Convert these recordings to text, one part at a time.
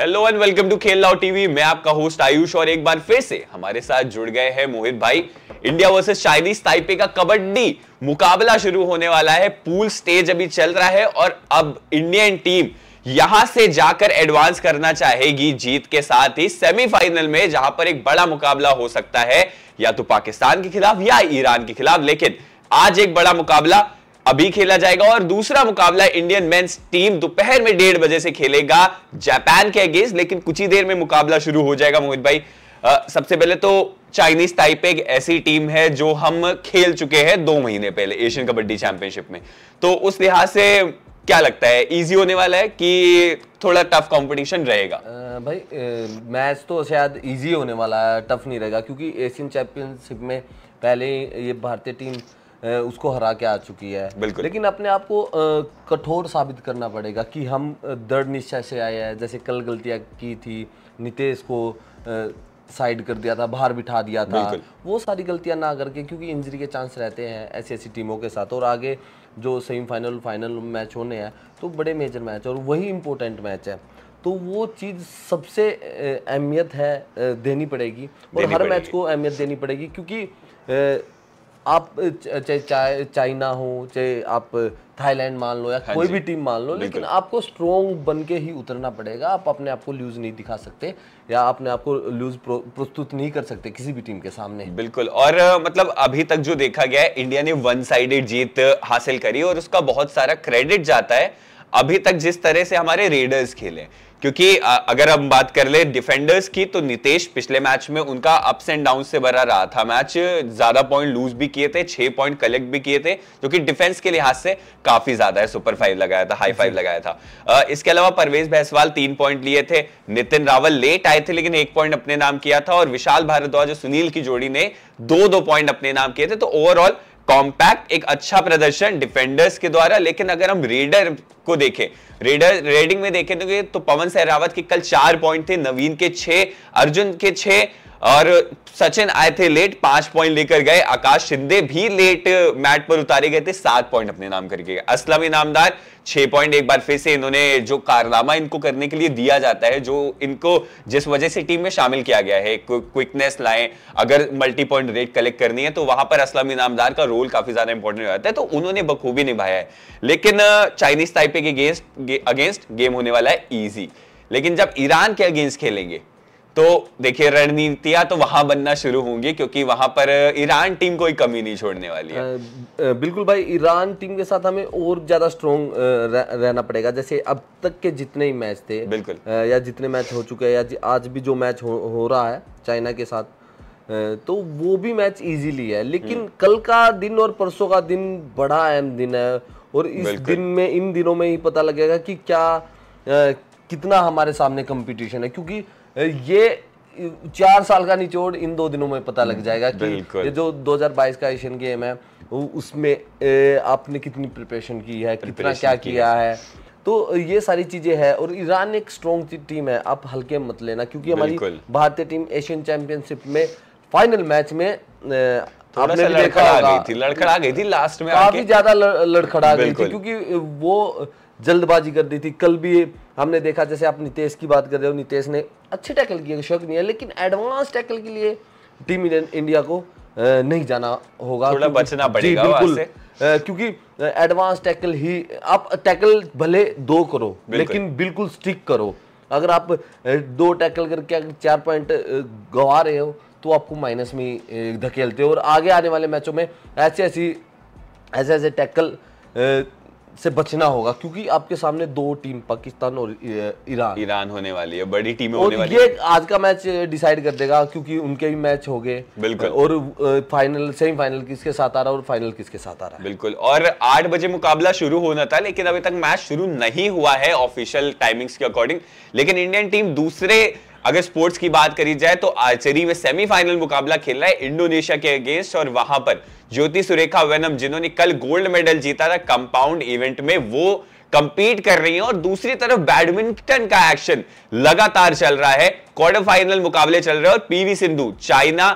Hello and welcome to खेल लाओ TV मैं आपका होस्ट आयुष और एक बार फिर से हमारे साथ जुड़ गए हैं मोहित भाई इंडिया वर्सेस चाइनीज ताइपे का कबड्डी मुकाबला शुरू होने वाला है पूल स्टेज अभी चल रहा है और अब इंडियन टीम यहां से जाकर एडवांस करना चाहेगी जीत के साथ ही सेमीफाइनल में जहां पर एक बड़ा मुकाबला हो सकता है या तो पाकिस्तान के खिलाफ या ईरान के खिलाफ लेकिन आज एक बड़ा मुकाबला अभी खेला जाएगा और दूसरा मुकाबला इंडियन मेंस टीम दोपहर में डेढ़ बजे से खेलेगा जापान के अगेंस्ट लेकिन कुछ ही देर में मुकाबला शुरू हो जाएगा मोहित भाई आ, सबसे पहले तो चाइनीज ताइपे एक ऐसी टीम है जो हम खेल चुके हैं दो महीने पहले एशियन कबड्डी चैंपियनशिप में तो उस लिहाज से क्या लगता है इजी होने वाला है कि थोड़ा टफ कंपटीशन रहेगा भाई आ, मैच तो शायद इजी होने वाला है टफ नहीं रहेगा क्योंकि एशियन चैंपियनशिप में पहले ये भारतीय टीम उसको हरा के आ चुकी है लेकिन अपने आप को कठोर साबित करना पड़ेगा कि हम दृढ़ निश्चय से आए हैं जैसे कल गलतियाँ की थी नितेश को साइड कर दिया था बाहर बिठा दिया था वो सारी गलतियां ना करके क्योंकि इंजरी के चांस रहते हैं ऐसी ऐसी टीमों के साथ और आगे जो सेमीफाइनल फाइनल मैच होने हैं तो बड़े मेजर मैच और वही इम्पोर्टेंट मैच है तो वो चीज़ सबसे अहमियत है देनी पड़ेगी और देनी हर मैच को अहमियत देनी पड़ेगी क्योंकि आप चाहे चाइना हो चाहे आप थाईलैंड मान लो या हाँ कोई भी टीम मान लो लेकिन आपको स्ट्रोंग बन के ही उतरना पड़ेगा आप अपने आप को लूज नहीं दिखा सकते या अपने आप को लूज प्रस्तुत नहीं कर सकते किसी भी टीम के सामने बिल्कुल और मतलब अभी तक जो देखा गया है इंडिया ने वन साइडेड जीत हासिल करी और उसका बहुत सारा क्रेडिट जाता है अभी तक जिस तरह से हमारे रेडर्स खेले क्योंकि अगर हम बात कर ले डिफेंडर्स की तो नितेश पिछले मैच में उनका अप्स एंड डाउन से भरा रहा था मैच ज्यादा पॉइंट लूज भी किए थे छह पॉइंट कलेक्ट भी किए थे जो कि डिफेंस के लिहाज से काफी ज्यादा है सुपर फाइव लगाया था हाई फाइव लगाया था इसके अलावा परवेज बहसवाल तीन पॉइंट लिए थे नितिन रावल लेट आए थे लेकिन एक पॉइंट अपने नाम किया था और विशाल भारद्वाज सुनील की जोड़ी ने दो दो पॉइंट अपने नाम किए थे तो ओवरऑल कॉम्पैक्ट एक अच्छा प्रदर्शन डिफेंडर्स के द्वारा लेकिन अगर हम रेडर को देखें रेडर रेडिंग में देखें तो, तो पवन सहरावत के कल चार पॉइंट थे नवीन के छह अर्जुन के छह और सचिन आए थे लेट पांच पॉइंट लेकर गए आकाश शिंदे भी लेट मैट पर उतारे गए थे सात पॉइंट अपने नाम करके असलम इनामदार छह पॉइंट एक बार फिर से इन्होंने जो कारनामा इनको करने के लिए दिया जाता है जो इनको जिस वजह से टीम में शामिल किया गया है क्विकनेस लाए अगर मल्टी पॉइंट रेट कलेक्ट करनी है तो वहां पर असलम इनामदार का रोल काफी ज्यादा इंपॉर्टेंट हो जाता है तो उन्होंने बखूबी निभाया है लेकिन चाइनीज टाइपे के अगेंस्ट गेम होने वाला है ईजी लेकिन जब ईरान के अगेंस्ट खेलेंगे तो देखिए रणनीतियां तो वहां बनना शुरू होंगी क्योंकि वहां पर ईरान टीम कोई कमी नहीं छोड़ने वाली है बिल्कुल भाई ईरान टीम के साथ हमें और ज्यादा स्ट्रॉन्ग रहना पड़ेगा जैसे अब तक के जितने ही मैच थे बिल्कुल या जितने मैच हो चुके हैं या आज भी जो मैच हो, हो रहा है चाइना के साथ तो वो भी मैच इजीली है लेकिन हम्म। कल का दिन और परसों का दिन बड़ा अहम दिन है और इस दिन में इन दिनों में ही पता लगेगा कि क्या कितना हमारे सामने कंपटीशन है क्योंकि ये चार साल का निचोड़ इन दो दिनों में पता लग हम्म, जाएगा कि ये जो 2022 का एशियन गेम है उसमें आपने कितनी प्रिपरेशन की है कितना क्या किया है तो ये सारी चीजें हैं और ईरान एक स्ट्रॉन्ग टीम है आप हल्के मत लेना क्योंकि हमारी भारतीय टीम एशियन चैंपियनशिप में फाइनल मैच में आपने भी देखा लड़खड़ा गई थी लास्ट में काफी ज्यादा लड़खड़ा गई थी क्योंकि वो जल्दबाजी कर दी थी कल भी हमने देखा जैसे आप नितेश की बात कर रहे हो नितेश ने अच्छे टैकल किए शौक नहीं है लेकिन एडवांस टैकल के लिए टीम इंडिया को नहीं जाना होगा थोड़ा बचना पड़ेगा बिल्कुल क्योंकि एडवांस टैकल ही आप टैकल भले दो करो लेकिन बिल्कुल स्टिक करो अगर आप दो टैकल करके अगर चार पॉइंट गवा रहे हो तो आपको माइनस में धकेलते हो और आगे आने वाले मैचों में ऐसे ऐसी ऐसे ऐसे टैकल से बचना होगा क्योंकि आपके सामने दो टीम पाकिस्तान और ईरान ईरान होने वाली है बड़ी टीमें होने वाली ये आज का मैच डिसाइड कर देगा क्योंकि उनके भी मैच हो गए बिल्कुल और फाइनल सेमीफाइनल किसके साथ आ रहा है और फाइनल किसके साथ आ रहा है बिल्कुल और आठ बजे मुकाबला शुरू होना था लेकिन अभी तक मैच शुरू नहीं हुआ है ऑफिशियल टाइमिंग्स के अकॉर्डिंग लेकिन इंडियन टीम दूसरे अगर स्पोर्ट्स की बात करी जाए तो आर्चरी में सेमीफाइनल मुकाबला खेल रहा है इंडोनेशिया के अगेंस्ट और वहां पर ज्योति सुरेखा वेनम जिन्होंने कल गोल्ड मेडल जीता था कंपाउंड इवेंट में वो कंपीट कर रही है और दूसरी तरफ बैडमिंटन का एक्शन लगातार चल रहा है क्वार्टर फाइनल मुकाबले चल रहे हैं और पीवी सिंधु चाइना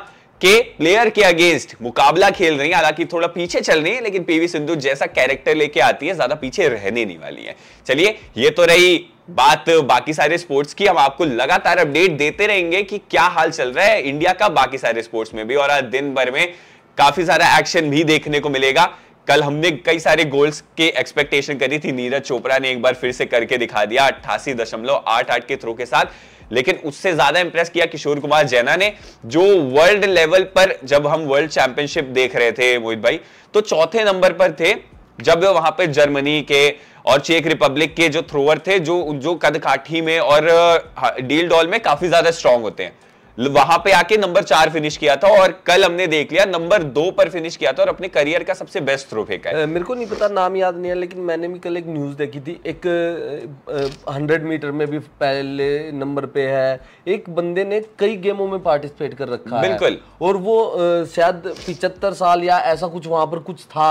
के प्लेयर के अगेंस्ट मुकाबला खेल रही है हालांकि थोड़ा पीछे चल रही है लेकिन पीवी सिंधु जैसा कैरेक्टर लेके आती है ज्यादा पीछे रहने नहीं वाली है चलिए ये तो रही बात बाकी सारे स्पोर्ट्स की हम आपको लगातार अपडेट देते रहेंगे कि क्या हाल चल रहा है इंडिया का बाकी सारे स्पोर्ट्स में भी और आज दिन भर में काफी सारा एक्शन भी देखने को मिलेगा कल हमने कई सारे गोल्स के एक्सपेक्टेशन करी थी नीरज चोपड़ा ने एक बार फिर से करके दिखा दिया अट्ठासी दशमलव आठ आठ के थ्रो के साथ लेकिन उससे ज्यादा इंप्रेस किया किशोर कुमार जैना ने जो वर्ल्ड लेवल पर जब हम वर्ल्ड चैंपियनशिप देख रहे थे मोहित भाई तो चौथे नंबर पर थे जब वहां पर जर्मनी के और चेक रिपब्लिक के जो थ्रोअर थे जो जो कदकाठी में और डील डॉल में काफी ज्यादा स्ट्रांग होते हैं वहां पे आके नंबर चार फिनिश किया था और कल हमने देख लिया नंबर दो पर फिनिश किया था और अपने करियर का सबसे बेस्ट थ्रो फेंका है मेरे को नहीं पता नाम याद नहीं है लेकिन मैंने भी कल एक न्यूज देखी थी एक हंड्रेड मीटर में भी पहले नंबर पे है एक बंदे ने कई गेमों में पार्टिसिपेट कर रखा बिल्कुल है। और वो शायद पिचहत्तर साल या ऐसा कुछ वहां पर कुछ था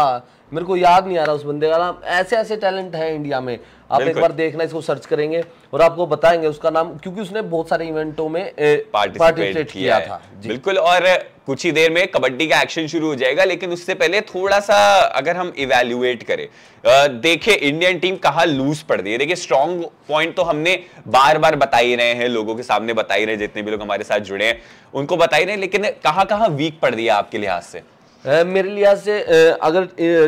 मेरे को याद नहीं आ रहा उस बंदे का नाम ऐसे ऐसे टैलेंट है इंडिया में आप एक बार देखना इसको सर्च करेंगे और आपको बताएंगे उसका नाम क्योंकि उसने बहुत सारे इवेंटों में पार्टिसिपेट किया था बिल्कुल और कुछ ही देर में कबड्डी का एक्शन शुरू हो जाएगा लेकिन उससे पहले थोड़ा सा अगर हम इवेल्युएट करें देखिए इंडियन टीम कहा लूज पड़ रही है देखिए स्ट्रॉन्ग पॉइंट तो हमने बार बार बता ही रहे हैं लोगों के सामने बता ही रहे जितने भी लोग हमारे साथ जुड़े हैं उनको बता ही रहे हैं लेकिन कहाँ कहाँ वीक पड़ रही है आपके लिहाज से मेरे लिहाज से अगर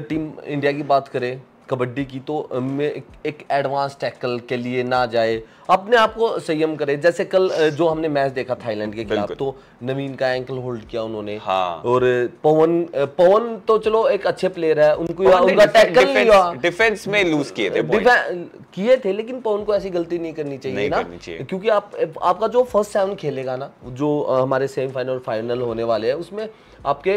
टीम इंडिया की बात करें कबड्डी की तो में एक एडवांस टैकल के लिए ना जाए अपने आप को संयम करे जैसे कल जो हमने मैच देखा थाईलैंड के खिलाफ तो नवीन का एंकल होल्ड किया उन्होंने हाँ। और पवन पवन तो चलो एक अच्छे प्लेयर है उनको उनका टैकल डिफेंस, डिफेंस में लूज किए थे किए थे लेकिन पवन को ऐसी गलती नहीं करनी चाहिए ना क्योंकि आप आपका जो फर्स्ट सेवन खेलेगा ना जो हमारे सेमीफाइनल और फाइनल होने वाले है उसमें आपके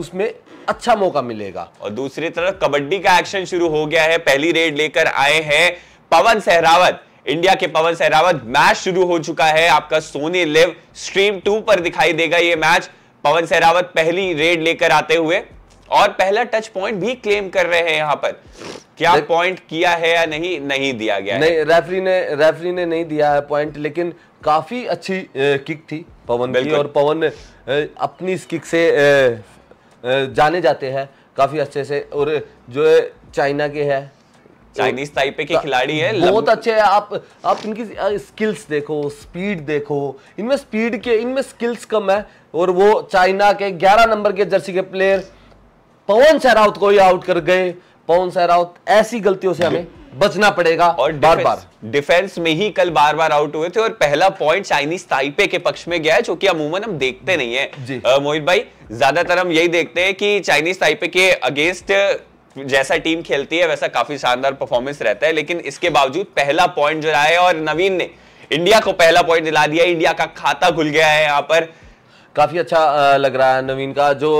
उसमें अच्छा मौका मिलेगा और दूसरी तरफ कबड्डी का एक्शन शुरू हो गया है पहली रेड लेकर आए हैं पवन सहरावत इंडिया के पवन सहरावत मैच शुरू हो चुका है आपका सोनी लिव स्ट्रीम टू पर दिखाई देगा यह मैच पवन सहरावत पहली रेड लेकर आते हुए और पहला टच पॉइंट भी क्लेम कर रहे हैं यहां पर क्या पॉइंट किया है या नहीं नहीं दिया गया नहीं रेफरी ने रेफरी ने नहीं दिया है पॉइंट लेकिन काफी अच्छी किक थी पवन की और पवन अपनी इस किक से जाने जाते हैं काफ़ी अच्छे से और जो चाइना के है चाइनीज टाइप के खिलाड़ी है बहुत अच्छे है आप आप इनकी स्किल्स देखो स्पीड देखो इनमें स्पीड के इनमें स्किल्स कम है और वो चाइना के 11 नंबर के जर्सी के प्लेयर पवन सहरावत को ही आउट कर गए पवन सहरावत ऐसी गलतियों से हमें बचना पड़ेगा और बार बार डिफेंस में ही कल बार बार आउट हुए थे और पहला पॉइंट चाइनीज ताइपे के पक्ष में गया है जो कि अमूमन हम देखते नहीं है मोहित भाई ज्यादातर हम यही देखते हैं कि चाइनीज ताइपे के अगेंस्ट जैसा टीम खेलती है वैसा काफी शानदार परफॉर्मेंस रहता है लेकिन इसके बावजूद पहला पॉइंट जो रहा है और नवीन ने इंडिया को पहला पॉइंट दिला दिया इंडिया का खाता खुल गया है यहाँ पर काफ़ी अच्छा लग रहा है नवीन का जो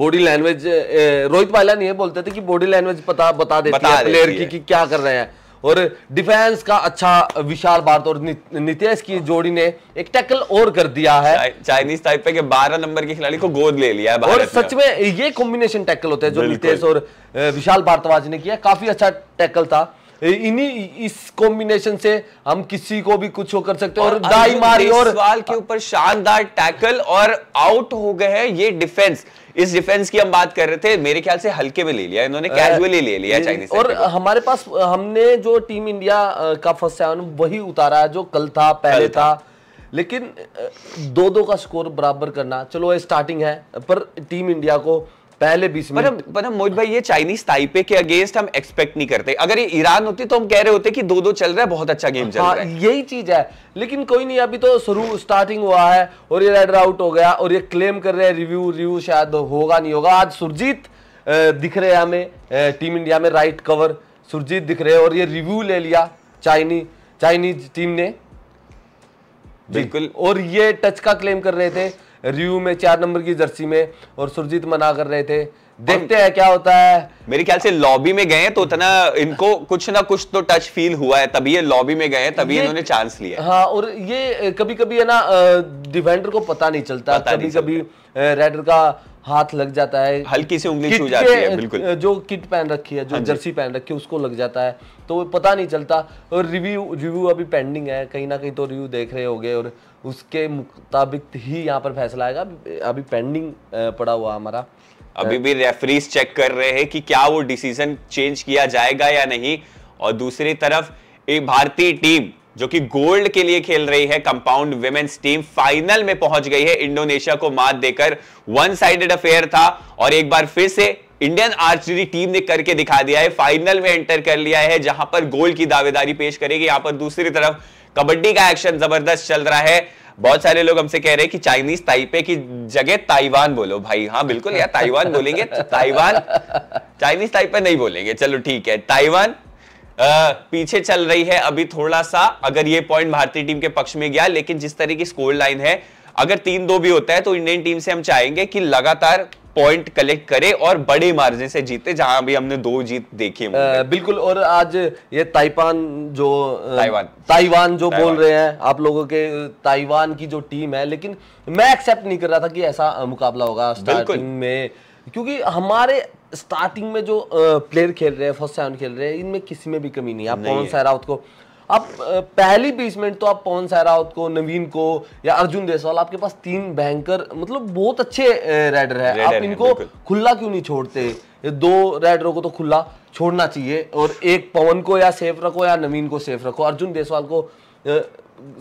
बॉडी लैंग्वेज रोहित पायला नहीं है बोलते थे कि बॉडी लैंग्वेज पता बता देती बता है प्लेयर की कि क्या कर रहे हैं और डिफेंस का अच्छा विशाल भारत और नितेश की जोड़ी ने एक टैकल और कर दिया है चाइनीज टाइप के बारह नंबर के खिलाड़ी को गोद ले लिया है और सच में ये कॉम्बिनेशन टैकल होते हैं जो नितेश और विशाल भारद्वाज ने किया काफी अच्छा टैकल था इन्हीं इस कॉम्बिनेशन से हम किसी को भी कुछ हो कर सकते हैं और, दाई तो मारी और सवाल के ऊपर शानदार टैकल और आउट हो गए हैं ये डिफेंस इस डिफेंस की हम बात कर रहे थे मेरे ख्याल से हल्के में ले लिया इन्होंने कैजुअली ले लिया चाइनीज और हमारे पास हमने जो टीम इंडिया का फर्स्ट सेवन वही उतारा जो कल था पहले था।, लेकिन दो दो का स्कोर बराबर करना चलो ये स्टार्टिंग है पर टीम इंडिया को पहले बीस मिनट मोहित भाई ये चाइनीज ताइपे के अगेंस्ट हम एक्सपेक्ट नहीं करते अगर ये ईरान होती तो हम कह रहे होते कि दो दो चल रहा है बहुत अच्छा गेम चल हाँ, रहा है यही चीज है लेकिन कोई नहीं अभी तो शुरू स्टार्टिंग हुआ है और ये रेड आउट हो गया और ये क्लेम कर रहे हैं रिव्यू रिव्यू शायद होगा नहीं होगा आज सुरजीत दिख रहे हैं हमें टीम इंडिया में राइट कवर सुरजीत दिख रहे हैं और ये रिव्यू ले लिया चाइनी चाइनीज टीम ने बिल्कुल और ये टच का क्लेम कर रहे थे रिव्यू में चार नंबर की जर्सी में और सुरजीत मना कर रहे थे देखते हैं क्या होता है मेरे ख्याल से लॉबी में गए तो उतना इनको कुछ ना कुछ तो टच फील हुआ है तभी ये लॉबी में गए तभी इन्होंने चांस लिया हाँ और ये कभी कभी है ना डिफेंडर को पता नहीं चलता पता कभी कभी रेडर का हाथ लग जाता है हल्की सी उंगली छू जाती है बिल्कुल जो किट पहन रखी है जो हाँ जर्सी पहन रखी है उसको लग जाता है तो पता नहीं चलता और रिव्यू रिव्यू अभी पेंडिंग है कहीं ना कहीं तो रिव्यू देख रहे होगे और उसके मुताबिक ही यहाँ पर फैसला आएगा अभी पेंडिंग पड़ा हुआ हमारा अभी भी रेफरीज चेक कर रहे हैं कि क्या वो डिसीजन चेंज किया जाएगा या नहीं और दूसरी तरफ एक भारतीय टीम जो कि गोल्ड के लिए खेल रही है कंपाउंड वेमेन्स टीम फाइनल में पहुंच गई है इंडोनेशिया को मात देकर वन साइडेड अफेयर था और एक बार फिर से इंडियन आर्चरी टीम ने करके दिखा दिया है फाइनल में एंटर कर लिया है जहां पर गोल्ड की दावेदारी पेश करेगी यहां पर दूसरी तरफ कबड्डी का एक्शन जबरदस्त चल रहा है बहुत सारे लोग हमसे कह रहे हैं कि चाइनीज ताइपे की जगह ताइवान बोलो भाई हाँ बिल्कुल यार ताइवान बोलेंगे ताइवान चाइनीज ताइपे नहीं बोलेंगे चलो ठीक है ताइवान पीछे चल रही है अभी थोड़ा सा अगर ये पॉइंट भारतीय टीम के पक्ष में गया लेकिन जिस तरह की स्कोर लाइन है अगर तीन दो भी होता है तो इंडियन टीम से हम चाहेंगे कि लगातार पॉइंट कलेक्ट करे और बड़े मार्जिन से जीते जहां भी हमने दो जीत देखी आ, बिल्कुल और आज ये ताइपान जो ताइवान ताइवान जो ताइवान। बोल रहे हैं आप लोगों के ताइवान की जो टीम है लेकिन मैं एक्सेप्ट नहीं कर रहा था कि ऐसा मुकाबला होगा स्टार्टिंग में क्योंकि हमारे स्टार्टिंग में जो प्लेयर खेल रहे हैं फर्स्ट सेवन खेल रहे हैं इनमें किसी में भी कमी नहीं है आप मोहन सहरावत को अब पहली मिनट तो आप पवन सहरावत को नवीन को या अर्जुन देसवाल आपके पास तीन बैंकर मतलब बहुत अच्छे रेडर है आप इनको खुला क्यों नहीं छोड़ते दो रेडरों को तो खुला छोड़ना चाहिए और एक पवन को या सेफ रखो या नवीन को सेफ रखो अर्जुन देसवाल को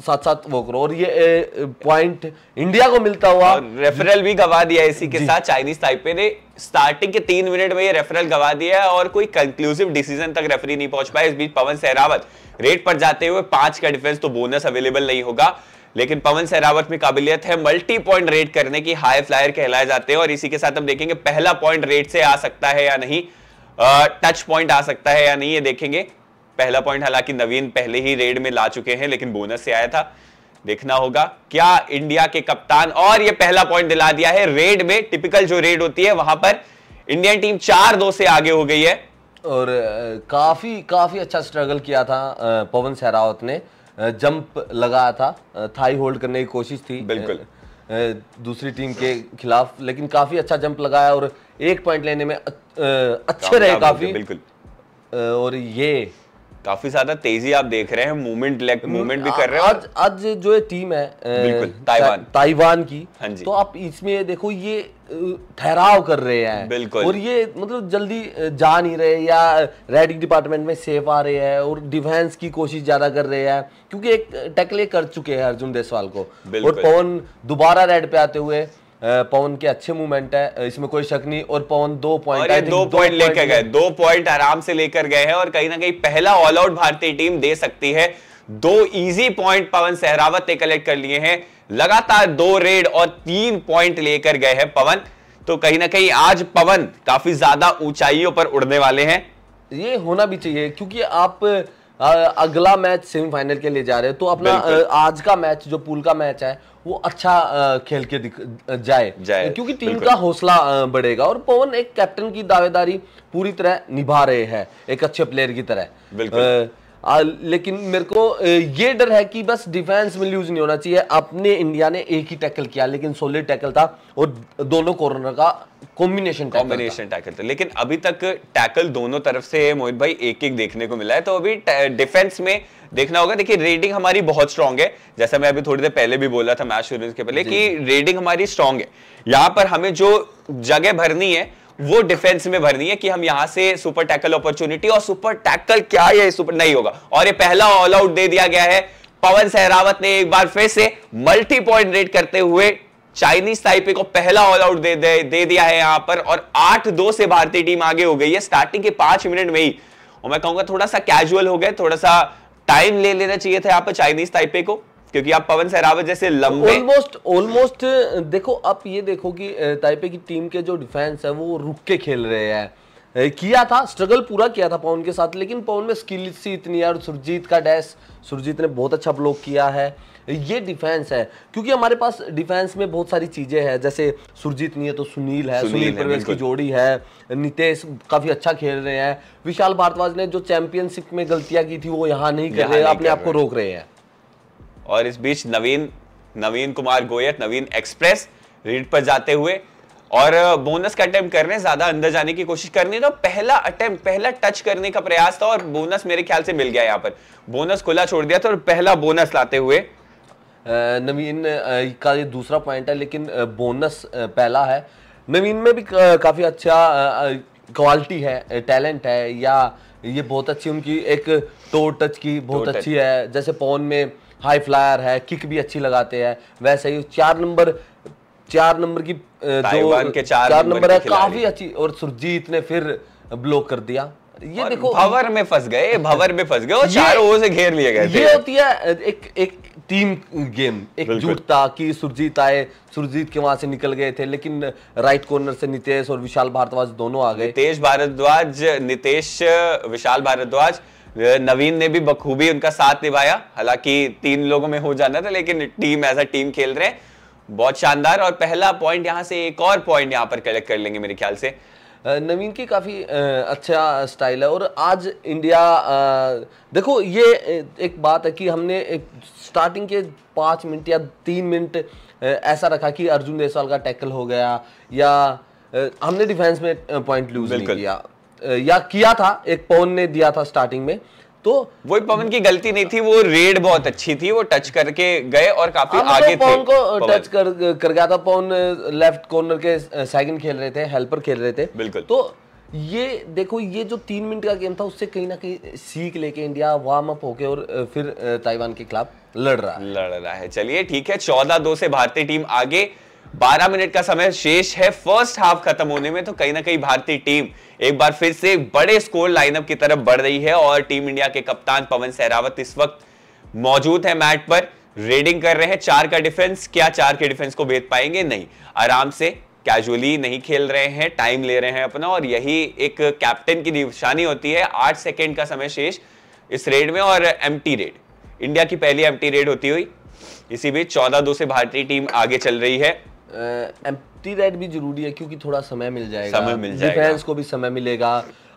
साथ साथ वो करो और ये पॉइंट इंडिया को मिलता हुआ रेफरल भी गवा दिया इसी के साथ चाइनीज ताइपे ने स्टार्टिंग के तीन मिनट में ये रेफरल गवा दिया है और कोई कंक्लूसिव डिसीजन तक रेफरी नहीं पहुंच पाया इस बीच पवन सहरावत रेट पर जाते हुए पांच का डिफेंस तो बोनस अवेलेबल नहीं होगा लेकिन पवन सहरावत में काबिलियत है मल्टी पॉइंट रेट करने की हाई फ्लायर कहलाए जाते हैं और इसी के साथ हम देखेंगे पहला पॉइंट रेट से आ सकता है या नहीं टच पॉइंट आ सकता है या नहीं ये देखेंगे पहला पॉइंट हालांकि नवीन पहले ही रेड में ला चुके हैं लेकिन बोनस से आया था देखना होगा क्या इंडिया के कप्तान और ये पहला पॉइंट दिला दिया है रेड में टिपिकल जो रेड होती है वहां पर इंडियन टीम चार दो से आगे हो गई है और काफी काफी अच्छा स्ट्रगल किया था पवन सहरावत ने जंप लगाया था थाई होल्ड करने की कोशिश थी बिल्कुल दूसरी टीम के खिलाफ लेकिन काफी अच्छा जंप लगाया और एक पॉइंट लेने में अच्छे रहे काफी बिल्कुल और ये काफी ज्यादा तेजी आप देख रहे हैं मूवमेंट लेग मूवमेंट भी कर रहे हैं आज आज जो टीम है ताइवान ताइवान की हाँ जी तो आप इसमें देखो ये ठहराव कर रहे हैं बिल्कुल और ये मतलब जल्दी जा नहीं रहे या रेडिंग डिपार्टमेंट में सेफ आ रहे हैं और डिफेंस की कोशिश ज्यादा कर रहे हैं क्योंकि एक टैकले कर चुके हैं अर्जुन देसवाल को और पवन दोबारा रेड पे आते हुए पवन के अच्छे मूवमेंट है इसमें कोई शक नहीं और पवन दो पॉइंट दो पॉइंट लेकर गए दो पॉइंट आराम से लेकर गए हैं और कहीं ना कहीं पहला ऑल आउट भारतीय टीम दे सकती है दो इजी पॉइंट पवन सहरावत ने कलेक्ट कर लिए हैं लगातार दो रेड और तीन पॉइंट लेकर गए हैं पवन तो कहीं ना कहीं आज पवन काफी ज्यादा ऊंचाइयों पर उड़ने वाले हैं ये होना भी चाहिए क्योंकि आप अगला मैच सेमीफाइनल के लिए जा रहे हो तो अपना आज का मैच जो पूल का मैच है वो अच्छा खेल के जाए जाए क्योंकि टीम का हौसला बढ़ेगा और पवन एक कैप्टन की दावेदारी पूरी तरह निभा रहे हैं एक अच्छे प्लेयर की तरह बिल्कुल आ, लेकिन मेरे को ये डर है कि बस डिफेंस में लूज नहीं होना चाहिए अपने इंडिया ने एक ही टैकल किया लेकिन सोलिड टैकल था और दोनों कॉर्नर का कॉम्बिनेशन कॉम्बिनेशन टैकल था लेकिन अभी तक टैकल दोनों तरफ से मोहित भाई एक एक देखने को मिला है तो अभी डिफेंस में देखना होगा देखिए रेडिंग हमारी बहुत स्ट्रांग है जैसा मैं अभी थोड़ी देर पहले भी बोला था मैच शुरू के पहले कि रेडिंग हमारी स्ट्रांग है यहाँ पर हमें जो जगह भरनी है वो डिफेंस में भरनी है कि हम यहां से सुपर टैकल अपॉर्चुनिटी और सुपर टैकल क्या ये सुपर नहीं होगा और ये पहला ऑल आउट दे दिया गया है पवन सहरावत ने एक बार फिर से मल्टी पॉइंट रेट करते हुए चाइनीज ताइपे को पहला ऑल आउट दे, दे, दे दिया है यहां पर और आठ दो से भारतीय टीम आगे हो गई है स्टार्टिंग के पांच मिनट में ही और मैं कहूंगा थोड़ा सा कैजुअल हो गए थोड़ा सा टाइम ले लेना चाहिए था यहां पर चाइनीज ताइपे को क्योंकि आप पवन सहरावत जैसे लंबे ऑलमोस्ट ऑलमोस्ट देखो आप ये देखो कि ताइपे की टीम के जो डिफेंस है वो रुक के खेल रहे हैं किया था स्ट्रगल पूरा किया था पवन के साथ लेकिन पवन में स्किल सी इतनी और सुरजीत का डैश सुरजीत ने बहुत अच्छा ब्लॉक किया है ये डिफेंस है क्योंकि हमारे पास डिफेंस में बहुत सारी चीजें हैं जैसे सुरजीत नहीं है तो सुनील है सुनील, सुनील प्रवेश की जोड़ी है नितेश काफी अच्छा खेल रहे हैं विशाल भारद्वाज ने जो चैंपियनशिप में गलतियां की थी वो यहाँ नहीं कर रहे अपने आप को रोक रहे हैं और इस बीच नवीन नवीन कुमार गोयत नवीन एक्सप्रेस रीड पर जाते हुए और बोनस का अटेम्प्ट कर रहे हैं ज्यादा अंदर जाने की कोशिश करनी तो पहला अटेम्प्ट पहला टच करने का प्रयास था और बोनस मेरे ख्याल से मिल गया यहाँ पर बोनस खुला छोड़ दिया था और पहला बोनस लाते हुए नवीन का ये दूसरा पॉइंट है लेकिन बोनस पहला है नवीन में भी काफ़ी अच्छा क्वालिटी है टैलेंट है या ये बहुत अच्छी उनकी एक टो टच की बहुत अच्छी है जैसे पोन में हाई फ्लायर है किक भी अच्छी लगाते हैं वैसे ही चार नंबर चार नंबर की जो के चार, चार नंबर है काफी अच्छी और सुरजीत ने फिर ब्लॉक कर दिया ये देखो भवर में फंस गए भवर में फंस गए और चार ओवर से घेर लिए गए ये होती है एक एक टीम गेम एक जुटता कि सुरजीत आए सुरजीत के वहां से निकल गए थे लेकिन राइट कॉर्नर से नितेश और विशाल भारद्वाज दोनों आ गए नितेश भारद्वाज नितेश विशाल भारद्वाज नवीन ने भी बखूबी उनका साथ निभाया हालांकि तीन लोगों में हो जाना था लेकिन टीम एज अ टीम खेल रहे बहुत शानदार और पहला पॉइंट यहाँ से एक और पॉइंट यहाँ पर कलेक्ट कर लेंगे मेरे ख्याल से नवीन की काफ़ी अच्छा स्टाइल है और आज इंडिया देखो ये एक बात है कि हमने स्टार्टिंग के पाँच मिनट या तीन मिनट ऐसा रखा कि अर्जुन देसवाल का टैकल हो गया या हमने डिफेंस में पॉइंट लूज नहीं किया या किया था एक पवन ने दिया था स्टार्टिंग में तो वो पवन की गलती नहीं थी वो रेड बहुत अच्छी थी वो टच करके गए और काफी हाँ, मतलब आगे तो पवन को टच कर कर गया था पवन लेफ्ट कॉर्नर के सेकंड खेल रहे थे हेल्पर खेल रहे थे बिल्कुल तो ये देखो ये जो तीन मिनट का गेम था उससे कहीं ना कहीं सीख लेके इंडिया वार्म अप होके और फिर ताइवान के खिलाफ लड़ रहा लड़ रहा है चलिए ठीक है चौदह दो से भारतीय टीम आगे बारह मिनट का समय शेष है फर्स्ट हाफ खत्म होने में तो कहीं ना कहीं भारतीय टीम एक बार फिर से बड़े स्कोर लाइनअप की तरफ बढ़ रही है और टीम इंडिया के कप्तान पवन सहरावत इस वक्त मौजूद है मैट पर रेडिंग कर रहे हैं चार का डिफेंस क्या चार के डिफेंस को भेद पाएंगे नहीं आराम से कैजुअली नहीं खेल रहे हैं टाइम ले रहे हैं अपना और यही एक कैप्टन की निशानी होती है आठ सेकेंड का समय शेष इस रेड में और एम रेड इंडिया की पहली एम रेड होती हुई इसी बीच चौदह दो से भारतीय टीम आगे चल रही है एम्प्टी राइड भी जरूरी है क्योंकि थोड़ा समय मिल जाएगा समय मिल जाएगा डिफेंस को भी समय मिलेगा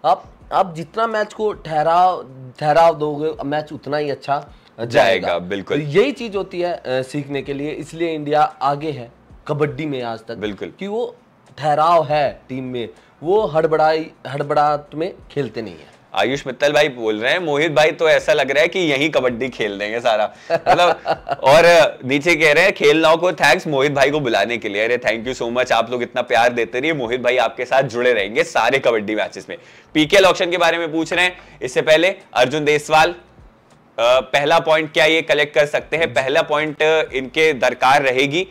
आप आप जितना मैच को ठहराव ठहराव दोगे मैच उतना ही अच्छा जाएगा, जाएगा बिल्कुल तो यही चीज होती है सीखने के लिए इसलिए इंडिया आगे है कबड्डी में आज तक बिल्कुल कि वो ठहराव है टीम में वो हड़बड़ाई हड़बड़ाहट में खेलते नहीं है आयुष मित्तल भाई बोल रहे हैं मोहित भाई तो ऐसा लग रहा है कि यही कबड्डी खेल देंगे सारा मतलब और नीचे कह रहे हैं खेल नाव को थैंक्स मोहित भाई को बुलाने के लिए अरे थैंक यू सो मच आप लोग इतना प्यार देते रहिए मोहित भाई आपके साथ जुड़े रहेंगे सारे कबड्डी मैचेस में पीकेएल ऑप्शन के बारे में पूछ रहे हैं इससे पहले अर्जुन देसवाल पहला पॉइंट क्या ये कलेक्ट कर सकते हैं पहला पॉइंट इनके दरकार रहेगी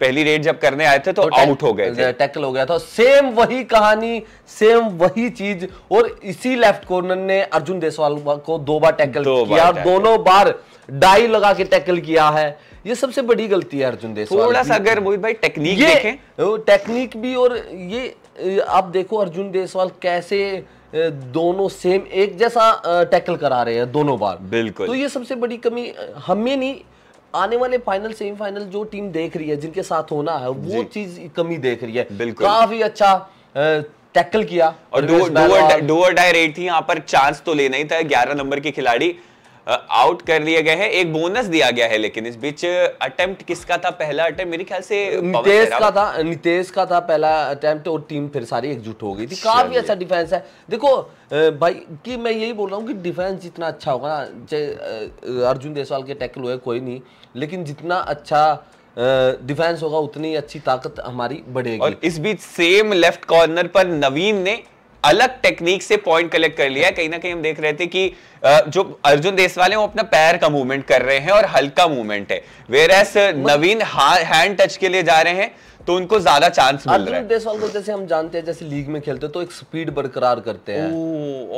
पहली रेड जब करने आए थे तो, तो आउट हो गए थे टैकल हो गया था सेम वही कहानी सेम वही चीज और इसी लेफ्ट कॉर्नर ने अर्जुन देसवाल को दो बार टैकल दो किया बार दोनों बार डाई लगा के टैकल किया है ये सबसे बड़ी गलती है अर्जुन देसवाल थोड़ा सा अगर मोहित भाई टेक्निक देखें टेक्निक भी और ये आप देखो अर्जुन देसवाल कैसे दोनों सेम एक जैसा टैकल करा रहे हैं दोनों बार बिल्कुल तो ये सबसे बड़ी कमी हमें नहीं आने वाले फाइनल सेमीफाइनल जो टीम देख रही है जिनके साथ होना है वो चीज कमी देख रही है काफी अच्छा टैकल किया और डोअर डाई रेट थी यहाँ पर चांस तो लेना ही था ग्यारह नंबर के खिलाड़ी आउट कर लिए गए हैं एक बोनस दिया गया है लेकिन इस बीच अटेम्प्ट किसका था पहला अटेम्प्ट मेरे ख्याल से नितेश का था नितेश का था पहला अटेम्प्ट और टीम फिर सारी एकजुट हो गई थी काफी अच्छा डिफेंस है देखो भाई कि मैं यही बोल रहा हूँ कि डिफेंस जितना अच्छा होगा ना चाहे अर्जुन देसवाल के टैकल हुए कोई नहीं लेकिन जितना अच्छा डिफेंस होगा उतनी अच्छी ताकत हमारी बढ़ेगी और इस बीच सेम लेफ्ट कॉर्नर पर नवीन ने अलग टेक्निक से पॉइंट कलेक्ट कर लिया कहीं ना कहीं हम देख रहे थे कि जो अर्जुन देसवाले हैं वो अपना पैर का मूवमेंट कर रहे हैं और हल्का मूवमेंट है whereas Naveen hand touch के लिए जा रहे हैं तो उनको ज्यादा चांस मिल रहा है देशवाल को जैसे हम जानते हैं जैसे लीग में खेलते हैं तो एक स्पीड बरकरार करते हैं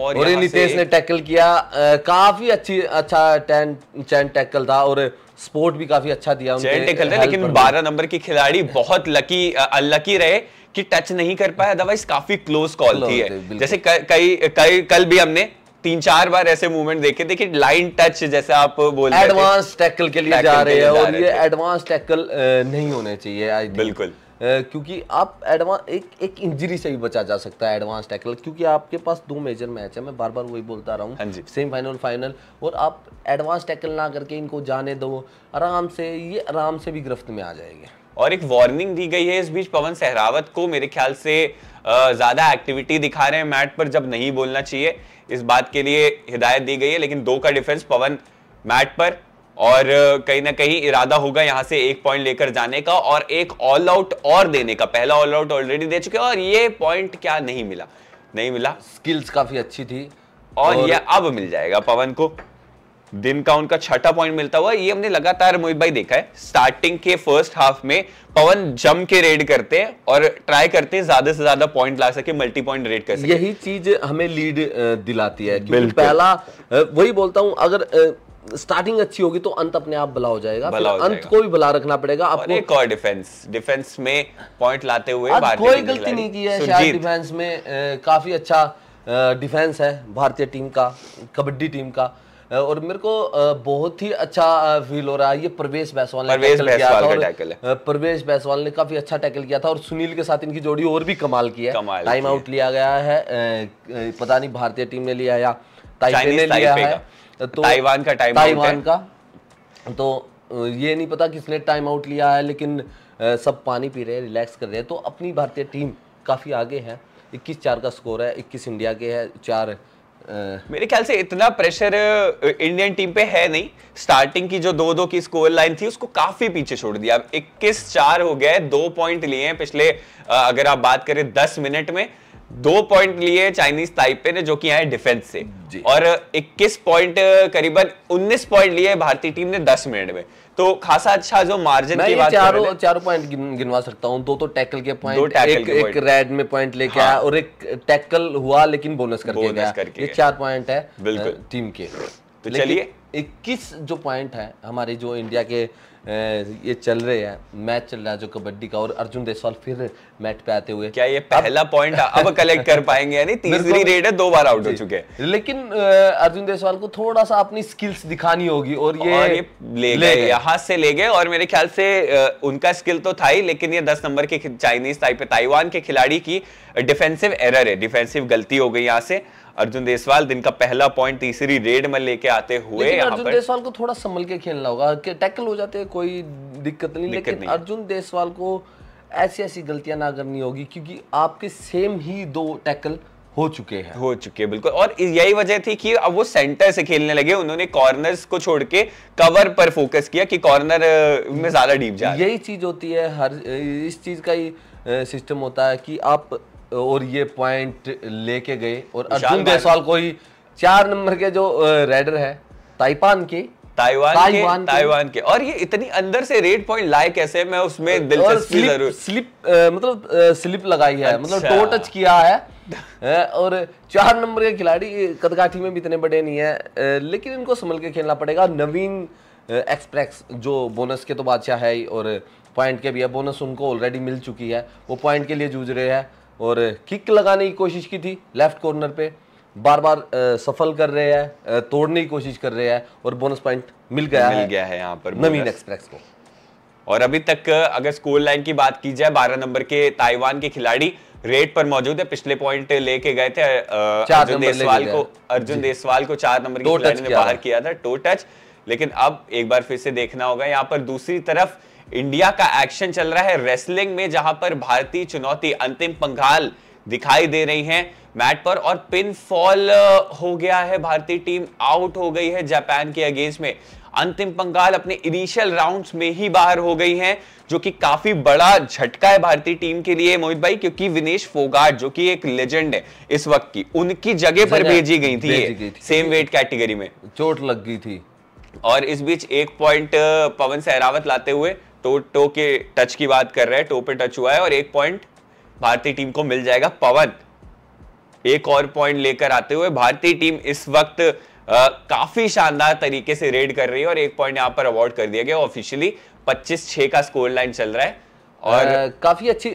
और, और नितेश ने टैकल किया आ, काफी अच्छी अच्छा टैन चैन टैकल था और स्पोर्ट भी काफी अच्छा दिया उनके लेकिन बारह नंबर के खिलाड़ी बहुत लकी अनलकी रहे कि टच नहीं कर पाया अदरवाइज काफी क्लोज कॉल थी है जैसे कई कई कल भी हमने तीन चार बार ऐसे मूवमेंट देखे देखिए लाइन टच जैसे आप बोल एडवांस टैकल के लिए जा रहे हैं और ये एडवांस टैकल नहीं होने चाहिए बिल्कुल क्योंकि आप एडवांस एक एक इंजरी से भी बचा जा सकता है एडवांस टैकल क्योंकि आपके पास दो मेजर मैच है मैं बार बार वही बोलता रहा हूँ सेमीफाइनल हाँ फाइनल और आप एडवांस टैकल ना करके इनको जाने दो आराम से ये आराम से भी गिरफ्त में आ जाएंगे और एक वार्निंग दी गई है इस बीच पवन सहरावत को मेरे ख्याल से ज़्यादा एक्टिविटी दिखा रहे हैं मैट पर जब नहीं बोलना चाहिए इस बात के लिए हिदायत दी गई है लेकिन दो का डिफेंस पवन मैट पर और कहीं ना कहीं इरादा होगा यहां से एक पॉइंट लेकर जाने का और एक ऑल आउट और देने का पहला ऑल आउट ऑलरेडी दे चुके और ये पॉइंट क्या नहीं मिला नहीं मिला स्किल्स काफी अच्छी थी और, और ये अब मिल जाएगा पवन को दिन का उनका छठा पॉइंट मिलता हुआ ये हमने लगातार मोहित भाई देखा है स्टार्टिंग के फर्स्ट हाफ में पवन जम के रेड करते हैं और ट्राई करते हैं ज्यादा से ज्यादा पॉइंट ला सके मल्टी पॉइंट रेड कर सके यही चीज हमें लीड दिलाती है क्योंकि पहला वही बोलता हूं अगर स्टार्टिंग अच्छी होगी तो अंत अपने आप भला हो जाएगा भला हो अंत जाएगा। को भी भला रखना पड़ेगा आपको एक और डिफेंस डिफेंस में पॉइंट लाते हुए कोई गलती नहीं की है शायद डिफेंस में काफी अच्छा डिफेंस है भारतीय टीम का कबड्डी टीम का और मेरे को बहुत ही अच्छा फील हो रहा है ये प्रवेश बैसवाल ने प्रवेश किया था है परवेश बैसवाल ने काफी अच्छा टैकल किया था और सुनील के साथ इनकी जोड़ी और भी कमाल की है टाइम आउट लिया गया है पता नहीं भारतीय टीम ने लिया या ताइवान ने लिया है तो ताइवान का टाइम ताइवान का तो, तो ये नहीं पता किसने टाइम आउट लिया है लेकिन सब पानी पी रहे हैं रिलैक्स कर रहे हैं तो अपनी भारतीय टीम काफ़ी आगे है इक्कीस चार का स्कोर है इक्कीस इंडिया के है चार मेरे ख्याल से इतना प्रेशर इंडियन टीम पे है नहीं स्टार्टिंग की जो दो दो की स्कोर लाइन थी उसको काफी पीछे छोड़ दिया इक्कीस चार हो गए दो पॉइंट लिए हैं पिछले अगर आप बात करें दस मिनट में दो पॉइंट लिए चाइनीज ताइपे ने जो कि आए डिफेंस से और 21 पॉइंट करीबन 19 पॉइंट लिए भारतीय टीम ने 10 मिनट में तो खासा अच्छा जो मार्जिन की बात चारों चारों पॉइंट गिनवा सकता हूँ दो तो टैकल के पॉइंट एक, एक रेड में पॉइंट लेके आया हाँ। और एक टैकल हुआ लेकिन बोनस करके गया ये चार पॉइंट है टीम के तो चलिए इक्कीस जो पॉइंट है हमारे जो इंडिया के ये चल रहे हैं मैच चल रहा है जो कबड्डी का और अर्जुन देसवाल फिर मैट पे आते हुए क्या ये पहला पॉइंट अब कलेक्ट कर पाएंगे यानी तीसरी रेड है दो बार आउट हो चुके हैं लेकिन अर्जुन देसवाल को थोड़ा सा अपनी स्किल्स दिखानी होगी और ये, और ये ले, ले गए यहाँ से ले गए और मेरे ख्याल से उनका स्किल तो था ही लेकिन ये दस नंबर के चाइनीज ताइवान के खिलाड़ी की डिफेंसिव एरर है डिफेंसिव गलती हो गई यहाँ से अर्जुन देसवाल दिन का पहला पॉइंट तीसरी रेड में लेके आते हुए अर्जुन पर... देसवाल को थोड़ा संभल के खेलना होगा टैकल हो जाते हैं कोई दिक्कत नहीं दिक्कत लेकिन नहीं। अर्जुन देसवाल को ऐसी ऐसी गलतियां ना करनी होगी क्योंकि आपके सेम ही दो टैकल हो चुके हैं हो चुके बिल्कुल और यही वजह थी कि अब वो सेंटर से खेलने लगे उन्होंने कॉर्नर्स को छोड़ के कवर पर फोकस किया कि कॉर्नर में ज्यादा डीप जाए यही चीज होती है हर इस चीज का ही सिस्टम होता है कि आप और ये पॉइंट लेके गए और अर्जुन देसाल को ही चार नंबर के जो रेडर है ताइपान के ताइवान के ताइवान के और ये इतनी अंदर से रेड पॉइंट लाए कैसे मैं उसमें दिलचस्पी जरूर स्लिप मतलब स्लिप लगाई है मतलब अच्छा। टो टच किया है और चार नंबर के खिलाड़ी कदकाठी में भी इतने बड़े नहीं है लेकिन इनको संभल के खेलना पड़ेगा नवीन एक्सप्रेस जो बोनस के तो बादशाह है और पॉइंट के भी है बोनस उनको ऑलरेडी मिल चुकी है वो पॉइंट के लिए जूझ रहे हैं और किक लगाने की कोशिश की थी लेफ्ट कॉर्नर पे बार बार सफल कर रहे हैं तोड़ने की कोशिश कर रहे हैं और बोनस पॉइंट मिल गया मिल गया है यहाँ पर नवीन एक्सप्रेस को और अभी तक अगर स्कोर लाइन की बात की जाए बारह नंबर के ताइवान के खिलाड़ी रेट पर मौजूद है पिछले पॉइंट लेके गए थे अर्जुन देसवाल को अर्जुन देसवाल को चार नंबर के खिलाड़ी ने बाहर किया था टो टच लेकिन अब एक बार फिर से देखना होगा यहाँ पर दूसरी तरफ इंडिया का एक्शन चल रहा है रेसलिंग में जहां पर भारतीय चुनौती अंतिम पंगाल दिखाई दे रही है मैट पर और पिन फॉल हो गया है भारतीय टीम आउट हो गई है जापान के अगेंस्ट में अंतिम पंगाल अपने इनिशियल राउंड्स में ही बाहर हो गई हैं जो कि काफी बड़ा झटका है भारतीय टीम के लिए मोहित भाई क्योंकि विनेश फोगाट जो कि एक लेजेंड है इस वक्त की उनकी जगह पर भेजी गई थी, थी सेम वेट कैटेगरी में चोट लग गई थी और इस बीच एक पॉइंट पवन सहरावत लाते हुए टो टो के टच की बात कर रहे हैं टो पे टच हुआ है और एक पॉइंट भारतीय टीम को मिल जाएगा पवन एक और पॉइंट लेकर आते हुए भारतीय टीम इस वक्त आ, काफी शानदार तरीके से रेड कर रही है और एक पॉइंट यहां पर अवार्ड कर दिया गया ऑफिशियली 25 6 का स्कोर लाइन चल रहा है और आ, काफी अच्छी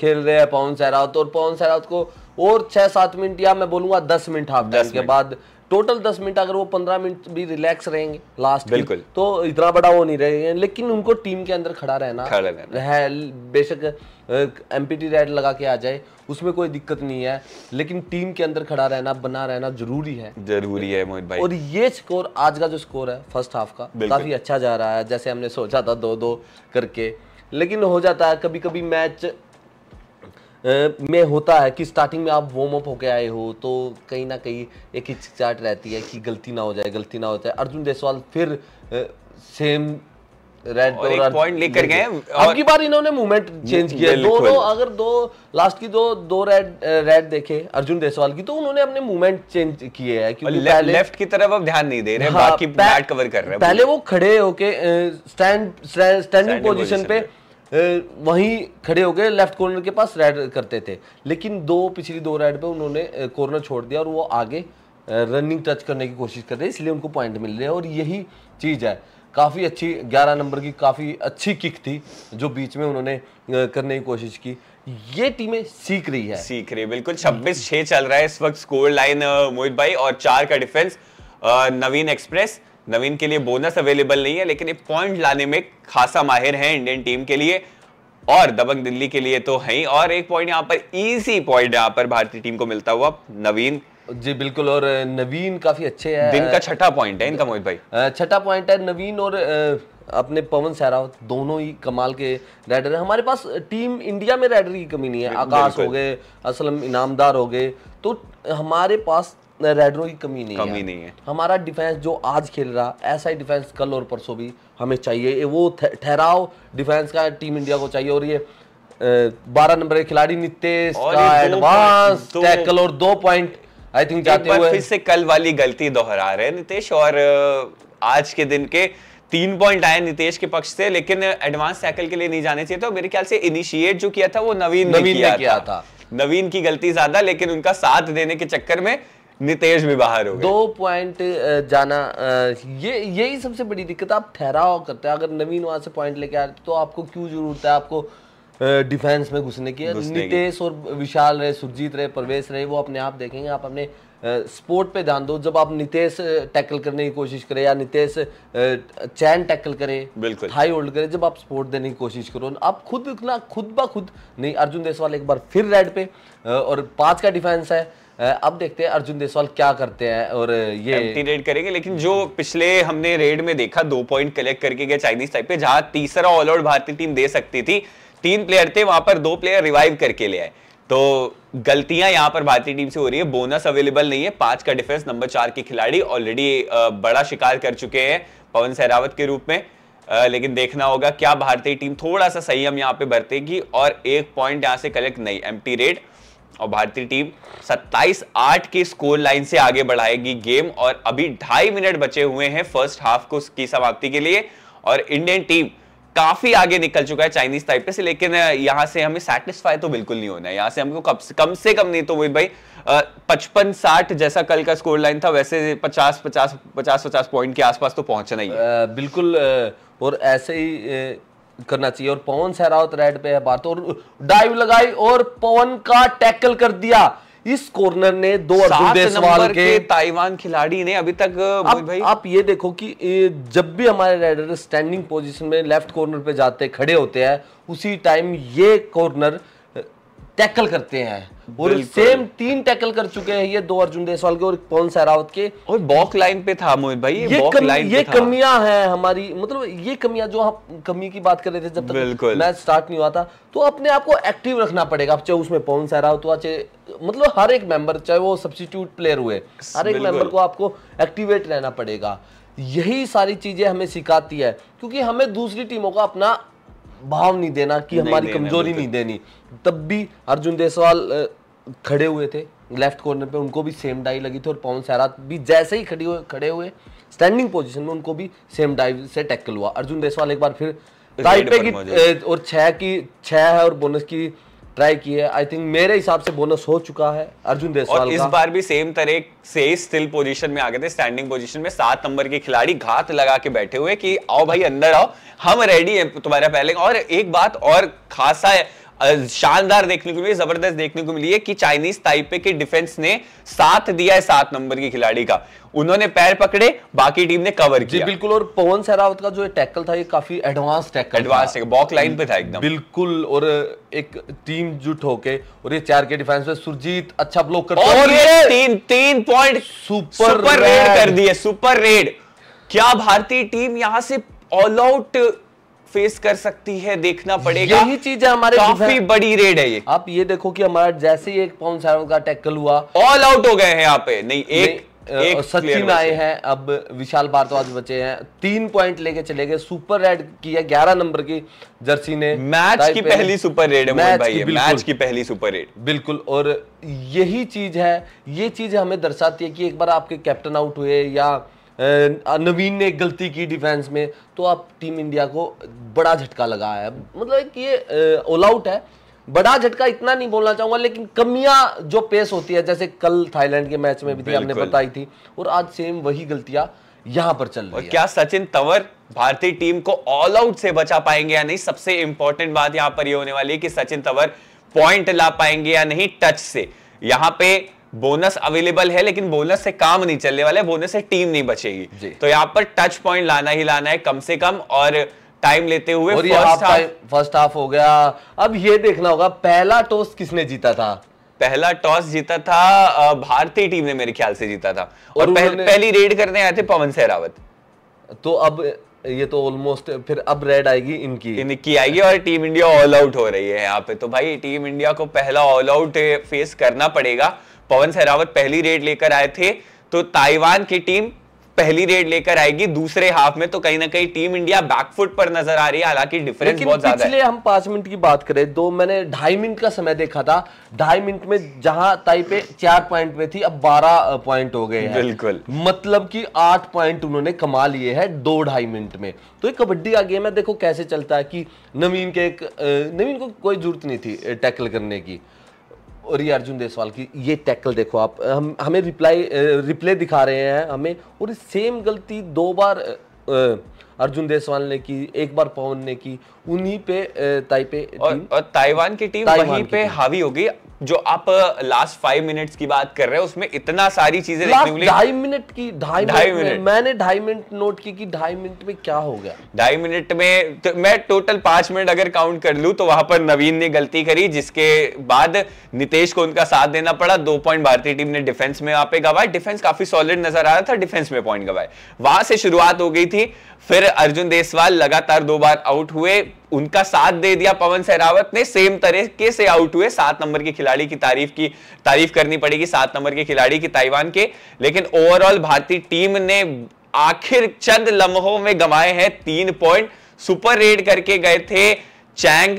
खेल रहे हैं पवन सहरावत और पवन सहरावत को और छह सात मिनट या मैं बोलूंगा दस मिनट हाफ टाइम के बाद टोटल दस मिनट अगर वो पंद्रह मिनट भी रिलैक्स रहेंगे लास्ट बिल्कुल तो इतना बड़ा वो नहीं रहेंगे लेकिन उनको टीम के अंदर खड़ा रहना है बेशक एम पी टी रेड लगा के आ जाए उसमें कोई दिक्कत नहीं है लेकिन टीम के अंदर खड़ा रहना बना रहना जरूरी है जरूरी है मोहित भाई और ये स्कोर आज का जो स्कोर है फर्स्ट हाफ का काफी अच्छा जा रहा है जैसे हमने सोचा था दो दो करके लेकिन हो जाता है कभी कभी मैच में होता है कि स्टार्टिंग में आप वार्म अप होके आए हो तो कहीं ना कहीं एक हिचकिचाहट रहती है कि गलती ना हो जाए गलती ना हो जाए अर्जुन जायसवाल फिर सेम रेड और एक पॉइंट लेकर गए अब की बार इन्होंने मूवमेंट चेंज किया दो दो अगर दो लास्ट की दो दो रेड रेड देखे अर्जुन देसवाल की तो उन्होंने अपने मूवमेंट चेंज किए हैं क्योंकि ले, पहले लेफ्ट की तरफ अब ध्यान नहीं दे रहे हाँ, बाकी बैट कवर कर रहे हैं पहले वो खड़े होके स्टैंड स्टैंडिंग पोजीशन पे वहीं खड़े हो गए लेफ्ट कॉर्नर के पास राइड करते थे लेकिन दो पिछली दो राइड पे उन्होंने कॉर्नर छोड़ दिया और वो आगे रनिंग टच करने की कोशिश कर रहे हैं इसलिए उनको पॉइंट मिल रहे हैं और यही चीज़ है काफ़ी अच्छी 11 नंबर की काफ़ी अच्छी किक थी जो बीच में उन्होंने करने की कोशिश की ये टीमें सीख रही है सीख रही है बिल्कुल 26 छः चल रहा है इस वक्त स्कोर लाइन मोहित भाई और चार का डिफेंस नवीन एक्सप्रेस नवीन के लिए बोनस अवेलेबल नहीं है लेकिन ये पॉइंट लाने में खासा माहिर है इंडियन टीम के लिए और दबंग दिल्ली के लिए तो है ही और एक पॉइंट यहाँ पर इजी पॉइंट यहाँ पर भारतीय टीम को मिलता हुआ नवीन जी बिल्कुल और नवीन काफी अच्छे हैं दिन का छठा पॉइंट है इनका मोहित भाई छठा पॉइंट है नवीन और अपने पवन सहराव दोनों ही कमाल के राइडर हैं हमारे पास टीम इंडिया में राइडर की कमी नहीं है आकाश हो गए असलम इनामदार हो गए तो हमारे पास रेडरों की कमी नहीं कमी है। नहीं है हमारा डिफेंस जो आज खेल रहा ऐसा ही डिफेंस कल और परसों भी हमें चाहिए वो ठहराव डिफेंस का टीम इंडिया को चाहिए और ये बारह नंबर के खिलाड़ी नितेश का एडवांस टैकल और दो पॉइंट आई थिंक जाते हुए फिर से कल वाली गलती दोहरा रहे नितेश और आज के दिन के तीन पॉइंट आए नितेश के पक्ष से लेकिन एडवांस टैकल के लिए नहीं जाने चाहिए तो मेरे ख्याल से इनिशिएट जो किया था वो नवीन नवीन ने किया, ने किया था।, था नवीन की गलती ज्यादा लेकिन उनका साथ देने के चक्कर में नितेश भी बाहर हो गए दो पॉइंट जाना ये यही सबसे बड़ी दिक्कत आप ठहराव करते हैं अगर नवीन वहां से पॉइंट लेके आ तो आपको क्यों जरूरत है आपको डिफेंस में घुसने की नितेश और विशाल रहे सुरजीत रहे परवेश रहे वो अपने आप देखेंगे आप अपने स्पोर्ट पे ध्यान दो जब आप नितेश टैकल करने की कोशिश करें या नितेश चैन टैकल करें बिल्कुल हाई होल्ड करें जब आप स्पोर्ट देने की कोशिश करो आप खुद ना खुद ब खुद नहीं अर्जुन देसवाल एक बार फिर रेड पे और पांच का डिफेंस है अब देखते हैं अर्जुन देसवाल क्या करते हैं और ये रेड करेंगे लेकिन जो पिछले हमने रेड में देखा दो पॉइंट कलेक्ट करके गए चाइनीज टाइप पे जहां तीसरा आउट भारतीय टीम दे सकती थी तीन प्लेयर थे वहां पर दो प्लेयर रिवाइव करके ले आए तो गलतियां यहां पर भारतीय टीम से हो रही है बोनस अवेलेबल नहीं है पांच का डिफेंस नंबर चार के खिलाड़ी ऑलरेडी बड़ा शिकार कर चुके हैं पवन सहरावत के रूप में लेकिन देखना होगा क्या भारतीय टीम थोड़ा सा संयम यहाँ पे बरतेगी और एक पॉइंट यहां से कलेक्ट नहीं एम रेड और भारतीय टीम 27-8 के स्कोर लाइन से आगे बढ़ाएगी गेम और अभी ढाई मिनट बचे हुए हैं फर्स्ट हाफ को की समाप्ति के लिए और इंडियन टीम काफी आगे निकल चुका है चाइनीज टाइप से लेकिन यहां से हमें सेटिस्फाई तो बिल्कुल नहीं होना है यहां से हमको कम से कम से कम नहीं तो वही भाई पचपन साठ जैसा कल का स्कोर लाइन था वैसे पचास पचास पचास पचास पॉइंट के आसपास तो पहुंचना ही है आ, बिल्कुल और ऐसे ही करना चाहिए और पवन सहरावत रेड पे है भारत और डाइव लगाई और पवन का टैकल कर दिया इस कॉर्नर ने दो अर्जुन के, के ताइवान खिलाड़ी ने अभी तक आप, भाई आप ये देखो कि जब भी हमारे राइडर स्टैंडिंग पोजीशन में लेफ्ट कॉर्नर पे जाते खड़े होते हैं उसी टाइम ये कॉर्नर टैकल करते हैं और सेम तीन टैकल कर चुके हैं ये दो अर्जुन देसवाल के और पवन सहरावत के और बॉक लाइन पे था मोहित भाई ये बॉक कम, लाइन ये कमियां हैं हमारी मतलब ये कमियां जो हम कमी की बात कर रहे थे जब तक मैच स्टार्ट नहीं हुआ था तो अपने आप को एक्टिव रखना पड़ेगा चाहे उसमें पवन सहरावत हुआ चाहे मतलब हर एक मेंबर चाहे वो सब्सिट्यूट प्लेयर हुए हर एक मेंबर को आपको एक्टिवेट रहना पड़ेगा यही सारी चीजें हमें सिखाती है क्योंकि हमें दूसरी टीमों का अपना भाव नहीं देना कि नहीं हमारी कमजोरी नहीं देनी तब भी अर्जुन देसवाल खड़े हुए थे लेफ्ट कॉर्नर पे उनको भी सेम डाई लगी थी और पवन सहरात भी जैसे ही खड़े हुए खड़े हुए स्टैंडिंग पोजीशन में उनको भी सेम डाइव से टैकल हुआ अर्जुन देसवाल एक बार फिर राइट पे की और छह की छह है और बोनस की ट्राई किए आई थिंक मेरे हिसाब से बोनस हो चुका है अर्जुन देसवाल और इस बार भी सेम तरह से स्टिल पोजीशन में आ गए थे स्टैंडिंग पोजीशन में सात नंबर के खिलाड़ी घात लगा के बैठे हुए कि आओ भाई अंदर आओ हम रेडी हैं तुम्हारा पहले और एक बात और खासा है शानदार देखने को मिली जबरदस्त देखने को मिली है कि चाइनीज ताइपे के डिफेंस ने साथ दिया है सात नंबर के खिलाड़ी का उन्होंने पैर पकड़े बाकी टीम ने कवर किया बिल्कुल और पवन सहरावत का जो टैकल था ये काफी advance tackle advance baulk line पे था एकदम बिल्कुल और एक टीम जुट होके और ये चार के डिफेंस में सुरजीत अच्छा ब्लॉक कर और ये तीन तीन पॉइंट सुपर, सुपर रेड कर दिए सुपर रेड क्या भारतीय टीम यहां से ऑल आउट फेस कर सकती है देखना पड़ेगा यही चीज है हमारे काफी बड़ी रेड है ये आप ये देखो कि हमारा जैसे ही एक पवन सैरन का टैकल हुआ ऑल आउट हो गए हैं यहाँ पे नहीं एक सचिन आए हैं अब विशाल भारद्वाज बचे हैं तीन पॉइंट लेके चले गए सुपर रेड की है ग्यारह नंबर की जर्सी ने मैच की पहली सुपर रेड है मैच भाई की मैच की पहली सुपर रेड बिल्कुल और यही चीज है ये चीज हमें दर्शाती है कि एक बार आपके कैप्टन आउट हुए या नवीन ने गलती की डिफेंस में तो आप टीम इंडिया को बड़ा झटका लगा है मतलब कि ये ऑल आउट है बड़ा झटका इतना नहीं बोलना चाहूंगा लेकिन कमियां जो पेस होती है जैसे कल थाईलैंड के मैच में भी थी आपने बताई थी और आज सेम वही गलतियां यहां पर चल रही है क्या सचिन तंवर भारतीय टीम को ऑल आउट से बचा पाएंगे या नहीं सबसे इंपॉर्टेंट बात यहाँ पर ये होने वाली है कि सचिन तंवर पॉइंट ला पाएंगे या नहीं टच से यहाँ पे बोनस अवेलेबल है लेकिन बोनस से काम नहीं चलने वाला है बोनस से टीम नहीं बचेगी तो यहाँ पर टच पॉइंट लाना ही लाना है कम से कम और टाइम लेते हुए फर्स्ट हाफ हो गया अब ये देखना होगा पहला टॉस किसने जीता था पहला टॉस जीता था भारतीय टीम ने मेरे ख्याल से जीता था और, और पह, पहली रेड करने आए थे पवन सहरावत तो अब ये तो ऑलमोस्ट फिर अब रेड आएगी इनकी इनकी आएगी और टीम इंडिया ऑल आउट हो रही है यहाँ पे तो भाई टीम इंडिया को पहला ऑल आउट फेस करना पड़ेगा पवन सहरावत पहली रेड लेकर आए थे तो ताइवान की टीम पहली रेड लेकर आएगी दूसरे हाफ में तो कहीं ना कहीं टीम इंडिया बैकफुट पर नजर आ रही है हालांकि डिफरेंस बहुत ज्यादा है हम पांच मिनट की बात करें दो मैंने ढाई मिनट का समय देखा था ढाई मिनट में जहां ताइपे चार पॉइंट में थी अब बारह पॉइंट हो गए बिल्कुल मतलब कि आठ पॉइंट उन्होंने कमा लिए है दो ढाई मिनट में तो ये कबड्डी का गेम है देखो कैसे चलता है कि नवीन के एक नवीन को कोई जरूरत नहीं थी टैकल करने की रि अर्जुन देसवाल की ये टैकल देखो आप हम हमें रिप्लाई रिप्ले दिखा रहे हैं हमें और सेम गलती दो बार अर्जुन देसवाल ने की एक बार पवन ने की उन्हीं पे ताइपे और, और ताइवान की टीम वहीं पे हावी हो गई जो आप लास्ट फाइव मिनट्स की बात कर रहे हैं उसमें इतना सारी चीजें ढाई मिनट की ढाई ढाई मिनट मैंने ढाई मिनट नोट की कि ढाई मिनट में क्या हो गया ढाई मिनट में तो मैं टोटल पांच मिनट अगर काउंट कर लू तो वहां पर नवीन ने गलती करी जिसके बाद नितेश को उनका साथ देना पड़ा दो पॉइंट भारतीय टीम ने डिफेंस में वहां पे गवाए डिफेंस काफी सॉलिड नजर आ रहा था डिफेंस में पॉइंट गवाए वहां से शुरुआत हो गई थी फिर अर्जुन देसवाल लगातार दो बार आउट हुए उनका साथ दे दिया पवन सहरावत ने सेम तरीके से आउट हुए सात नंबर के खिलाड़ी की तारीफ की तारीफ करनी पड़ेगी सात नंबर के खिलाड़ी की ताइवान के लेकिन ओवरऑल भारतीय टीम ने आखिर चंद लम्हों में गंवाए हैं तीन पॉइंट सुपर रेड करके गए थे चैंग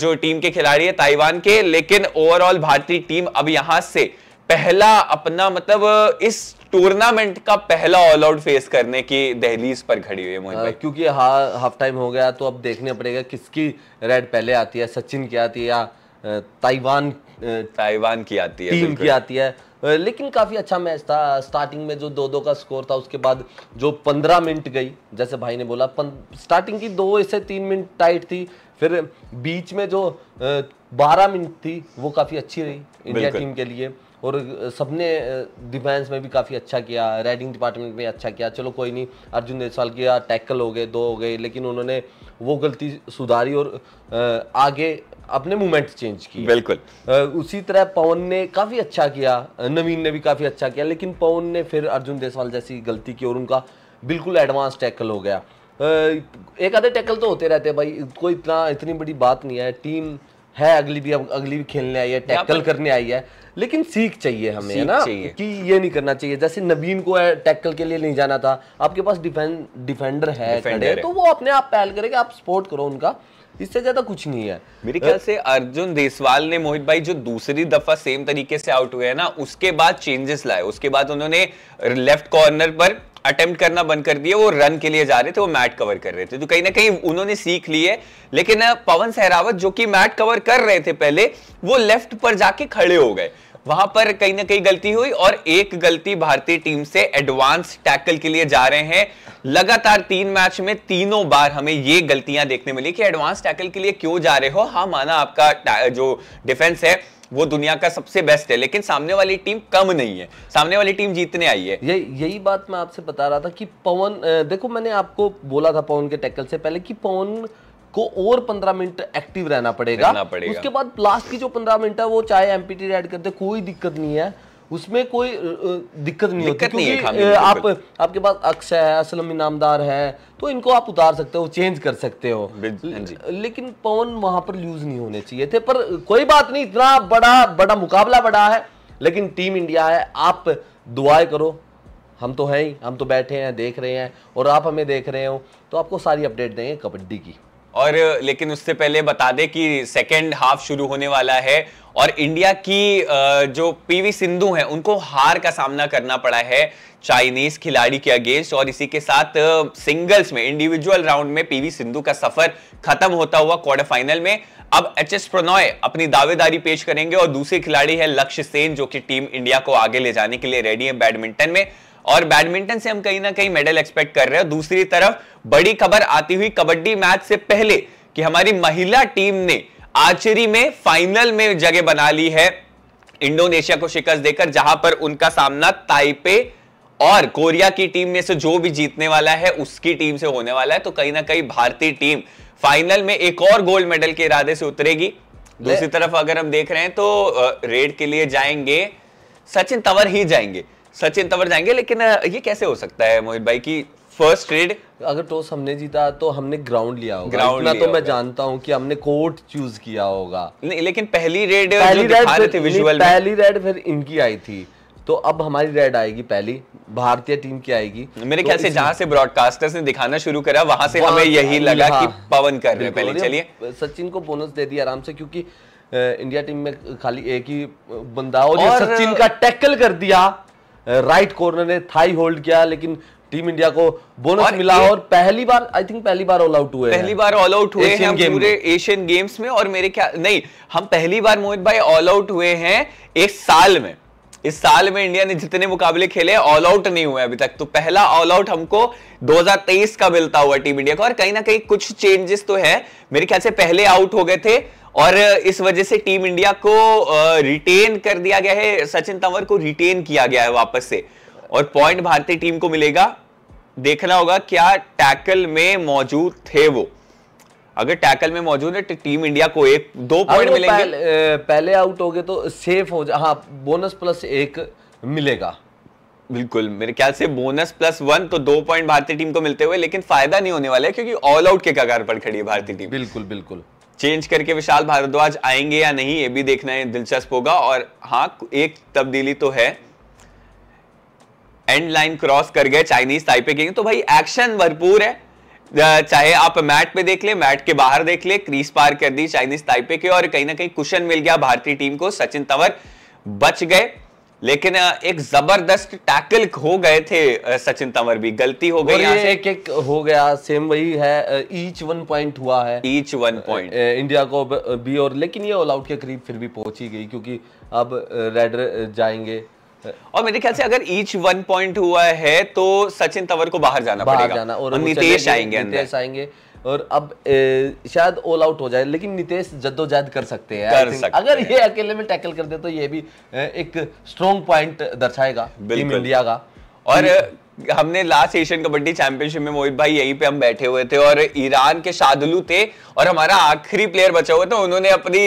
जो टीम के खिलाड़ी है ताइवान के लेकिन ओवरऑल भारतीय टीम अब यहां से पहला अपना मतलब इस टूर्नामेंट का पहला ऑल आउट फेस करने की दहलीज पर खड़ी हुई है मोहित हाँ, भाई क्योंकि हा, हाफ टाइम हो गया तो अब देखने पड़ेगा किसकी रेड पहले आती है सचिन की आती है या ताइवान ताइवान की आती है टीम की आती है लेकिन काफ़ी अच्छा मैच था स्टार्टिंग में जो दो दो का स्कोर था उसके बाद जो पंद्रह मिनट गई जैसे भाई ने बोला स्टार्टिंग की दो से तीन मिनट टाइट थी फिर बीच में जो बारह मिनट थी वो काफ़ी अच्छी रही इंडिया टीम के लिए और सबने डिफेंस में भी काफ़ी अच्छा किया राइडिंग डिपार्टमेंट में अच्छा किया चलो कोई नहीं अर्जुन देसवाल की टैकल हो गए दो हो गए लेकिन उन्होंने वो गलती सुधारी और आगे अपने मूवमेंट चेंज की बिल्कुल उसी तरह पवन ने काफ़ी अच्छा किया नवीन ने भी काफ़ी अच्छा किया लेकिन पवन ने फिर अर्जुन देसवाल जैसी गलती की और उनका बिल्कुल एडवांस टैकल हो गया एक आधे टैकल तो होते रहते हैं भाई कोई इतना इतनी बड़ी बात नहीं है टीम है अगली भी अब अगली भी खेलने आई है टैकल करने आई है लेकिन सीख चाहिए हमें सीख ना चाहिए। कि ये नहीं करना चाहिए जैसे नबीन को टैकल के लिए नहीं जाना था आपके पास डिफेंड डिफेंडर है, खड़े तो वो अपने आप पहल करेगा आप सपोर्ट करो उनका इससे ज्यादा कुछ नहीं है मेरे ख्याल से अर्जुन देसवाल ने मोहित भाई जो दूसरी दफा सेम तरीके से आउट हुए हैं ना उसके बाद चेंजेस लाए उसके बाद उन्होंने लेफ्ट कॉर्नर पर अटेम्प्ट करना बंद कर दिया वो रन के लिए जा रहे थे वो मैट कवर कर रहे थे तो कहीं ना कहीं उन्होंने सीख ली है लेकिन पवन सहरावत जो कि मैट कवर कर रहे थे पहले वो लेफ्ट पर जाके खड़े हो गए वहां पर कहीं ना कहीं गलती हुई और एक गलती भारतीय टीम से एडवांस टैकल के लिए जा रहे हैं लगातार तीन मैच में तीनों बार हमें ये गलतियां देखने मिली कि एडवांस टैकल के लिए क्यों जा रहे हो हाँ माना आपका जो डिफेंस है वो दुनिया का सबसे बेस्ट है लेकिन सामने वाली टीम कम नहीं है सामने वाली टीम जीतने आई है ये यही बात मैं आपसे बता रहा था कि पवन देखो मैंने आपको बोला था पवन के टैकल से पहले कि पवन को और पंद्रह मिनट एक्टिव रहना पड़ेगा।, रहना पड़ेगा उसके बाद लास्ट की जो पंद्रह मिनट है वो चाहे एमपीटी ऐड करते कोई दिक्कत नहीं है उसमें कोई दिक्कत नहीं दिक्कत होती नहीं है आप आपके पास अक्ष है असलम इनामदार है तो इनको आप उतार सकते हो चेंज कर सकते हो हाँ लेकिन पवन वहां पर लूज नहीं होने चाहिए थे पर कोई बात नहीं इतना बड़ा बड़ा मुकाबला बड़ा है लेकिन टीम इंडिया है आप दुआएं करो हम तो हैं ही हम तो बैठे हैं देख रहे हैं और आप हमें देख रहे हो तो आपको सारी अपडेट देंगे कबड्डी की और लेकिन उससे पहले बता दे कि सेकेंड हाफ शुरू होने वाला है और इंडिया की जो पीवी सिंधु है उनको हार का सामना करना पड़ा है चाइनीज खिलाड़ी के अगेंस्ट और इसी के साथ सिंगल्स में इंडिविजुअल राउंड में पीवी सिंधु का सफर खत्म होता हुआ क्वार्टर फाइनल में अब एच एस प्रणॉय अपनी दावेदारी पेश करेंगे और दूसरे खिलाड़ी है लक्ष्य सेन जो कि टीम इंडिया को आगे ले जाने के लिए रेडी है बैडमिंटन में और बैडमिंटन से हम कहीं ना कहीं मेडल एक्सपेक्ट कर रहे हैं दूसरी तरफ बड़ी खबर आती हुई कबड्डी मैच से पहले कि हमारी महिला टीम ने आचरी में फाइनल में जगह बना ली है इंडोनेशिया को शिकस्त देकर जहां पर उनका सामना ताइपे और कोरिया की टीम में से जो भी जीतने वाला है उसकी टीम से होने वाला है तो कहीं ना कहीं भारतीय टीम फाइनल में एक और गोल्ड मेडल के इरादे से उतरेगी दूसरी तरफ अगर हम देख रहे हैं तो रेड के लिए जाएंगे सचिन तंवर ही जाएंगे सचिन तंवर जाएंगे लेकिन ये कैसे हो सकता है मोहित भाई की फर्स्ट रेड अगर टॉस हमने जीता तो हमने ग्राउंड लिया होगा ग्राउंड इतना तो मैं जानता हूँ कि हमने कोर्ट चूज किया होगा नहीं लेकिन पहली रेड पहली रेड थे विजुअल पहली रेड फिर इनकी आई थी तो अब हमारी रेड आएगी पहली भारतीय टीम की आएगी मेरे तो ख्याल से जहां से ब्रॉडकास्टर्स ने दिखाना शुरू करा वहां से हमें यही लगा कि हाँ। पवन कर रहे पहले चलिए सचिन को बोनस दे दिया आराम से क्योंकि इंडिया टीम में खाली एक ही बंदा और सचिन का टैकल कर दिया राइट कॉर्नर ने थाई होल्ड किया लेकिन टीम इंडिया को बोनस और मिला और पहली बार आई थिंक पहली बार ऑल आउट हुए पहली बार ऑल आउट हुए हैं हम पूरे एशियन गेम्स में और मेरे क्या नहीं हम पहली बार मोहित भाई ऑल आउट हुए हैं एक साल में इस साल में इंडिया ने जितने मुकाबले खेले ऑल आउट नहीं हुए अभी तक तो पहला ऑल आउट हमको 2023 का मिलता हुआ टीम इंडिया को और कहीं ना कहीं कुछ चेंजेस तो है मेरे ख्याल से पहले आउट हो गए थे और इस वजह से टीम इंडिया को रिटेन कर दिया गया है सचिन तंवर को रिटेन किया गया है वापस से और पॉइंट भारतीय टीम को मिलेगा देखना होगा क्या टैकल में मौजूद थे वो अगर टैकल में मौजूद है तो टीम इंडिया को एक दो पॉइंट हाँ, मिलेंगे पहले, पहले आउट तो हो गए तो सेफ हो जाए हाँ बोनस प्लस एक मिलेगा बिल्कुल मेरे ख्याल से बोनस प्लस वन तो दो पॉइंट भारतीय टीम को मिलते हुए लेकिन फायदा नहीं होने वाला है क्योंकि ऑल आउट के कगार पर खड़ी है भारतीय टीम बिल्कुल बिल्कुल चेंज करके विशाल भारद्वाज आएंगे या नहीं ये भी देखना है दिलचस्प होगा और हाँ एक तब्दीली तो है एंड लाइन क्रॉस कर गए चाइनीज ताइपे के तो भाई एक्शन भरपूर है चाहे आप मैट पे देख ले मैट के बाहर देख ले क्रीज पार कर दी चाइनीज ताइपे के और कहीं ना कहीं कुशन मिल गया भारतीय टीम को सचिन तंवर बच गए लेकिन एक जबरदस्त टैकल हो गए थे सचिन तंवर भी गलती हो गई यहाँ से एक एक हो गया सेम वही है ईच वन पॉइंट हुआ है ईच वन पॉइंट इंडिया को भी और लेकिन ये ऑल आउट के करीब फिर भी पहुंच ही गई क्योंकि अब रेडर जाएंगे और मेरे ख्याल से अगर ईच वन पॉइंट हुआ है तो सचिन तंवर को बाहर जाना बाहर पड़ेगा जाना और नितेश आएंगे नितेश आएंगे और अब ए, शायद ऑल आउट हो जाए लेकिन नितेश जद्दोजहद कर सकते हैं कर सकते अगर ये अकेले में टैकल कर दे तो ये भी एक स्ट्रॉन्ग पॉइंट दर्शाएगा टीम इंडिया का और हमने लास्ट एशियन कबड्डी चैंपियनशिप में मोहित भाई यहीं पे हम बैठे हुए थे और ईरान के शादलू थे और हमारा आखिरी प्लेयर बचा हुआ था उन्होंने अपनी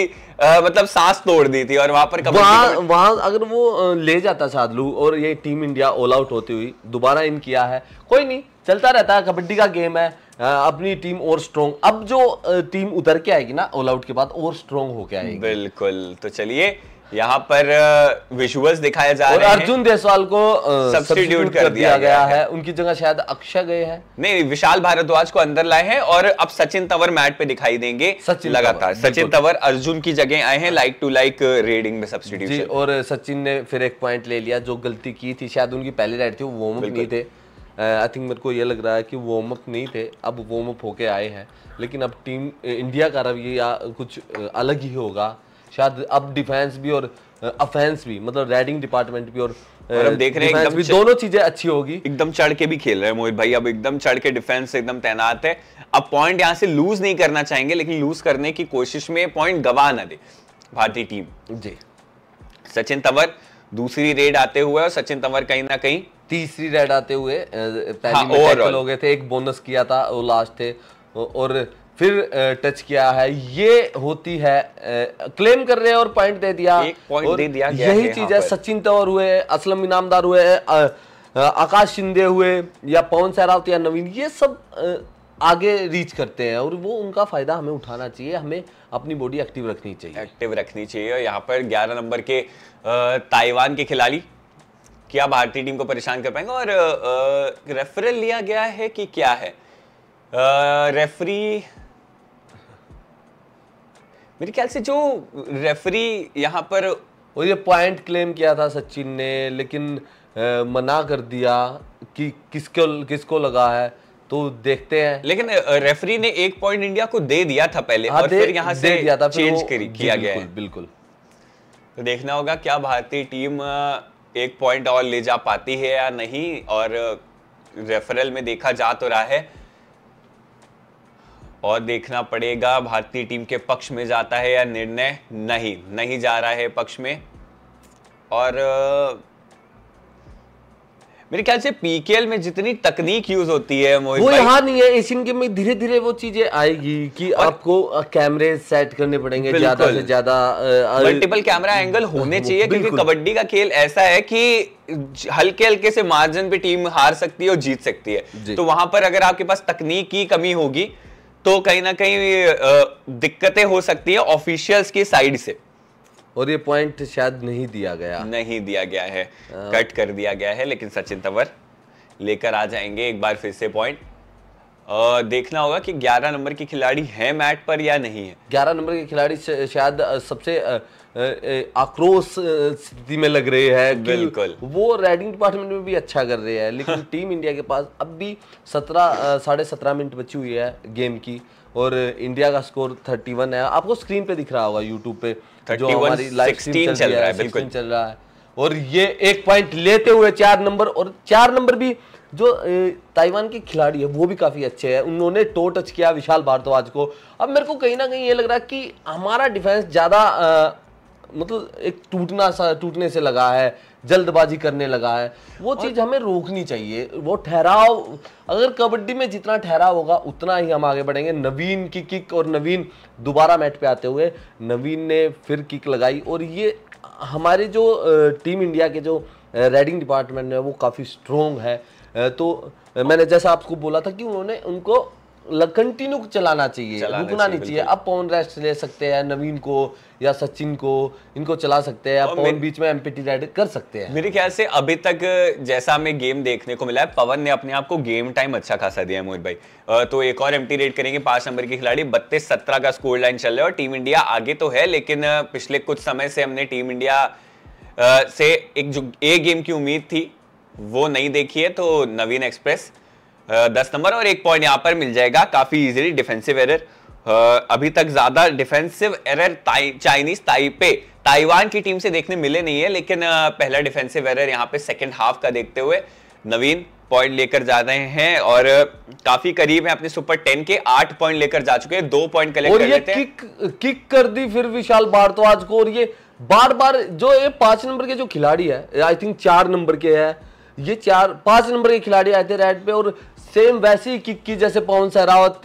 आ, मतलब सांस तोड़ दी थी और वहां पर वहां वहां अगर वो ले जाता शादलू और ये टीम इंडिया ऑल आउट होती हुई दोबारा इन किया है कोई नहीं चलता रहता है कबड्डी का गेम है अपनी टीम और स्ट्रॉन्ग अब जो टीम उतर के आएगी ना ऑल आउट के बाद और स्ट्रॉन्ग होके आएगी बिल्कुल तो चलिए यहाँ पर विजुअल्स दिखाए जा रहे हैं अर्जुन देसवाल को सब्सटीट्यूट कर, कर दिया गया, गया है उनकी जगह शायद अक्षय गए हैं नहीं विशाल भारद्वाज को अंदर लाए हैं और अब सचिन तंवर मैट पे दिखाई देंगे सचिन लगातार सचिन तंवर अर्जुन की जगह आए हैं लाइक टू लाइक रेडिंग में सब्सटीट्यूट और सचिन ने फिर एक पॉइंट ले लिया जो गलती की थी शायद उनकी पहली राइड थी वो वार्म नहीं थे आई uh, थिंक मेरे को ये लग रहा है कि वार्म अप नहीं थे अब वार्म अप होके आए हैं लेकिन अब टीम इंडिया uh, का रवैया कुछ uh, अलग ही होगा शायद अब डिफेंस भी और अफेंस भी मतलब रेडिंग डिपार्टमेंट भी और, और हम देख रहे हैं एकदम दोनों चीजें अच्छी होगी एकदम चढ़ के भी खेल रहे हैं मोहित भाई अब एकदम चढ़ के डिफेंस एकदम तैनात है अब पॉइंट यहाँ से लूज नहीं करना चाहेंगे लेकिन लूज करने की कोशिश में पॉइंट गवा ना दे भारतीय टीम जी सचिन तंवर दूसरी रेड आते हुए और सचिन तंवर कहीं ना कहीं तीसरी रेड आते हुए पहली हाँ, में टैकल हो गए थे एक बोनस किया था वो लास्ट थे और फिर टच किया है ये होती है क्लेम कर रहे हैं और पॉइंट दे दिया पॉइंट दे दिया गया यही चीज है सचिन तंवर हुए असलम इनामदार हुए आकाश शिंदे हुए या पवन सहरावत या नवीन ये सब आगे रीच करते हैं और वो उनका फायदा हमें उठाना चाहिए हमें अपनी बॉडी एक्टिव रखनी चाहिए एक्टिव रखनी चाहिए और यहाँ पर 11 नंबर के ताइवान के खिलाड़ी क्या भारतीय टीम को परेशान कर पाएंगे और रेफरल लिया गया है कि क्या है रेफरी मेरे ख्याल से जो रेफरी यहाँ पर वो ये पॉइंट क्लेम किया था सचिन ने लेकिन आ, मना कर दिया कि किसको किसको लगा है तो देखते हैं लेकिन रेफरी ने एक पॉइंट इंडिया को दे दिया था पहले हाँ, और दे, फिर यहाँ से दिया था चेंज किया गया है बिल्कुल तो देखना होगा क्या भारतीय टीम एक पॉइंट और ले जा पाती है या नहीं और रेफरल में देखा जा तो रहा है और देखना पड़ेगा भारतीय टीम के पक्ष में जाता है या निर्णय नहीं नहीं जा रहा है पक्ष में और मेरे ख्याल से पीकेएल में जितनी तकनीक यूज होती है वो यहाँ नहीं है एशियन गेम में धीरे धीरे वो चीजें आएगी कि आपको कैमरे सेट करने पड़ेंगे ज्यादा से ज्यादा मल्टीपल कैमरा एंगल होने चाहिए क्योंकि कबड्डी का खेल ऐसा है कि हल्के हल्के से मार्जिन पे टीम हार सकती है और जीत सकती है तो वहां पर अगर आपके पास तकनीक की कमी होगी तो कहीं ना कहीं दिक्कतें हो सकती है ऑफिशियल्स की साइड से और ये पॉइंट शायद नहीं दिया गया नहीं दिया गया है आ, हाँ। कट कर दिया गया है लेकिन सचिन तंवर लेकर आ जाएंगे एक बार फिर से पॉइंट देखना होगा कि 11 नंबर के खिलाड़ी हैं मैट पर या नहीं है 11 नंबर के खिलाड़ी शायद सबसे आक्रोश स्थिति में लग रहे हैं बिल्कुल वो राइडिंग डिपार्टमेंट में भी अच्छा कर रहे हैं लेकिन टीम इंडिया के पास अब भी सत्रह साढ़े सत्रह मिनट बची हुई है गेम की और इंडिया का स्कोर 31 है आपको स्क्रीन पे दिख रहा होगा यूट्यूब पे जो हमारी लाइव स्ट्रीम चल रहा है चल रहा है और ये एक पॉइंट लेते हुए चार नंबर और चार नंबर भी जो ताइवान के खिलाड़ी है वो भी काफ़ी अच्छे हैं उन्होंने टो टच किया विशाल भारद्वाज को अब मेरे को कहीं ना कहीं ये लग रहा है कि हमारा डिफेंस ज़्यादा मतलब एक टूटना सा टूटने से लगा है जल्दबाजी करने लगा है वो चीज़ हमें रोकनी चाहिए वो ठहराव अगर कबड्डी में जितना ठहराव होगा उतना ही हम आगे बढ़ेंगे नवीन की किक और नवीन दोबारा मैट पे आते हुए नवीन ने फिर किक लगाई और ये हमारे जो टीम इंडिया के जो रेडिंग डिपार्टमेंट है वो काफ़ी स्ट्रोंग है तो मैंने जैसा आपको बोला था कि उन्होंने उनको कंटिन्यू चलाना चाहिए रुकना नहीं चाहिए अब पवन रेस्ट ले सकते हैं नवीन को या सचिन को इनको चला सकते हैं पवन बीच में एमपीटी राइड कर सकते हैं मेरे ख्याल से अभी तक जैसा हमें गेम देखने को मिला है पवन ने अपने आप को गेम टाइम अच्छा खासा दिया है मोहित भाई तो एक और एमटी रेड करेंगे पांच नंबर के खिलाड़ी बत्तीस सत्रह का स्कोर लाइन चल रहा है और टीम इंडिया आगे तो है लेकिन पिछले कुछ समय से हमने टीम इंडिया से एक जो ए गेम की उम्मीद थी वो नहीं देखी है तो नवीन एक्सप्रेस दस नंबर और एक पॉइंट यहाँ पर मिल जाएगा काफी इजीली डिफेंसिव एरर अभी तक ज्यादा defensive error Chinese Taipei Taiwan की टीम से देखने मिले नहीं है लेकिन पहला डिफेंसिव एरर यहाँ पे सेकेंड हाफ का देखते हुए नवीन पॉइंट लेकर जा रहे हैं और काफी करीब है अपने सुपर टेन के आठ पॉइंट लेकर जा चुके हैं दो पॉइंट कलेक्ट और कर ये किक किक कर दी फिर विशाल भारद्वाज को और ये बार बार जो ये पांच नंबर के जो खिलाड़ी है आई थिंक चार नंबर के है ये चार पांच नंबर के खिलाड़ी आए थे रेड पे और सेम वैसे ही किक की जैसे पवन सहरावत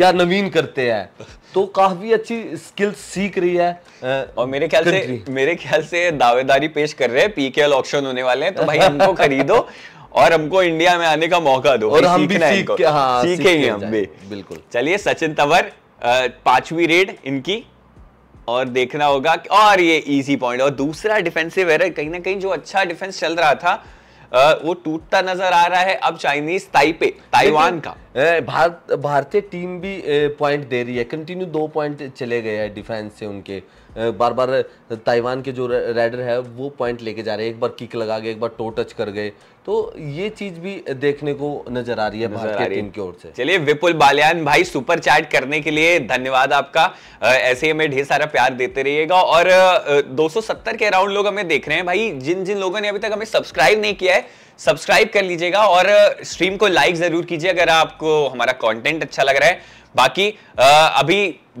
या नवीन करते हैं तो काफी अच्छी स्किल्स सीख रही है और मेरे ख्याल से मेरे ख्याल से दावेदारी पेश कर रहे हैं पीकेएल ऑक्शन होने वाले हैं तो भाई हमको खरीदो और हमको इंडिया में आने का मौका दो और हम भी सीख, हाँ, सीखेंगे हम भी बिल्कुल चलिए सचिन तंवर पांचवी रेड इनकी और देखना होगा और ये इजी पॉइंट और दूसरा डिफेंसिव एरर कहीं ना कहीं जो अच्छा डिफेंस चल रहा था वो टूटता नजर आ रहा है अब चाइनीज ताइपे ताइवान का भारत भारतीय टीम भी पॉइंट दे रही है कंटिन्यू दो पॉइंट चले गए हैं डिफेंस से उनके बार बार ताइवान के जो रेडर है वो पॉइंट लेके जा रहे हैं एक बार किक लगा गए एक बार टो टच कर गए तो ये चीज भी देखने को नजर आ रही है भारतीय टीम की ओर से चलिए विपुल बालियान भाई सुपर चैट करने के लिए धन्यवाद आपका ऐसे ही हमें ढेर सारा प्यार देते रहिएगा और 270 के अराउंड लोग हमें देख रहे हैं भाई जिन जिन लोगों ने अभी तक हमें सब्सक्राइब नहीं किया है सब्सक्राइब कर लीजिएगा और स्ट्रीम को लाइक जरूर कीजिए अगर आपको हमारा कॉन्टेंट अच्छा लग रहा है बाकी आ, अभी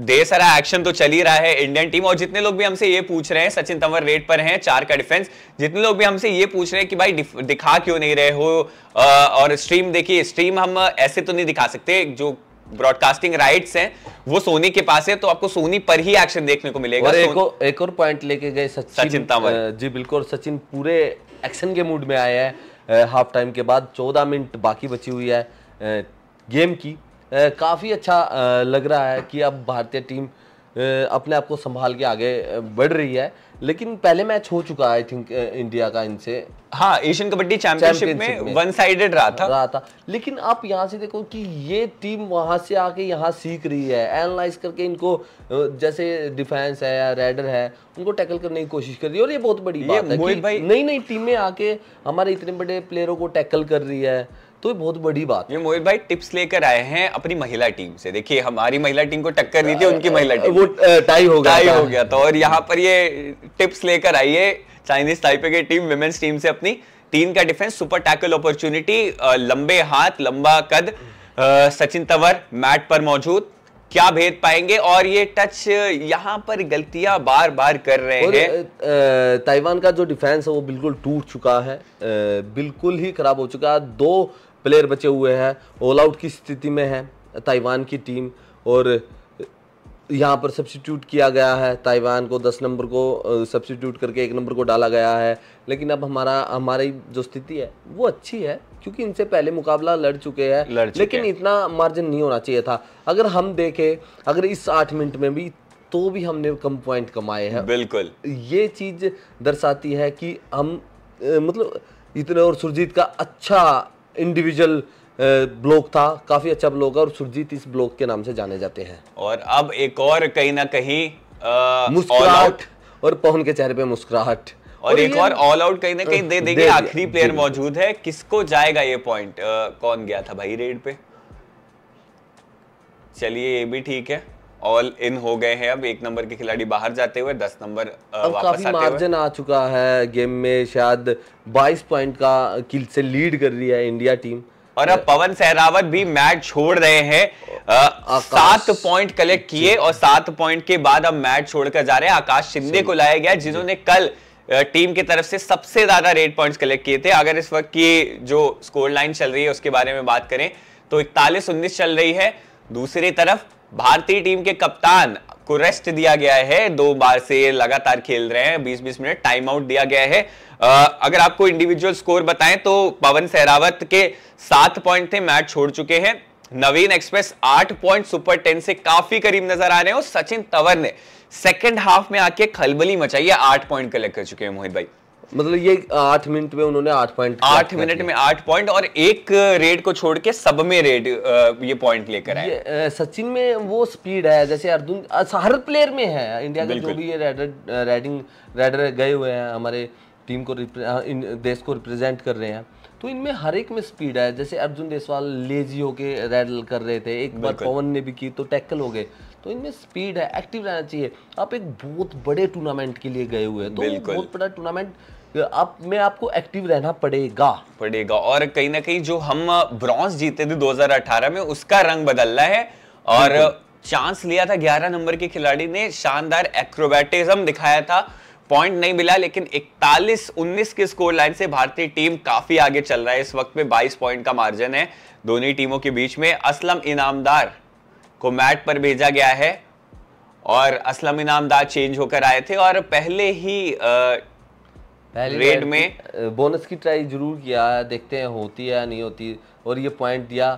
ढेर सारा एक्शन तो चल ही रहा है इंडियन टीम और जितने लोग भी हमसे ये पूछ रहे हैं सचिन तंवर रेट पर हैं चार का डिफेंस जितने लोग भी हमसे ये पूछ रहे हैं कि भाई दिखा क्यों नहीं रहे हो आ, और स्ट्रीम देखिए स्ट्रीम हम ऐसे तो नहीं दिखा सकते जो ब्रॉडकास्टिंग राइट्स हैं वो सोनी के पास है तो आपको सोनी पर ही एक्शन देखने को मिलेगा और एक, एक और पॉइंट लेके गए सचिन, सचिन तंवर जी बिल्कुल सचिन पूरे एक्शन के मूड में आया है हाफ टाइम के बाद चौदह मिनट बाकी बची हुई है गेम की काफ़ी अच्छा लग रहा है कि अब भारतीय टीम अपने आप को संभाल के आगे बढ़ रही है लेकिन पहले मैच हो चुका आई थिंक इंडिया का इनसे हाँ एशियन कबड्डी चैंपियनशिप में, में वन साइडेड रहा था रहा था लेकिन आप यहाँ से देखो कि ये टीम वहाँ से आके यहाँ सीख रही है एनालाइज करके इनको जैसे डिफेंस है या रेडर है उनको टैकल करने की कोशिश कर रही है और ये बहुत बड़ी ये बात है कि नई नई टीमें आके हमारे इतने बड़े प्लेयरों को टैकल कर रही है तो ये बहुत बड़ी बात ये मोहित भाई टिप्स लेकर आए हैं अपनी महिला टीम से देखिए हमारी महिला टीम को टक्कर दी थी उनकी महिला टीम वो टाई हो गया टाई हो गया तो और यहाँ पर ये टिप्स लेकर आई है चाइनीज टाइपे की टीम वुमेन्स टीम से अपनी तीन का डिफेंस सुपर टैकल अपॉर्चुनिटी लंबे हाथ लंबा कद सचिन तंवर मैट पर मौजूद क्या भेद पाएंगे और ये टच यहाँ पर गलतियां बार बार कर रहे हैं ताइवान का जो डिफेंस है वो बिल्कुल टूट चुका है बिल्कुल ही खराब हो चुका है दो प्लेयर बचे हुए हैं ऑल आउट की स्थिति में है ताइवान की टीम और यहाँ पर सब्सिट्यूट किया गया है ताइवान को दस नंबर को सब्सिट्यूट करके एक नंबर को डाला गया है लेकिन अब हमारा हमारी जो स्थिति है वो अच्छी है क्योंकि इनसे पहले मुकाबला लड़ चुके हैं लेकिन है। इतना मार्जिन नहीं होना चाहिए था अगर हम देखें अगर इस आठ मिनट में भी तो भी हमने कम पॉइंट कमाए हैं बिल्कुल ये चीज़ दर्शाती है कि हम मतलब इतने और सुरजीत का अच्छा इंडिविजुअल ब्लॉक uh, था काफ़ी अच्छा ब्लॉक है और सुरजीत इस ब्लॉक के नाम से जाने जाते हैं और अब एक और कहीं ना कहीं uh, मुस्कुराहट और पवन के चेहरे पे मुस्कुराहट और, और एक और ऑल आउट कहीं ना कहीं दे देंगे आखिरी प्लेयर मौजूद है किसको जाएगा ये पॉइंट कौन गया था भाई रेड पे चलिए ये भी ठीक है ऑल इन हो गए हैं अब एक नंबर के खिलाड़ी बाहर जाते हुए दस नंबर अब काफी मार्जिन आ चुका है गेम में शायद 22 पॉइंट का किल से लीड कर रही है इंडिया टीम और अब पवन सहरावत भी मैच छोड़ रहे हैं सात पॉइंट कलेक्ट किए और सात पॉइंट के बाद अब मैच छोड़कर जा रहे हैं आकाश शिंदे को लाया गया जिन्होंने कल टीम की तरफ से सबसे ज्यादा रेड पॉइंट्स कलेक्ट किए थे अगर इस वक्त की जो स्कोर लाइन चल रही है उसके बारे में बात करें तो इकतालीस उन्नीस चल रही है दूसरी तरफ भारतीय टीम के कप्तान को रेस्ट दिया गया है दो बार से लगातार खेल रहे हैं बीस बीस मिनट टाइम आउट दिया गया है आ, अगर आपको इंडिविजुअल स्कोर बताएं तो पवन सहरावत के सात पॉइंट थे मैच छोड़ चुके हैं नवीन एक्सप्रेस आठ पॉइंट सुपर टेन से काफी करीब नजर आ रहे हैं और सचिन तंवर ने सेकेंड हाफ में आके खलबली मचाई है आठ पॉइंट कलेक्ट कर चुके हैं मोहित भाई मतलब ये आठ मिनट में उन्होंने आठ पॉइंट आठ मिनट में आठ पॉइंट और एक रेड को छोड़ के सब में रेड ये पॉइंट लेकर आए सचिन में वो स्पीड है जैसे अर्जुन हर प्लेयर में है इंडिया के जो भी ये रेडर रेडिंग रेडर गए हुए हैं हमारे टीम को इन देश को रिप्रेजेंट कर रहे हैं तो इनमें हर एक में स्पीड है जैसे अर्जुन देसवाल लेजी होके रेडल कर रहे थे एक बार पवन ने भी की तो टैकल हो गए तो इनमें स्पीड है एक्टिव रहना चाहिए आप एक बहुत बड़े टूर्नामेंट के लिए गए हुए हैं तो बहुत बड़ा टूर्नामेंट अब में आपको एक्टिव रहना पड़ेगा पड़ेगा और कहीं ना कहीं जो हम ब्रॉन्ज जीते थे 2018 में उसका रंग बदलना है और चांस लिया था 11 नंबर के खिलाड़ी ने शानदार एक्रोबैटिज्म दिखाया था पॉइंट नहीं मिला लेकिन 41 19 के स्कोर लाइन से भारतीय टीम काफी आगे चल रहा है इस वक्त में 22 पॉइंट का मार्जिन है दोनों टीमों के बीच में असलम इनामदार को मैट पर भेजा गया है और असलम इनामदार चेंज होकर आए थे और पहले ही आ, पहली रेड में बोनस की ट्राई जरूर किया है देखते हैं होती है या नहीं होती और ये पॉइंट दिया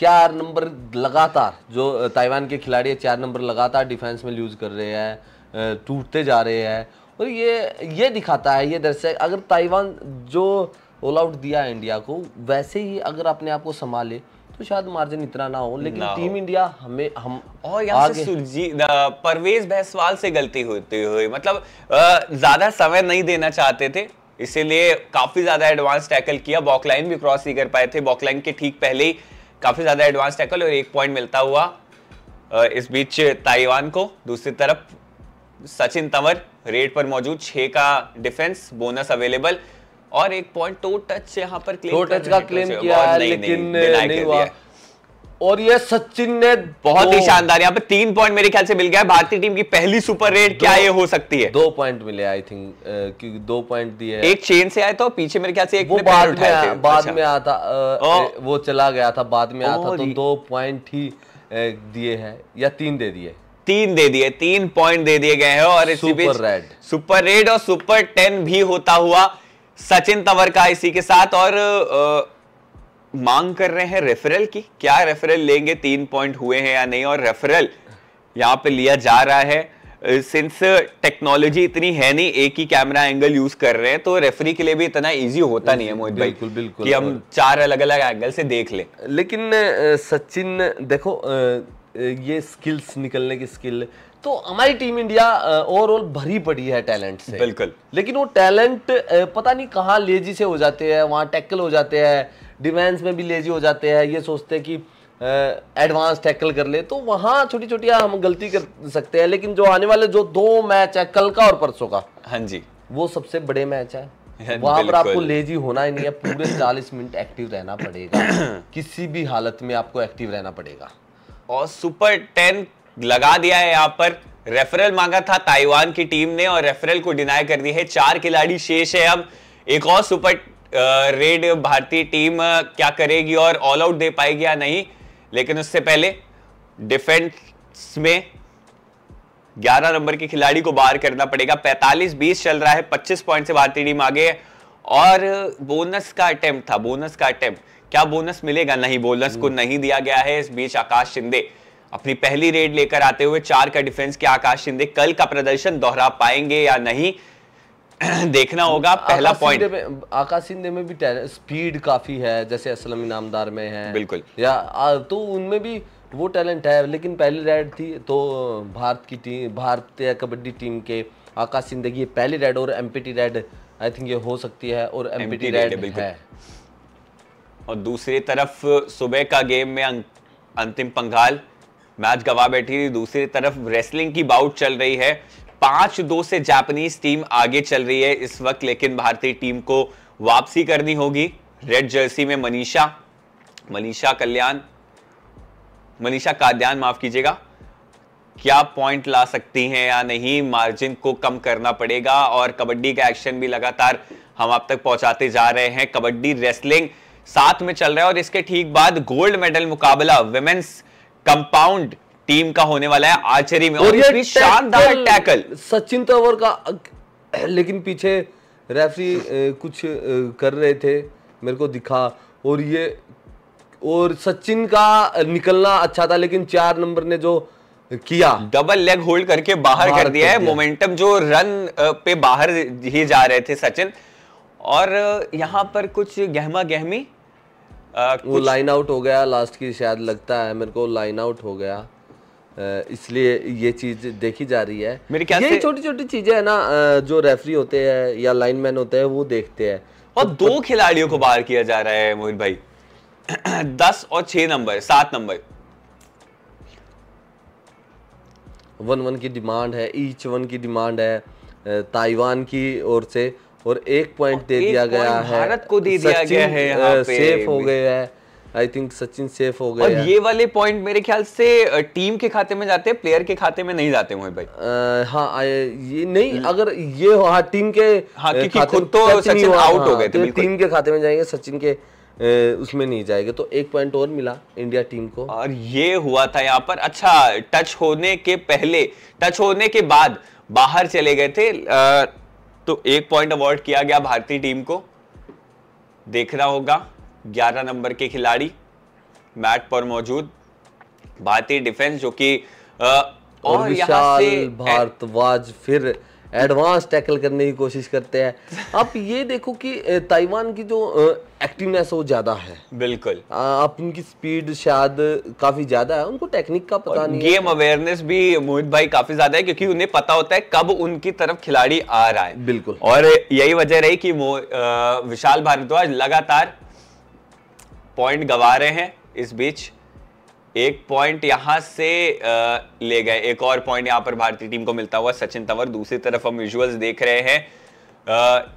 चार नंबर लगातार जो ताइवान के खिलाड़ी चार नंबर लगातार डिफेंस में लूज़ कर रहे हैं टूटते जा रहे हैं और ये ये दिखाता है ये दर्शक अगर ताइवान जो ऑल आउट दिया है इंडिया को वैसे ही अगर अपने आप को संभाले तो शायद मार्जिन इतना ना हो लेकिन ना टीम हो। इंडिया हमें हम और यहाँ से सुरजीत परवेज बहसवाल से गलती होती हुई मतलब ज्यादा समय नहीं देना चाहते थे इसीलिए काफी ज्यादा एडवांस टैकल किया बॉकलाइन भी क्रॉस नहीं कर पाए थे बॉकलाइन के ठीक पहले ही काफी ज्यादा एडवांस टैकल और एक पॉइंट मिलता हुआ इस बीच ताइवान को दूसरी तरफ सचिन तंवर रेड पर मौजूद छः का डिफेंस बोनस अवेलेबल और एक पॉइंट टो टच यहाँ पर तो क्लेम टच का क्लेम तो किया लेकिन और ये सचिन ने बहुत ही शानदार यहाँ पे तीन पॉइंट मेरे ख्याल से मिल गया भारतीय टीम की पहली सुपर रेड क्या ये हो सकती है दो पॉइंट मिले आई थिंक क्योंकि दो पॉइंट दिए एक चेन से आए तो पीछे मेरे ख्याल से एक वो बाद में बाद अच्छा। में आया था वो चला गया था बाद में आता तो दो पॉइंट ही दिए हैं या तीन दे दिए तीन दे दिए तीन पॉइंट दे दिए गए हैं और सुपर रेड सुपर रेड और सुपर टेन भी होता हुआ सचिन तंवर का इसी के साथ और आ, मांग कर रहे हैं रेफरल की क्या रेफरल लेंगे तीन पॉइंट हुए हैं या नहीं और रेफरल यहाँ पे लिया जा रहा है सिंस टेक्नोलॉजी इतनी है नहीं एक ही कैमरा एंगल यूज कर रहे हैं तो रेफरी के लिए भी इतना इजी होता नहीं है मोहित भाई बिल्कुल बिल्कुल कि हम चार अलग अलग एंगल से देख ले। लेकिन सचिन देखो ये स्किल्स निकलने की स्किल तो हमारी टीम इंडिया ओवरऑल भरी पड़ी है टैलेंट से बिल्कुल लेकिन वो टैलेंट पता नहीं कहाँ लेजी से हो जाते हैं वहाँ टैकल हो जाते हैं डिफेंस में भी लेजी हो जाते हैं ये सोचते हैं कि एडवांस टैकल कर ले तो वहाँ छोटी छोटी हम गलती कर सकते हैं लेकिन जो आने वाले जो दो मैच है कल का और परसों का हाँ जी वो सबसे बड़े मैच है वहां पर आपको लेजी होना ही नहीं है पूरे चालीस मिनट एक्टिव रहना पड़ेगा किसी भी हालत में आपको एक्टिव रहना पड़ेगा और सुपर टेन लगा दिया है यहाँ पर रेफरल मांगा था ताइवान की टीम ने और रेफरल को डिनाई कर दी है चार खिलाड़ी शेष है अब एक और सुपर रेड भारतीय टीम क्या करेगी और ऑल आउट दे पाएगी या नहीं लेकिन उससे पहले डिफेंस में 11 नंबर के खिलाड़ी को बाहर करना पड़ेगा 45-20 चल रहा है 25 पॉइंट से भारतीय टीम आगे और बोनस का अटेम्प्ट था बोनस का अटेम्प्ट क्या बोनस मिलेगा नहीं बोनस को हम्म। नहीं दिया गया है इस बीच आकाश शिंदे अपनी पहली रेड लेकर आते हुए चार का डिफेंस के आकाश शिंदे कल का प्रदर्शन दोहरा पाएंगे या नहीं देखना होगा पहला पॉइंट आकाश सिंधे में भी स्पीड काफी है जैसे असलम इनामदार में है बिल्कुल या तो उनमें भी वो टैलेंट है लेकिन पहली रेड थी तो भारत की टीम भारतीय कबड्डी टीम के आकाश सिंधे की पहली रेड और एमपीटी रेड आई थिंक ये हो सकती है और एमपीटी रेड, रेड है और दूसरी तरफ सुबह का गेम में अंतिम पंगाल मैच गवा बैठी थी दूसरी तरफ रेसलिंग की बाउट चल रही है पांच दो से जापानीज टीम आगे चल रही है इस वक्त लेकिन भारतीय टीम को वापसी करनी होगी रेड जर्सी में मनीषा मनीषा कल्याण मनीषा काद्यान माफ कीजिएगा क्या पॉइंट ला सकती हैं या नहीं मार्जिन को कम करना पड़ेगा और कबड्डी का एक्शन भी लगातार हम आप तक पहुंचाते जा रहे हैं कबड्डी रेसलिंग साथ में चल रहा है और इसके ठीक बाद गोल्ड मेडल मुकाबला वेमेन्स कंपाउंड टीम का होने वाला है आर्चरी में और, और शानदार टैकल सचिन तंवर का लेकिन पीछे रेफरी कुछ कर रहे थे मेरे को दिखा और ये और सचिन का निकलना अच्छा था लेकिन चार नंबर ने जो किया डबल लेग होल्ड करके बाहर, बाहर कर दिया है मोमेंटम जो रन पे बाहर ही जा रहे थे सचिन और यहां पर कुछ गहमा गहमी वो लाइन आउट हो गया लास्ट की शायद लगता है मेरे को लाइन आउट हो गया इसलिए ये चीज देखी जा रही है मेरे यही छोटी छोटी चीजें है ना जो रेफरी होते हैं या लाइन मैन होते हैं वो देखते हैं और तो दो खिलाड़ियों को बाहर किया जा रहा है मोहित भाई दस और छह नंबर सात नंबर वन वन की डिमांड है ईच वन की डिमांड है ताइवान की ओर से और एक पॉइंट दे दिया गया है भारत को दे दिया गया है पे सेफ हो गए है आई थिंक सचिन सेफ हो गए और ये वाले पॉइंट मेरे ख्याल से टीम के खाते में जाते हैं प्लेयर के खाते में नहीं जाते मोहित भाई हाँ ये नहीं अगर ये हो हाँ टीम के हाँ, क्योंकि खुद तो सचिन आउट हो हाँ, गए थे टीम तो के खाते में जाएंगे सचिन के उसमें नहीं जाएगा तो एक पॉइंट और मिला इंडिया टीम को और ये हुआ था यहाँ पर अच्छा टच होने के पहले टच होने के बाद बाहर चले गए थे तो एक पॉइंट अवार्ड किया गया भारतीय टीम को देखना होगा 11 नंबर के खिलाड़ी मैट पर मौजूद भारतीय डिफेंस जो कि और, और से भारतवाज फिर एडवांस टैकल करने की कोशिश करते हैं आप ये देखो कि ताइवान की जो एक्टिवनेस वो ज़्यादा है बिल्कुल आप उनकी स्पीड शायद काफ़ी ज़्यादा है उनको टेक्निक का पता नहीं गेम अवेयरनेस भी मोहित भाई काफ़ी ज़्यादा है क्योंकि उन्हें पता होता है कब उनकी तरफ खिलाड़ी आ रहा है बिल्कुल और यही वजह रही कि वो विशाल भारद्वाज लगातार पॉइंट गंवा रहे हैं इस बीच एक पॉइंट यहां से ले गए एक और पॉइंट यहां पर भारतीय टीम को मिलता हुआ सचिन तंवर दूसरी तरफ हम विजुअल्स देख रहे हैं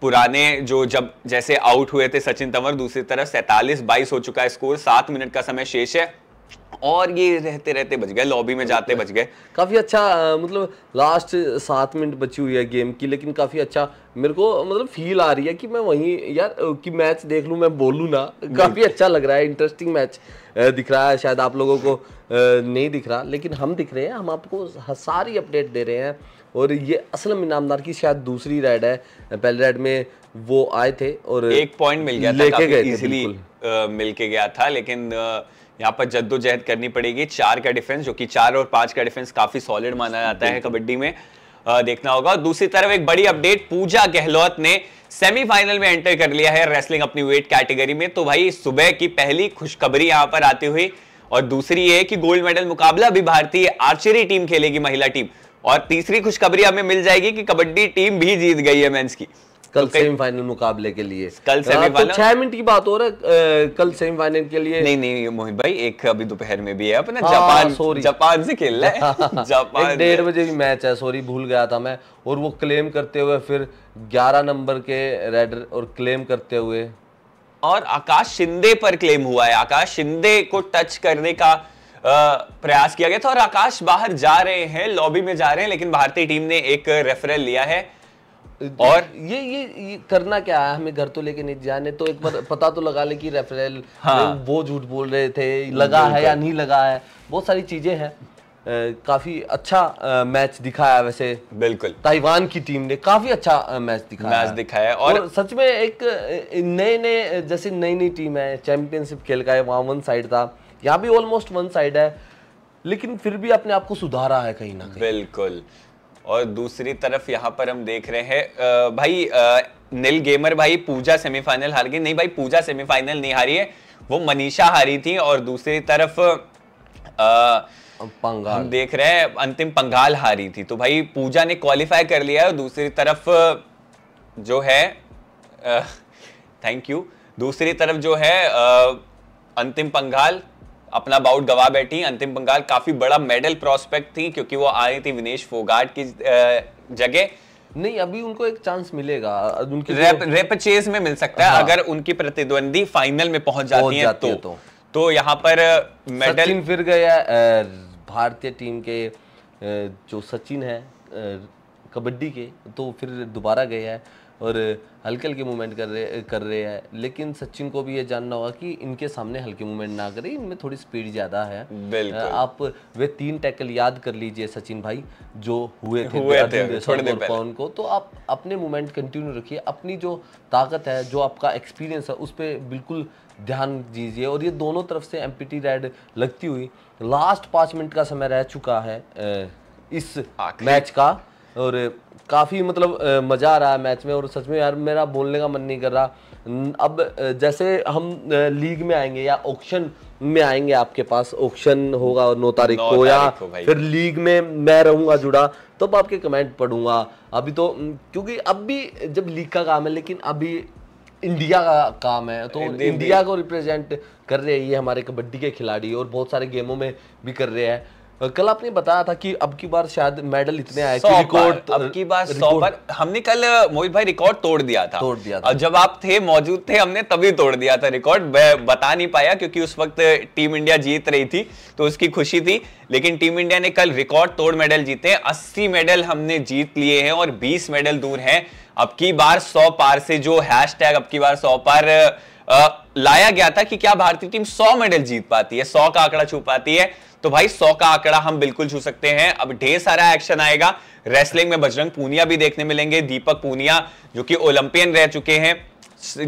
पुराने जो जब जैसे आउट हुए थे सचिन तंवर दूसरी तरफ सैतालीस बाईस हो चुका है स्कोर सात मिनट का समय शेष है और ये रहते रहते बच गए लॉबी में जाते बच गए काफ़ी अच्छा मतलब लास्ट सात मिनट बची हुई है गेम की लेकिन काफ़ी अच्छा मेरे को मतलब फील आ रही है कि मैं वहीं यार कि मैच देख लूँ मैं बोलूँ ना काफ़ी अच्छा लग रहा है इंटरेस्टिंग मैच दिख रहा है शायद आप लोगों को नहीं दिख रहा लेकिन हम दिख रहे हैं हम आपको सारी अपडेट दे रहे हैं और ये असलम इनामदार की शायद दूसरी राइड है पहले राइड में वो आए थे और एक पॉइंट मिल गया था लेके गए इजिली मिल के गया था लेकिन uh, यहाँ पर जद्दोजहद करनी पड़ेगी चार का डिफेंस जो कि चार और पांच का डिफेंस काफी सॉलिड माना जाता है कबड्डी में देखना होगा दूसरी तरफ एक बड़ी अपडेट पूजा गहलोत ने सेमीफाइनल में एंटर कर लिया है रेसलिंग अपनी वेट कैटेगरी में तो भाई सुबह की पहली खुशखबरी यहाँ पर आती हुई और दूसरी ये कि गोल्ड मेडल मुकाबला भी भारतीय आर्चरी टीम खेलेगी महिला टीम और तीसरी खुशखबरी हमें मिल जाएगी कि कबड्डी टीम भी जीत गई है मेंस की कल सेमीफाइनल तो मुकाबले के लिए कल सेमीफाइनल हाँ, तो छह मिनट की बात हो रहा है कल सेमीफाइनल के लिए नहीं नहीं मोहित भाई एक अभी दोपहर में भी है अपना हाँ, जापान सॉरी जापान से खेल रहा है जापान डेढ़ बजे भी मैच है सॉरी भूल गया था मैं और वो क्लेम करते हुए फिर ग्यारह नंबर के रेडर और क्लेम करते हुए और आकाश शिंदे पर क्लेम हुआ है आकाश शिंदे को टच करने का प्रयास किया गया था और आकाश बाहर जा रहे हैं लॉबी में जा रहे हैं लेकिन भारतीय टीम ने एक रेफरल लिया है और ये, ये ये करना क्या है हमें घर तो लेके नहीं जाने तो एक बार पता तो लगा ले कि रेफरल हाँ। वो झूठ बोल रहे थे लगा है या नहीं लगा है बहुत सारी चीजें हैं काफी अच्छा आ, मैच दिखाया वैसे बिल्कुल ताइवान की टीम ने काफी अच्छा आ, मैच दिखाया मैच दिखाया और, और तो सच में एक नए नए जैसे नई नई टीम है चैंपियनशिप खेल का है वहाँ वन साइड था यहाँ भी ऑलमोस्ट वन साइड है लेकिन फिर भी अपने आप को सुधारा है कहीं ना कहीं बिल्कुल और दूसरी तरफ यहाँ पर हम देख रहे हैं भाई आ, नील गेमर भाई पूजा सेमीफाइनल हार गई नहीं भाई पूजा सेमीफाइनल नहीं हारी है वो मनीषा हारी थी और दूसरी तरफ आ, पंगाल हम देख रहे हैं अंतिम पंगाल हारी थी तो भाई पूजा ने क्वालिफाई कर लिया है दूसरी तरफ जो है थैंक यू दूसरी तरफ जो है आ, अंतिम पंगाल अपना बाउट गवा बैठी अंतिम बंगाल काफी बड़ा मेडल प्रोस्पेक्ट थी क्योंकि वो आ रही थी विनेश फोगाट की जगह नहीं अभी उनको एक चांस मिलेगा उनकी रेप, तो... रेप में मिल सकता है हाँ। अगर उनकी प्रतिद्वंदी फाइनल में पहुंच जाती, पहुंच है, तो, है तो तो यहाँ पर मेडल फिर गया भारतीय टीम के जो सचिन है कबड्डी के तो फिर दोबारा गया है और हल्के हल्के मूवमेंट कर रहे कर रहे हैं लेकिन सचिन को भी ये जानना होगा कि इनके सामने हल्के मूवमेंट ना करें इनमें थोड़ी स्पीड ज़्यादा है आप वे तीन टैकल याद कर लीजिए सचिन भाई जो हुए थे, हुए थे थे पवन को तो आप अपने मूवमेंट कंटिन्यू रखिए अपनी जो ताकत है जो आपका एक्सपीरियंस है उस पर बिल्कुल ध्यान दीजिए और ये दोनों तरफ से एम रेड लगती हुई लास्ट पाँच मिनट का समय रह चुका है इस मैच का और काफ़ी मतलब मज़ा आ रहा है मैच में और सच में यार मेरा बोलने का मन नहीं कर रहा अब जैसे हम लीग में आएंगे या ऑक्शन में आएंगे आपके पास ऑक्शन होगा नौ तारीख को या फिर लीग में मैं रहूंगा जुड़ा तब तो अब आपके कमेंट पढ़ूंगा अभी तो क्योंकि अब भी जब लीग का काम है लेकिन अभी इंडिया का काम है तो इंडिया को रिप्रेजेंट कर रहे हैं ये हमारे कबड्डी के खिलाड़ी और बहुत सारे गेमों में भी कर रहे हैं कल आपने बताया था कि अब की बार शायद मेडल इतने आए कि रिकॉर्ड अब की बार सौ बार हमने कल मोहित भाई रिकॉर्ड तोड़ दिया था तोड़ दिया था जब आप थे मौजूद थे हमने तभी तोड़ दिया था रिकॉर्ड बता नहीं पाया क्योंकि उस वक्त टीम इंडिया जीत रही थी तो उसकी खुशी थी लेकिन टीम इंडिया ने कल रिकॉर्ड तोड़ मेडल जीते अस्सी मेडल हमने जीत लिए हैं और बीस मेडल दूर है अब की बार सौ पार से जो हैश टैग अब की बार सौ पार लाया गया था कि क्या भारतीय टीम 100 मेडल जीत पाती है 100 का आंकड़ा छू पाती है तो भाई 100 का आंकड़ा हम बिल्कुल छू सकते हैं अब ढेर सारा एक्शन आएगा रेसलिंग में बजरंग पूनिया भी देखने मिलेंगे दीपक पूनिया जो कि ओलंपियन रह चुके हैं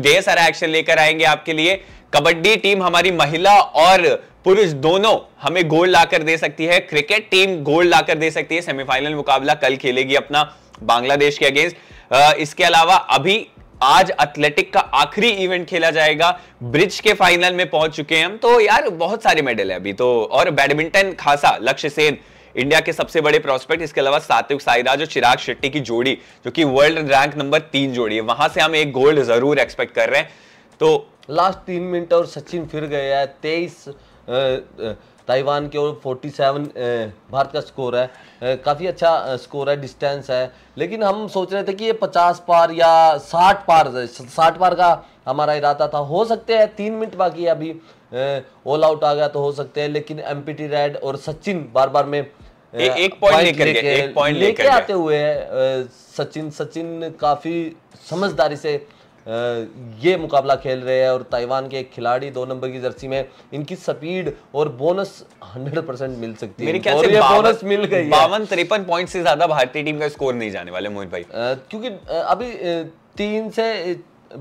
ढेर सारा एक्शन लेकर आएंगे आपके लिए कबड्डी टीम हमारी महिला और पुरुष दोनों हमें गोल्ड लाकर दे सकती है क्रिकेट टीम गोल्ड लाकर दे सकती है सेमीफाइनल मुकाबला कल खेलेगी अपना बांग्लादेश के अगेंस्ट इसके अलावा अभी आज एथलेटिक का आखिरी इवेंट खेला जाएगा ब्रिज के फाइनल में पहुंच चुके हैं हम तो यार बहुत सारे मेडल है अभी तो और बैडमिंटन खासा लक्ष्य सेन इंडिया के सबसे बड़े प्रोस्पेक्ट इसके अलावा सात्विक साईराज और चिराग शेट्टी की जोड़ी जो कि वर्ल्ड रैंक नंबर तीन जोड़ी है वहां से हम एक गोल्ड जरूर एक्सपेक्ट कर रहे हैं तो लास्ट तीन मिनट और सचिन फिर गया तेईस ताइवान के और 47 भारत का स्कोर है काफ़ी अच्छा स्कोर है डिस्टेंस है लेकिन हम सोच रहे थे कि ये 50 पार या 60 पार 60 पार का हमारा इरादा था हो सकते हैं तीन मिनट बाकी है अभी ऑल आउट आ गया तो हो सकते हैं लेकिन एम रेड और सचिन बार बार में ए, एक पॉइंट लेके ले आते हुए सचिन सचिन काफ़ी समझदारी से ये मुकाबला खेल रहे हैं और ताइवान के एक खिलाड़ी दो नंबर की जर्सी में इनकी स्पीड और बोनस 100 परसेंट मिल सकती है और ये बोनस मिल गई बावन तिरपन पॉइंट से ज्यादा भारतीय टीम का स्कोर नहीं जाने वाले मोहित भाई क्योंकि अभी तीन से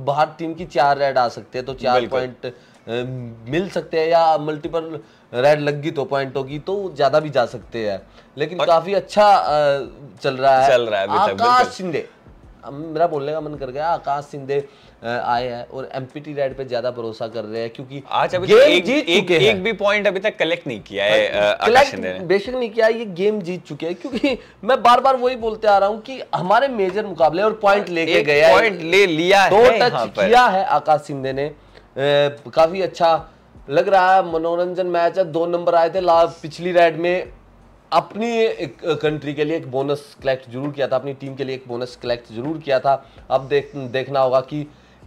बाहर टीम की चार रेड आ सकते हैं तो चार पॉइंट मिल सकते हैं या मल्टीपल रेड लग गई तो पॉइंटों की तो ज्यादा भी जा सकते हैं लेकिन काफी अच्छा चल रहा है चल रहा है आकाश शिंदे मेरा बोलने का मन कर गया आकाश सिंधे आए हैं और एमपीटी राइड पे ज्यादा भरोसा कर रहे हैं क्योंकि आज अभी गेम एक, जीत एक, एक, एक भी पॉइंट अभी तक कलेक्ट नहीं किया है हाँ, कलेक्ट बेशक नहीं किया ये गेम जीत चुके हैं क्योंकि मैं बार बार वही बोलते आ रहा हूँ कि हमारे मेजर मुकाबले और पॉइंट हाँ, लेके गया पॉइंट ले लिया दो टच किया है आकाश सिंधे ने काफी अच्छा लग रहा है मनोरंजन मैच है दो नंबर आए थे लास्ट पिछली राइड में अपनी कंट्री के लिए एक बोनस कलेक्ट जरूर किया था अपनी टीम के लिए एक बोनस कलेक्ट जरूर किया था अब देख देखना होगा कि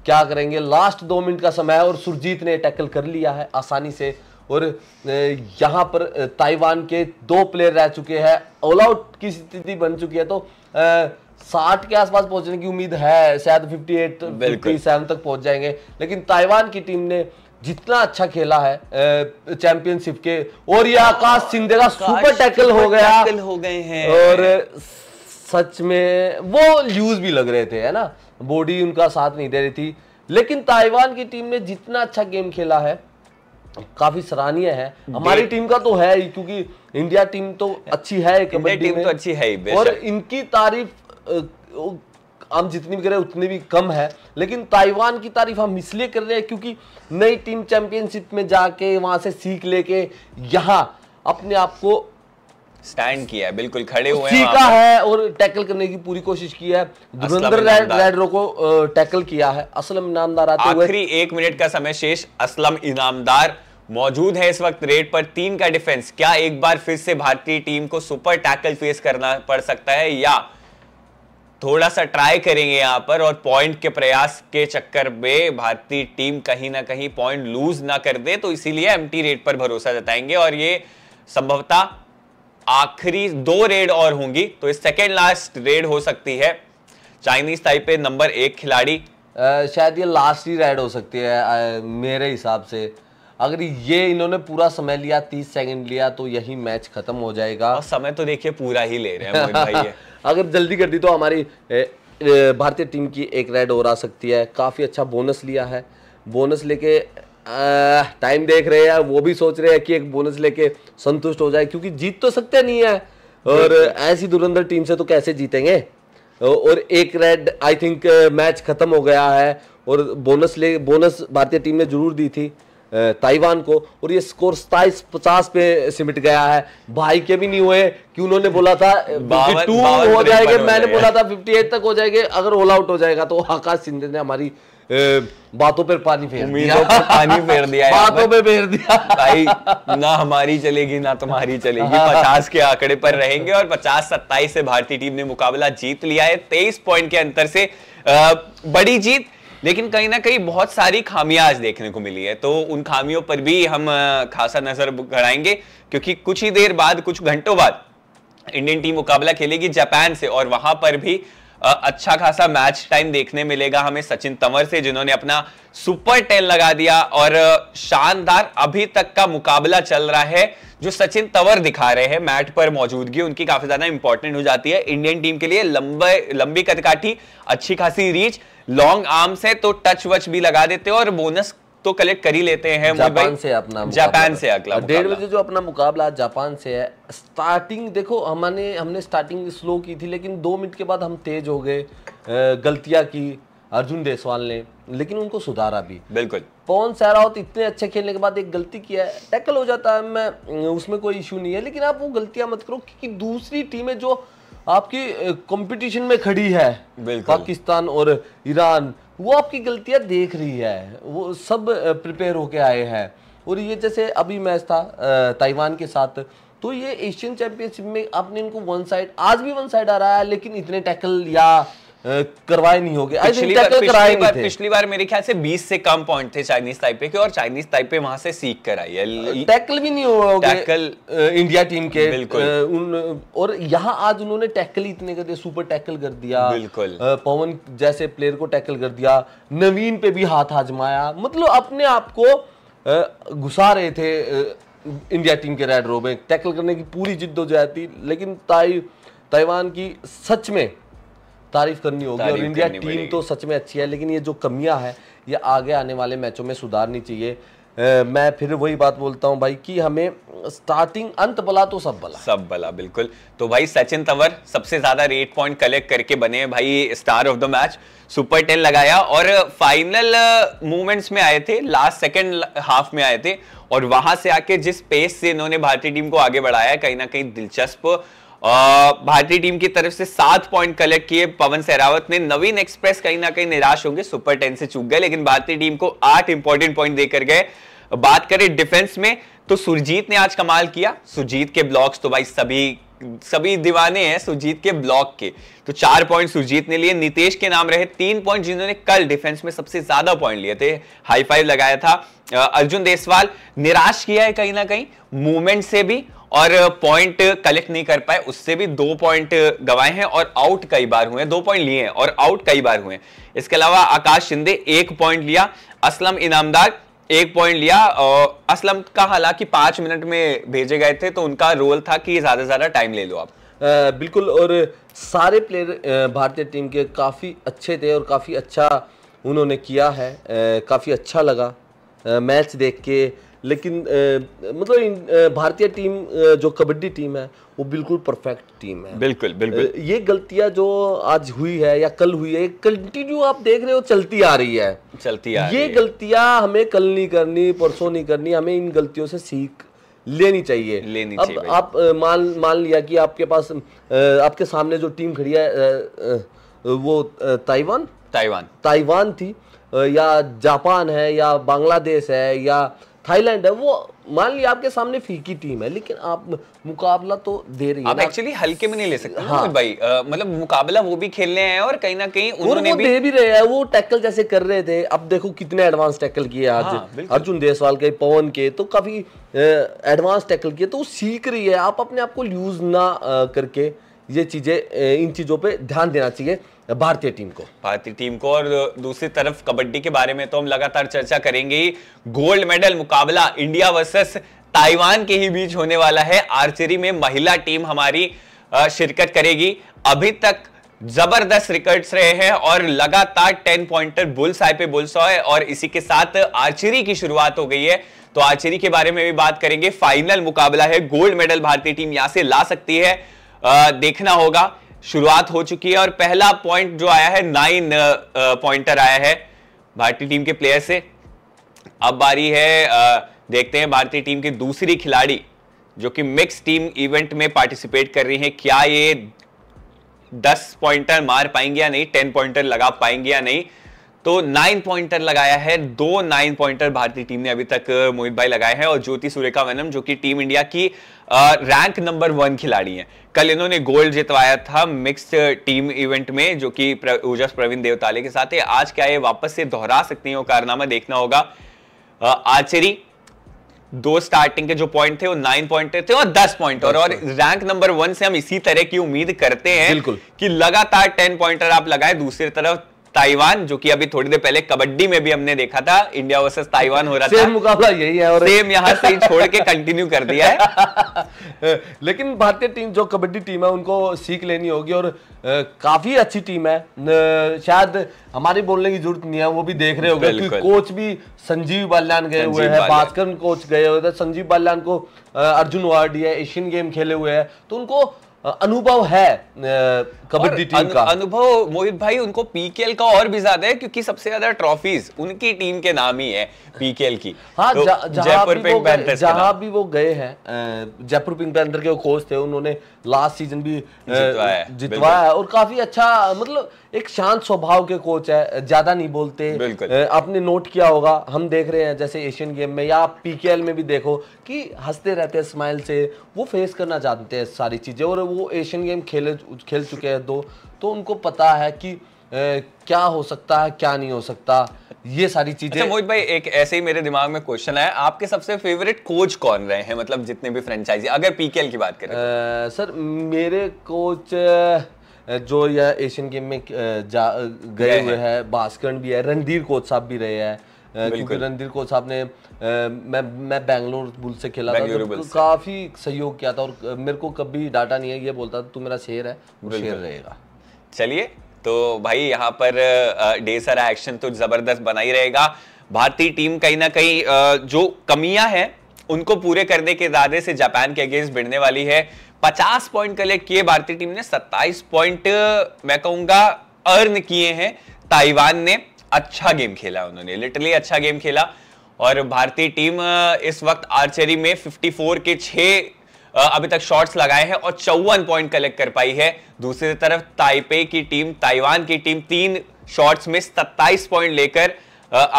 क्या करेंगे लास्ट दो मिनट का समय है और सुरजीत ने टैकल कर लिया है आसानी से और यहाँ पर ताइवान के दो प्लेयर रह चुके हैं ऑल आउट की स्थिति बन चुकी है तो साठ के आसपास पहुंचने की उम्मीद है शायद फिफ्टी एट तक पहुंच जाएंगे लेकिन ताइवान की टीम ने जितना अच्छा खेला है चैंपियनशिप के और ये आकाश सिंधे का सुपर टैकल हो गया टैकल हो गए हैं और सच में वो लूज भी लग रहे थे है ना बॉडी उनका साथ नहीं दे रही थी लेकिन ताइवान की टीम ने जितना अच्छा गेम खेला है काफी सराहनीय है हमारी टीम का तो है ही क्योंकि इंडिया टीम तो अच्छी है टीम तो अच्छी है और इनकी तारीफ हम जितनी भी करें उतनी भी कम है लेकिन ताइवान की तारीफ हम इसलिए कर रहे हैं क्योंकि नई टीम चैंपियनशिप में जाके वहाँ से सीख लेके यहाँ अपने आप को स्टैंड किया है बिल्कुल खड़े हुए हैं है है और टैकल करने की पूरी कोशिश की है धुरंधर रेडरो को टैकल किया है असलम इनामदार आते हुए आखिरी एक मिनट का समय शेष असलम इनामदार मौजूद है इस वक्त रेड पर तीन का डिफेंस क्या एक बार फिर से भारतीय टीम को सुपर टैकल फेस करना पड़ सकता है या थोड़ा सा ट्राई करेंगे यहाँ पर और पॉइंट के प्रयास के चक्कर में भारतीय टीम कहीं ना कहीं पॉइंट लूज ना कर दे तो इसीलिए टी रेट पर भरोसा जताएंगे और ये संभवतः आखिरी दो रेड और होंगी तो इस सेकेंड लास्ट रेड हो सकती है चाइनीज टाइप नंबर एक खिलाड़ी आ, शायद ये लास्ट ही रेड हो सकती है आ, मेरे हिसाब से अगर ये इन्होंने पूरा समय लिया तीस सेकंड लिया तो यही मैच खत्म हो जाएगा और समय तो देखिए पूरा ही ले रहे हैं भाई है। अगर जल्दी कर दी तो हमारी भारतीय टीम की एक रेड और आ सकती है काफ़ी अच्छा बोनस लिया है बोनस लेके टाइम देख रहे हैं वो भी सोच रहे हैं कि एक बोनस लेके संतुष्ट हो जाए क्योंकि जीत तो सकते नहीं है और ऐसी दुरंधर टीम से तो कैसे जीतेंगे और एक रेड आई थिंक मैच खत्म हो गया है और बोनस ले बोनस भारतीय टीम ने जरूर दी थी ताइवान को और ये स्कोर सताइस पचास पे सिमट गया है भाई के भी नहीं हुए कि उन्होंने बोला था टू हो जाएंगे मैंने बोला था फिफ्टी एट तक हो जाएंगे अगर ऑल आउट हो जाएगा तो आकाश सिंधे ने हमारी बातों पर पानी फेर दिया पानी फेर दिया बातों पे फेर दिया भाई ना हमारी चलेगी ना तुम्हारी चलेगी हाँ। पचास के आंकड़े पर रहेंगे और पचास सत्ताईस से भारतीय टीम ने मुकाबला जीत लिया है तेईस पॉइंट के अंतर से बड़ी जीत लेकिन कहीं ना कहीं बहुत सारी खामियां आज देखने को मिली है तो उन खामियों पर भी हम खासा नजर गड़ाएंगे क्योंकि कुछ ही देर बाद कुछ घंटों बाद इंडियन टीम मुकाबला खेलेगी जापान से और वहां पर भी अच्छा खासा मैच टाइम देखने मिलेगा हमें सचिन तंवर से जिन्होंने अपना सुपर टेन लगा दिया और शानदार अभी तक का मुकाबला चल रहा है जो सचिन तंवर दिखा रहे हैं मैट पर मौजूदगी उनकी काफी ज्यादा इंपॉर्टेंट हो जाती है इंडियन टीम के लिए लंबे लंबी कदकाठी अच्छी खासी रीच लॉन्ग आर्म्स है तो टच वच भी लगा देते हो और बोनस तो कलेक्ट कर ही लेते हैं जापान से अपना जापान से अगला डेढ़ बजे जो अपना मुकाबला जापान से है स्टार्टिंग देखो हमने हमने स्टार्टिंग स्लो की थी लेकिन दो मिनट के बाद हम तेज हो गए गलतियां की अर्जुन देसवाल ने लेकिन उनको सुधारा भी बिल्कुल पवन सहरावत इतने अच्छे खेलने के बाद एक गलती किया है टैकल हो जाता है मैं उसमें कोई इशू नहीं है लेकिन आप वो गलतियां मत करो क्योंकि दूसरी टीमें जो आपकी कंपटीशन में खड़ी है पाकिस्तान और ईरान वो आपकी गलतियाँ देख रही है वो सब प्रिपेयर होके आए हैं और ये जैसे अभी मैच था ताइवान के साथ तो ये एशियन चैंपियनशिप में आपने इनको वन साइड आज भी वन साइड आ रहा है लेकिन इतने टैकल या करवाए नहीं होंगे पिछली बार पिछली बार मेरे ख्याल से 20 से कम पॉइंट थे चाइनीज ताइपे के और चाइनीज ताइपे वहां से सीख कर आई है टैकल भी नहीं हुआ टैकल इंडिया टीम के बिल्कुल उन और यहाँ आज उन्होंने टैकल इतने कर दिया सुपर टैकल कर दिया बिल्कुल पवन जैसे प्लेयर को टैकल कर दिया नवीन पे भी हाथ आजमाया मतलब अपने आप को घुसा रहे थे इंडिया टीम के रेड रो में टैकल करने की पूरी जिद्दोजहद थी लेकिन ताइवान की सच में तारीफ करनी होगी और इंडिया टीम तो सच में अच्छी है लेकिन ये जो कमियां है ये आगे आने वाले मैचों में सुधारनी चाहिए Uh, मैं फिर वही बात बोलता हूँ भाई कि हमें स्टार्टिंग अंत बला तो सब बला सब बला बिल्कुल तो भाई सचिन तंवर सबसे ज्यादा रेट पॉइंट कलेक्ट करके बने भाई star of the match super ten लगाया और फाइनल मूवमेंट्स में आए थे लास्ट सेकंड हाफ में आए थे और वहां से आके जिस पेस से इन्होंने भारतीय टीम को आगे बढ़ाया कहीं ना कहीं दिलचस्प भारतीय टीम की तरफ से सात पॉइंट कलेक्ट किए पवन सहरावत ने नवीन एक्सप्रेस कहीं ना कहीं निराश होंगे सुपर टेन से चूक गए लेकिन भारतीय टीम को आठ इंपॉर्टेंट पॉइंट देकर गए बात करें डिफेंस में तो सुरजीत ने आज कमाल किया सुरजीत के ब्लॉक्स तो भाई सभी सभी दीवाने हैं सुजीत के ब्लॉक के तो चार पॉइंट सुजीत ने लिए नितेश के नाम रहे तीन पॉइंट जिन्होंने कल डिफेंस में सबसे ज्यादा पॉइंट लिए थे हाई फाइव लगाया था अर्जुन देसवाल निराश किया है कहीं ना कहीं मूवमेंट से भी और पॉइंट कलेक्ट नहीं कर पाए उससे भी दो पॉइंट गवाए हैं और आउट कई बार हुए दो पॉइंट लिए हैं और आउट कई बार हुए इसके अलावा आकाश शिंदे एक पॉइंट लिया असलम इनामदार एक पॉइंट लिया असलम का हालांकि पांच मिनट में भेजे गए थे तो उनका रोल था कि ज्यादा से ज्यादा टाइम ले लो आप आ, बिल्कुल और सारे प्लेयर भारतीय टीम के काफ़ी अच्छे थे और काफ़ी अच्छा उन्होंने किया है काफ़ी अच्छा लगा मैच देख के लेकिन ए, मतलब भारतीय टीम जो कबड्डी टीम है वो बिल्कुल परफेक्ट टीम है बिल्कुल बिल्कुल ये गलतियां जो आज हुई है या कल हुई है कंटिन्यू आप देख रहे हो चलती आ रही है चलती आ ये गलतियां हमें कल नहीं करनी परसों नहीं करनी हमें इन गलतियों से सीख लेनी चाहिए लेनी अब चाहिए आप मान मान लिया कि आपके पास आपके सामने जो टीम खड़ी है वो ताइवान ताइवान ताइवान थी या जापान है या बांग्लादेश है या थाईलैंड है वो मान लिया आपके सामने फीकी टीम है लेकिन आप मुकाबला तो दे रही है आप एक्चुअली हल्के में नहीं ले सकते हाँ भाई आ, मतलब मुकाबला वो भी खेलने हैं और कहीं ना कहीं उन्होंने वो भी... दे भी रहे हैं वो टैकल जैसे कर रहे थे अब देखो कितने एडवांस टैकल किए आज हाँ, अर्जुन देसवाल के पवन के तो काफी एडवांस टैकल किए तो वो सीख रही है आप अपने आप को यूज ना करके ये चीजें इन चीजों पर ध्यान देना चाहिए भारतीय टीम को भारतीय टीम को और दूसरी तरफ कबड्डी के बारे में तो हम लगातार चर्चा करेंगे गोल्ड मेडल मुकाबला इंडिया वर्सेस ताइवान के ही बीच होने वाला है आर्चरी में महिला टीम हमारी शिरकत करेगी अभी तक जबरदस्त रिकॉर्ड्स रहे हैं और लगातार टेन पॉइंटर बुल्स आई पे बुल्स है और इसी के साथ आर्चरी की शुरुआत हो गई है तो आर्चरी के बारे में भी बात करेंगे फाइनल मुकाबला है गोल्ड मेडल भारतीय टीम यहां से ला सकती है आ, देखना होगा शुरुआत हो चुकी है और पहला पॉइंट जो आया है नाइन पॉइंटर uh, uh, आया है भारतीय टीम के प्लेयर से अब बारी है आ, uh, देखते हैं भारतीय टीम की दूसरी खिलाड़ी जो कि मिक्स टीम इवेंट में पार्टिसिपेट कर रही है क्या ये दस पॉइंटर मार पाएंगे या नहीं टेन पॉइंटर लगा पाएंगे या नहीं तो नाइन पॉइंटर लगाया है दो नाइन पॉइंटर भारतीय टीम ने अभी तक मोहित भाई लगाए हैं और ज्योति सुरेखा वनम जो कि टीम इंडिया की रैंक नंबर वन खिलाड़ी हैं कल इन्होंने गोल्ड जितवाया था मिक्स्ड टीम इवेंट में जो कि ऊर्जस प्रवीण देवताले के साथ है आज क्या ये वापस से दोहरा सकती हैं वो कारनामा देखना होगा आचरी दो स्टार्टिंग के जो पॉइंट थे वो नाइन पॉइंट थे और दस पॉइंट और, और रैंक नंबर वन से हम इसी तरह की उम्मीद करते हैं कि लगातार टेन पॉइंटर आप लगाए दूसरी तरफ ताइवान जो कि अभी थोड़ी देर पहले कबड्डी में भी हमने देखा था इंडिया वर्सेस ताइवान हो रहा सेम था मुकाबला यही है और सेम यहां से छोड़ के कंटिन्यू कर दिया है लेकिन भारतीय टीम जो कबड्डी टीम है उनको सीख लेनी होगी और काफी अच्छी टीम है शायद हमारी बोलने की जरूरत नहीं है वो भी देख रहे हो क्योंकि कोच भी संजीव बाल्यान गए हुए हैं भास्कर कोच गए हुए थे तो संजीव बाल्यान को अर्जुन अवार्ड दिया एशियन गेम खेले हुए हैं तो उनको अनुभव है कबड्डी टीम का अनुभव मोहित भाई उनको पीकेएल का और भी ज्यादा है क्योंकि सबसे ज्यादा ट्रॉफीज उनकी टीम के नाम ही है पीकेएल की हाँ तो जयपुर पिंक पैंथर्स जहां भी वो गए हैं जयपुर पिंक पैंथर के वो कोच थे उन्होंने लास्ट सीजन भी जितवाया और काफी अच्छा मतलब एक शांत स्वभाव के कोच है ज्यादा नहीं बोलते आपने नोट किया होगा हम देख रहे हैं जैसे एशियन गेम में या आप पीकेएल में भी देखो कि हंसते रहते हैं स्माइल से वो फेस करना चाहते हैं सारी चीजें और वो एशियन गेम खेले खेल चुके हैं दो तो उनको पता है कि ए, क्या हो सकता है क्या नहीं हो सकता ये सारी चीजें अच्छा भाई एक ऐसे ही मेरे दिमाग में क्वेश्चन है आपके सबसे फेवरेट कोच कौन रहे हैं मतलब जितने भी फ्रेंचाइजी अगर पीकेएल की बात करें तो। सर मेरे कोच जो यह एशियन गेम में जा गए हुए हैं भास्करण भी है रणधीर कोच साहब भी रहे हैं क्योंकि रणधीर को साहब ने मैं मैं बैंगलोर बुल से खेला था तो तो काफ़ी सहयोग किया था और मेरे को कभी डाटा नहीं है ये बोलता तू मेरा शेर है शेर रहेगा चलिए तो भाई यहाँ पर डे सारा एक्शन तो ज़बरदस्त बना ही रहेगा भारतीय टीम कहीं ना कहीं जो कमियां हैं उनको पूरे करने के इरादे से जापान के अगेंस्ट भिड़ने वाली है 50 पॉइंट कलेक्ट किए भारतीय टीम ने 27 पॉइंट मैं कहूंगा अर्न किए हैं ताइवान ने अच्छा गेम खेला उन्होंने लिटरली अच्छा गेम खेला और भारतीय टीम इस वक्त आर्चरी में 54 के छः अभी तक शॉट्स लगाए हैं और चौवन पॉइंट कलेक्ट कर पाई है दूसरी तरफ ताइपे की टीम ताइवान की टीम तीन शॉट्स में 27 पॉइंट लेकर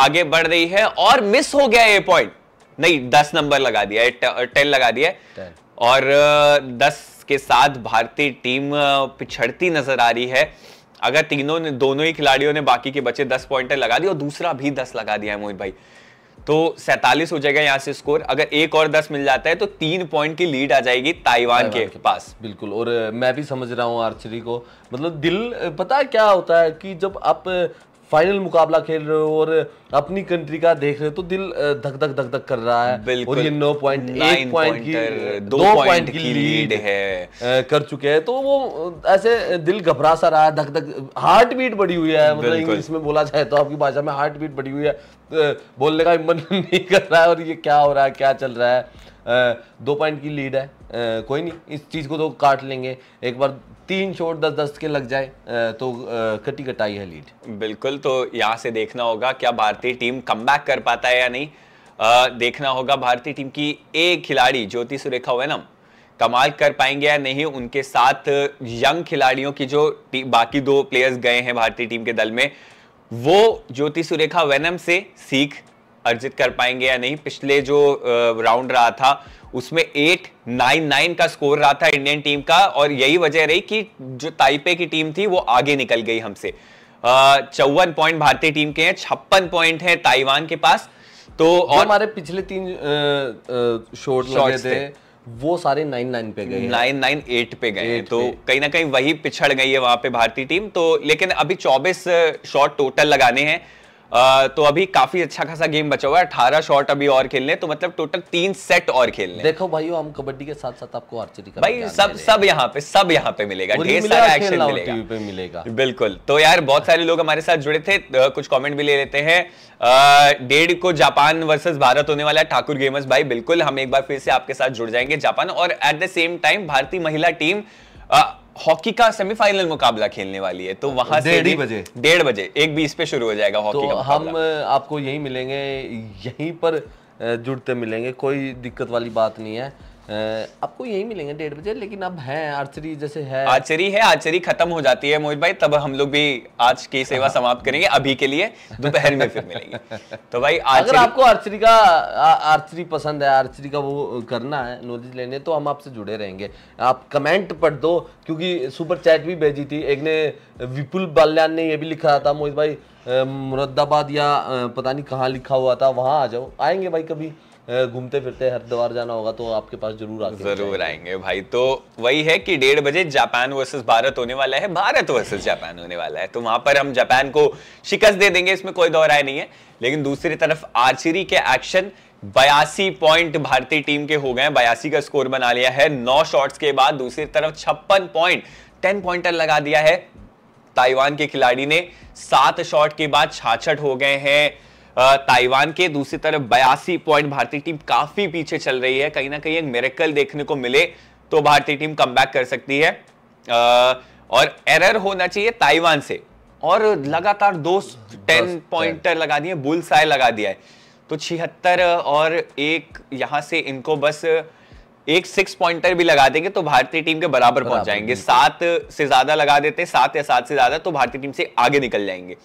आगे बढ़ रही है और मिस हो गया ये पॉइंट नहीं दस नंबर लगा दिया टेन लगा दिया और दस के साथ भारतीय टीम पिछड़ती नजर आ रही है अगर तीनों ने दोनों ही खिलाड़ियों ने बाकी के बचे दस पॉइंटर लगा दिए और दूसरा भी दस लगा दिया है मोहित भाई तो सैतालीस हो जाएगा यहाँ से स्कोर अगर एक और दस मिल जाता है तो तीन पॉइंट की लीड आ जाएगी ताइवान के, के पास बिल्कुल और मैं भी समझ रहा हूँ आर्चरी को मतलब दिल पता है क्या होता है कि जब आप फाइनल मुकाबला खेल रहे हो और अपनी कंट्री का देख रहे हो तो दिल धक धक धक धक कर रहा है और ये नौ पॉइंट एक पॉइंट की दो पॉइंट की लीड है कर चुके हैं तो वो ऐसे दिल घबरा सा रहा है धक धक हार्ट बीट बढ़ी हुई है मतलब इंग्लिश में बोला जाए तो आपकी भाषा में हार्ट बीट बढ़ी हुई है बोलने का मन नहीं कर रहा है और ये क्या हो रहा है क्या चल रहा है दो पॉइंट की लीड है कोई नहीं इस चीज़ को तो काट लेंगे एक बार तीन शॉट दस दस के लग जाए तो कटी कटाई है लीड बिल्कुल तो यहाँ से देखना होगा क्या भारतीय टीम कम कर पाता है या नहीं आ, देखना होगा भारतीय टीम की एक खिलाड़ी ज्योति सुरेखा वैनम कमाल कर पाएंगे या नहीं उनके साथ यंग खिलाड़ियों की जो बाकी दो प्लेयर्स गए हैं भारतीय टीम के दल में वो ज्योति सुरेखा वैनम से सीख अर्जित कर पाएंगे या नहीं पिछले जो राउंड रहा था उसमें एट नाइन नाइन का स्कोर रहा था इंडियन टीम का और यही वजह रही कि जो ताइपे की टीम थी वो आगे निकल गई हमसे चौवन पॉइंट भारतीय टीम के हैं छप्पन पॉइंट है ताइवान के पास तो और हमारे पिछले तीन शॉट लगे थे, थे वो सारे नाइन नाइन पे गए नाइन नाइन एट पे गए तो कहीं ना कहीं वही पिछड़ गई है वहां पे भारतीय टीम तो लेकिन अभी चौबीस शॉट टोटल लगाने हैं तो अभी काफी अच्छा खासा गेम बचा हुआ है अठारह शॉट अभी और खेलने तो मतलब टोटल तीन सेट और खेलने देखो भाई हम कबड्डी के साथ साथ आपको आर्चरी भाई सब सब यहाँ पे सब यहाँ पे मिलेगा ढेर सारा एक्शन मिलेगा पे मिलेगा बिल्कुल तो यार बहुत सारे लोग हमारे साथ जुड़े थे कुछ कॉमेंट भी ले लेते हैं डेढ़ को जापान वर्सेस भारत होने वाला है ठाकुर गेमर्स भाई बिल्कुल हम एक बार फिर से आपके साथ जुड़ जाएंगे जापान और एट द सेम टाइम भारतीय महिला टीम हॉकी का सेमीफाइनल मुकाबला खेलने वाली है तो वहां से डेढ़ बजे डेढ़ बजे एक बीस पे शुरू हो जाएगा हॉकी तो का हम आपको यही मिलेंगे यहीं पर जुड़ते मिलेंगे कोई दिक्कत वाली बात नहीं है आपको यही मिलेंगे डेढ़ बजे लेकिन अब है आर्चरी जैसे है आर्चरी है आर्चरी खत्म हो जाती है मोहित भाई तब हम लोग भी आज की सेवा हाँ। समाप्त करेंगे अभी के लिए दोपहर में फिर मिलेंगे तो भाई अगर आपको आर्चरी का आर्चरी पसंद है आर्चरी का वो करना है नॉलेज लेने तो हम आपसे जुड़े रहेंगे आप कमेंट पढ़ दो क्योंकि सुपर चैट भी भेजी थी एक ने विपुल बाल्यान ने यह भी लिखा था मोहित भाई मुरादाबाद या पता नहीं कहाँ लिखा हुआ था वहाँ आ जाओ आएंगे भाई कभी घूमते फिरते हर द्वार जाना होगा तो आपके पास जरूर आएंगे जरूर आएंगे भाई तो वही है कि डेढ़ बजे जापान वर्सेस भारत होने वाला है भारत वर्सेस जापान होने वाला है तो वहां पर हम जापान को शिकस्त दे देंगे इसमें कोई दो नहीं है लेकिन दूसरी तरफ आर्चरी के एक्शन बयासी पॉइंट भारतीय टीम के हो गए बयासी का स्कोर बना लिया है नौ शॉट्स के बाद दूसरी तरफ छप्पन पॉइंट टेन पॉइंटर लगा दिया है ताइवान के खिलाड़ी ने सात शॉट के बाद छाछठ हो गए हैं ताइवान के दूसरी तरफ बयासी पॉइंट भारतीय टीम काफी पीछे चल रही है कहीं ना कहीं एक मेरेकल देखने को मिले तो भारतीय टीम कम कर सकती है और एरर होना चाहिए ताइवान से और लगातार दो टेन पॉइंटर लगा दिए बुल साय लगा दिया है तो छिहत्तर और एक यहां से इनको बस एक सिक्स पॉइंटर भी लगा देंगे तो भारतीय टीम के बराबर, बराबर पहुंच जाएंगे सात से ज्यादा लगा देते सात या सात से ज्यादा तो भारतीय टीम से आगे निकल जाएंगे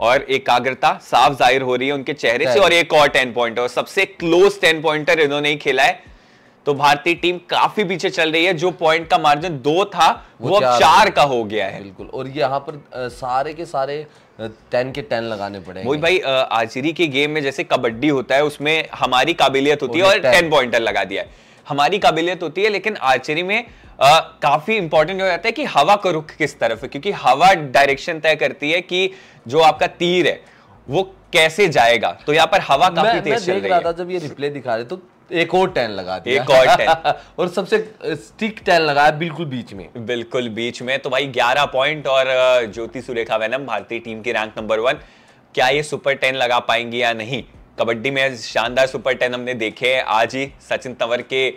और एकाग्रता साफ जाहिर हो रही है उनके चेहरे से और एक और टेन पॉइंटर और सबसे क्लोज टेन पॉइंटर इन्होंने ही खेला है तो भारतीय टीम काफी पीछे चल रही है जो पॉइंट का मार्जिन दो था वो, वो अब चार, चार का हो गया है बिल्कुल और यहाँ पर सारे के सारे टेन के टेन लगाने पड़े मोहित भाई आजरी के गेम में जैसे कबड्डी होता है उसमें हमारी काबिलियत होती है और टेन पॉइंटर लगा दिया है हमारी काबिलियत होती है लेकिन आर्चरी में आ, काफी इंपॉर्टेंट हो जाता है कि हवा का रुख किस तरफ है क्योंकि हवा डायरेक्शन तय करती है कि जो आपका तीर है वो कैसे जाएगा तो यहाँ पर हवा काफी मैं, तेज मैं चल रही है जब ये रिप्ले दिखा रहे तो एक और टैन लगा दिया एक और टैन और सबसे स्टिक टैन लगाया बिल्कुल बीच में बिल्कुल बीच में तो भाई 11 पॉइंट और ज्योति सुरेखा वैनम भारतीय टीम की रैंक नंबर वन क्या ये सुपर टेन लगा पाएंगी या नहीं कबड्डी में शानदार सुपर टेन हमने देखे आज ही सचिन तंवर के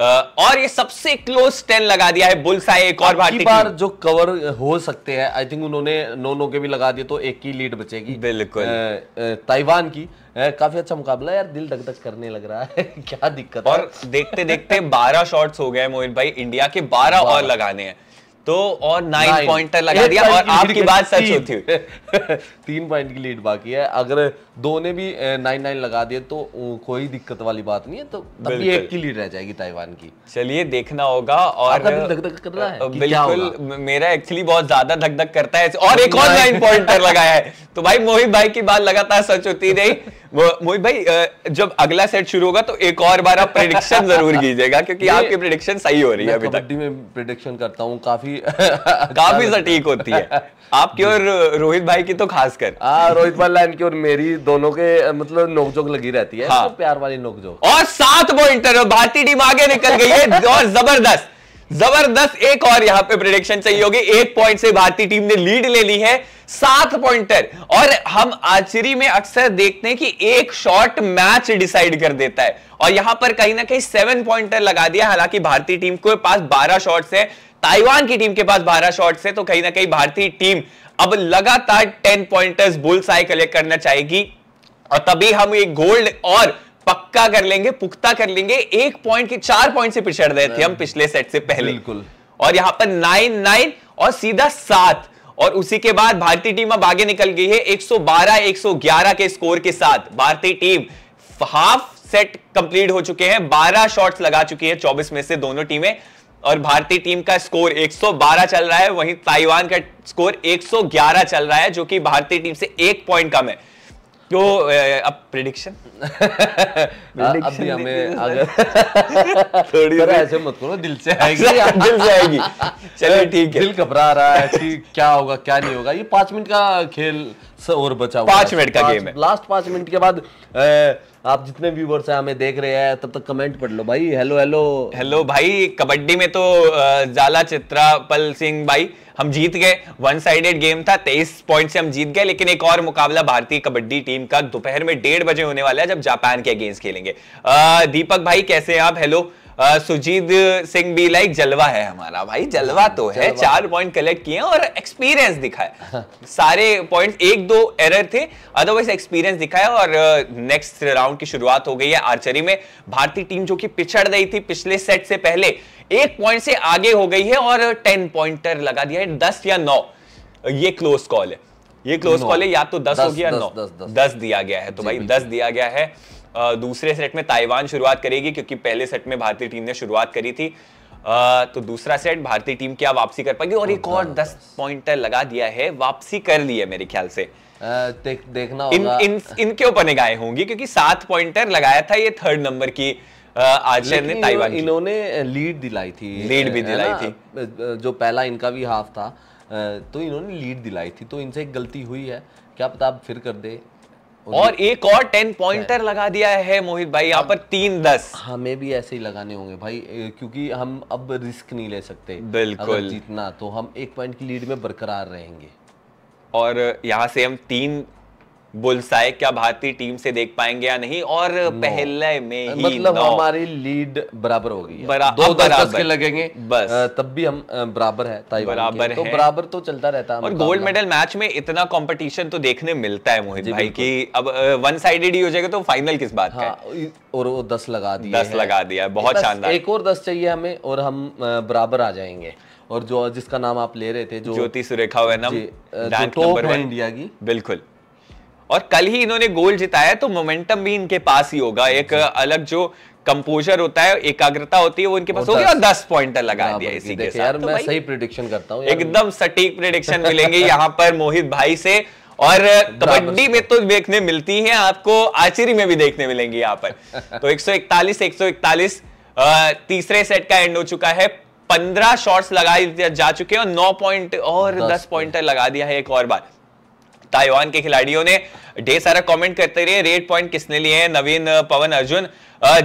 और ये सबसे क्लोज टेन लगा दिया है बुल्साई एक और भारतीय बार जो कवर हो सकते हैं आई थिंक उन्होंने नौ नो के भी लगा दिए तो एक की लीड बचेगी बिल्कुल ताइवान की काफी अच्छा मुकाबला यार दिल धकधक करने लग रहा है क्या दिक्कत और देखते देखते बारह शॉट्स हो गए मोहित भाई इंडिया के बारह और लगाने हैं तो और नाइन पॉइंट लगा दिया और आपकी बात सच होती हुई तीन पॉइंट की लीड बाकी है अगर दो ने भी नाइन नाइन लगा दिए तो कोई दिक्कत वाली बात नहीं है तो अभी एक की लीड रह जाएगी ताइवान की चलिए देखना होगा और धक धक कर रहा है बिल्कुल मेरा एक्चुअली बहुत ज्यादा धक धक करता है और एक और नाइन पॉइंट लगाया है तो भाई मोहित भाई की बात लगातार सच होती रही मोहित भाई जब अगला सेट शुरू होगा तो एक और बार आप प्रिडिक्शन जरूर कीजिएगा क्योंकि आपकी प्रिडिक्शन सही हो रही है अभी तक में प्रिडिक्शन करता हूँ काफी काफी अच्छा सटीक होती है आपकी और रोहित भाई की तो खास कर रोहित भाई की और मेरी दोनों के मतलब नोकझोंक लगी रहती है हाँ। तो प्यार वाली नोकझोंक और सात पॉइंटर भारतीय टीम आगे निकल गई है और जबरदस्त जबरदस्त एक और यहां पे प्रिडिक्शन चाहिए होगी एक पॉइंट से भारतीय टीम ने लीड ले ली है सात पॉइंटर और हम आचरी में अक्सर देखते हैं कि एक शॉट मैच डिसाइड कर देता है और यहां पर कहीं ना कहीं सेवन पॉइंटर लगा दिया हालांकि भारतीय टीम के पास बारह शॉट्स है ताइवान की टीम के पास बारह शॉट्स है तो कहीं ना कहीं भारतीय टीम अब लगातार ten pointers bullseye collect करना चाहेगी और तभी हम एक गोल्ड और पक्का कर लेंगे पुख्ता कर लेंगे एक पॉइंट के चार पॉइंट से पिछड़ रहे थे हम पिछले सेट से पहले बिल्कुल और यहां पर नाइन नाइन और सीधा सात और उसी के बाद भारतीय टीम अब आगे निकल गई है 112 111 के स्कोर के साथ भारतीय टीम हाफ सेट कंप्लीट हो चुके हैं 12 शॉट्स लगा चुकी है 24 में से दोनों टीमें और भारतीय टीम का स्कोर 112 चल रहा है वहीं ताइवान का स्कोर 111 चल रहा है जो कि भारतीय टीम से एक पॉइंट कम है तो अब प्रिडिक्शन हाँ, अभी हमें अगर थोड़ी सर ऐसे मत करो दिल से आएगी दिल से आएगी चलिए ठीक है दिल घबरा रहा है कि क्या होगा क्या नहीं होगा ये पांच मिनट का खेल और बचा हुआ पांच मिनट का गेम है लास्ट पांच मिनट के बाद आप जितने व्यूवर्स हैं हमें देख रहे हैं तब तक कमेंट पढ़ लो भाई हेलो हेलो हेलो भाई कबड्डी में तो जाला चित्रा पल सिंह भाई हम जीत गए वन साइडेड गेम था तेईस पॉइंट से हम जीत गए लेकिन एक और मुकाबला भारतीय कबड्डी टीम का दोपहर में डेढ़ बजे होने वाला है जब जापान के अगेंस्ट खेलेंगे आ, दीपक भाई कैसे हैं आप हेलो सुजीत सिंह भी लाइक जलवा है हमारा भाई जलवा तो है जलवा। चार पॉइंट कलेक्ट किए और एक्सपीरियंस दिखाया सारे पॉइंट एक दो एरर थे अदरवाइज एक्सपीरियंस दिखाया और नेक्स्ट राउंड की शुरुआत हो गई है आर्चरी में भारतीय टीम जो कि पिछड़ गई थी पिछले सेट से पहले एक पॉइंट से आगे हो गई है और टेन पॉइंटर लगा दिया है दस या नौ ये क्लोज कॉल है ये क्लोज कॉल है या तो दस, दस हो गया दस, नौ दस, दस, दस दिया गया है तो भाई दस दिया गया है दूसरे सेट में ताइवान शुरुआत करेगी क्योंकि पहले सेट में भारतीय टीम ने शुरुआत करी थी आ, तो दूसरा सेट भारतीय टीम क्या वापसी कर पाएगी और एक और दस पॉइंटर लगा दिया है वापसी कर ली है मेरे ख्याल से देख, देखना इन, इन, इनके ऊपर निगाहें होंगी क्योंकि सात पॉइंटर लगाया था ये थर्ड नंबर की आर्चर ने ताइवान इन्होंने लीड दिलाई थी लीड भी दिलाई थी जो पहला इनका भी हाफ था तो इन्होंने लीड दिलाई थी तो इनसे एक गलती हुई है क्या पता आप फिर कर दे और एक और टेन पॉइंटर लगा दिया है मोहित भाई यहाँ हाँ। पर तीन दस हमें हाँ, भी ऐसे ही लगाने होंगे भाई क्योंकि हम अब रिस्क नहीं ले सकते बिल्कुल जीतना तो हम एक पॉइंट की लीड में बरकरार रहेंगे और यहाँ से हम तीन बुलसाए क्या भारतीय टीम से देख पाएंगे या नहीं और पहले में ही मतलब हमारी लीड बराबर होगी बरा, दो बराबर लगेंगे बस तब भी हम बराबर है बराबर तो बराबर तो चलता रहता है और गोल्ड मेडल मैच में इतना कंपटीशन तो देखने मिलता है मोहित भाई की अब वन साइडेड ही हो जाएगा तो फाइनल किस बात का हाँ, और वो दस लगा दिया दस लगा दिया बहुत शानदार एक और दस चाहिए हमें और हम बराबर आ जाएंगे और जो जिसका नाम आप ले रहे थे जो ज्योति सुरेखा वैनम टॉप है इंडिया की बिल्कुल और कल ही इन्होंने गोल जिताया तो मोमेंटम भी इनके पास ही होगा एक अलग जो कंपोजर होता है एकाग्रता होती है वो इनके पास होगी और दस पॉइंटर लगा हाँ दिया इसी के साथ यार तो मैं सही प्रिडिक्शन करता हूँ एकदम सटीक प्रिडिक्शन मिलेंगे यहाँ पर मोहित भाई से और कबड्डी में तो देखने मिलती है आपको आचरी में भी देखने मिलेंगी यहाँ पर तो 141 141 तीसरे सेट का एंड हो चुका है पंद्रह शॉट्स लगाए जा चुके हैं और नौ पॉइंट और दस पॉइंटर लगा दिया है एक और बार ताइवान के खिलाड़ियों ने ढेर सारा कमेंट करते रहे रेड पॉइंट किसने लिए हैं नवीन पवन अर्जुन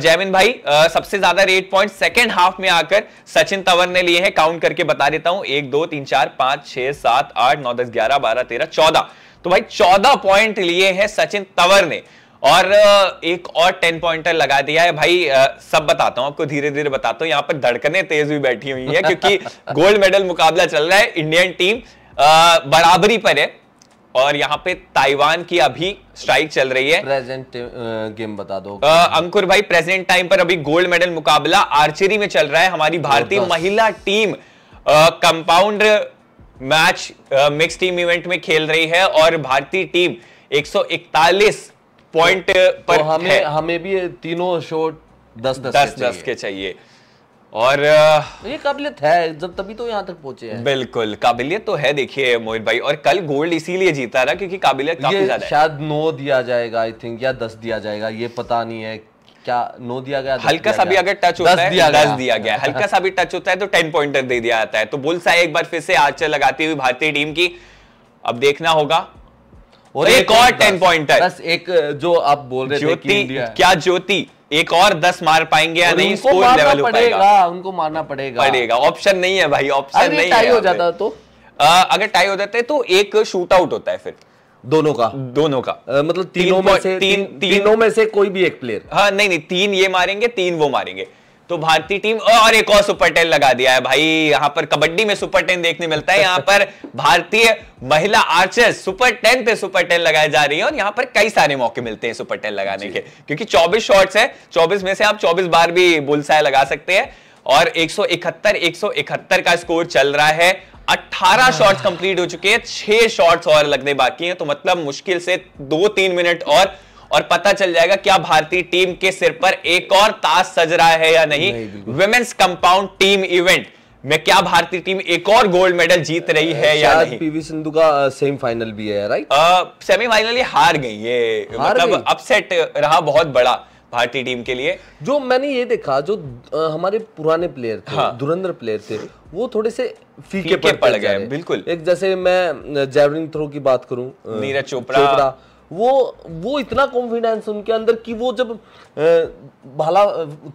जैमिन भाई सबसे ज्यादा रेड पॉइंट सेकंड हाफ में आकर सचिन तवर ने लिए हैं काउंट करके बता देता हूं एक दो तीन चार पांच छह सात आठ नौ दस ग्यारह बारह तेरह चौदह तो भाई चौदह पॉइंट लिए हैं सचिन तंवर ने और एक और टेन पॉइंटर लगा दिया है भाई सब बताता हूं आपको धीरे धीरे बताता हूं यहां पर धड़कने तेज भी बैठी हुई है क्योंकि गोल्ड मेडल मुकाबला चल रहा है इंडियन टीम बराबरी पर है और यहाँ पे ताइवान की अभी स्ट्राइक चल रही है प्रेजेंट गेम uh, बता दो आ, अंकुर भाई प्रेजेंट टाइम पर अभी गोल्ड मेडल मुकाबला आर्चरी में चल रहा है हमारी भारतीय महिला team compound match mix team event में खेल रही है और भारतीय टीम 141 पॉइंट पर तो हमें हमें भी तीनों शॉट दस दस, दस, दस के चाहिए, दस के चाहिए। और ये काबिलियत है जब तभी तो यहाँ तक पहुंचे हैं बिल्कुल काबिलियत तो है देखिए मोहित भाई और कल गोल्ड इसीलिए जीता रहा क्योंकि काबिलियत काफी ज्यादा शायद नौ दिया जाएगा आई थिंक या दस दिया जाएगा ये पता नहीं है क्या नो दिया गया हल्का सा भी अगर टच होता है दिया दस दिया गया हल्का सा भी टच होता है तो टेन पॉइंटर दे दिया जाता है तो बुल सा एक बार फिर से आर्चर लगाती हुई भारतीय टीम की अब देखना होगा और एक और टेन पॉइंटर बस एक जो आप बोल रहे थे क्या ज्योति एक और दस मार पाएंगे या नहीं स्कोर लेवल पड़ेगा उनको मारना पड़ेगा पड़ेगा ऑप्शन नहीं है भाई ऑप्शन नहीं टाई हो जाता तो आ, अगर टाई हो जाता है तो एक शूट आउट होता है फिर दोनों का दोनों का आ, मतलब तीनों में से तीन तीनों में से कोई भी एक प्लेयर हाँ नहीं नहीं तीन ये मारेंगे तीन वो मारेंगे तो भारतीय टीम और एक और सुपर टेन लगा दिया है भाई यहां पर कबड्डी में सुपर टेन देखने मिलता है यहां पर भारतीय महिला आर्चर्स सुपर टेन पे सुपर टेन लगाई जा रही है और यहां पर कई सारे मौके मिलते हैं सुपर टेन लगाने के क्योंकि 24 शॉट्स है 24 में से आप 24 बार भी बुलसाए लगा सकते हैं और सौ इकहत्तर का स्कोर चल रहा है 18 शॉट्स कंप्लीट हो चुके हैं 6 शॉट्स और लगने बाकी हैं तो मतलब मुश्किल से दो तीन मिनट और और पता चल जाएगा क्या भारतीय टीम के सिर पर एक और ताज सज रहा है या नहीं, वुमेन्स कंपाउंड टीम इवेंट मैं क्या भारतीय टीम एक और गोल्ड मेडल जीत रही है या नहीं पीवी सिंधु का सेमीफाइनल भी है राइट सेमीफाइनल ये हार गई ये मतलब अपसेट रहा बहुत बड़ा भारतीय टीम के लिए जो मैंने ये देखा जो हमारे पुराने प्लेयर थे हाँ। दुरंधर प्लेयर थे वो थोड़े से फीके, फीके पड़ गए बिल्कुल एक जैसे मैं जेवलिन थ्रो की बात करूं नीरज चोपड़ा वो वो इतना कॉन्फिडेंस उनके अंदर कि वो जब भाला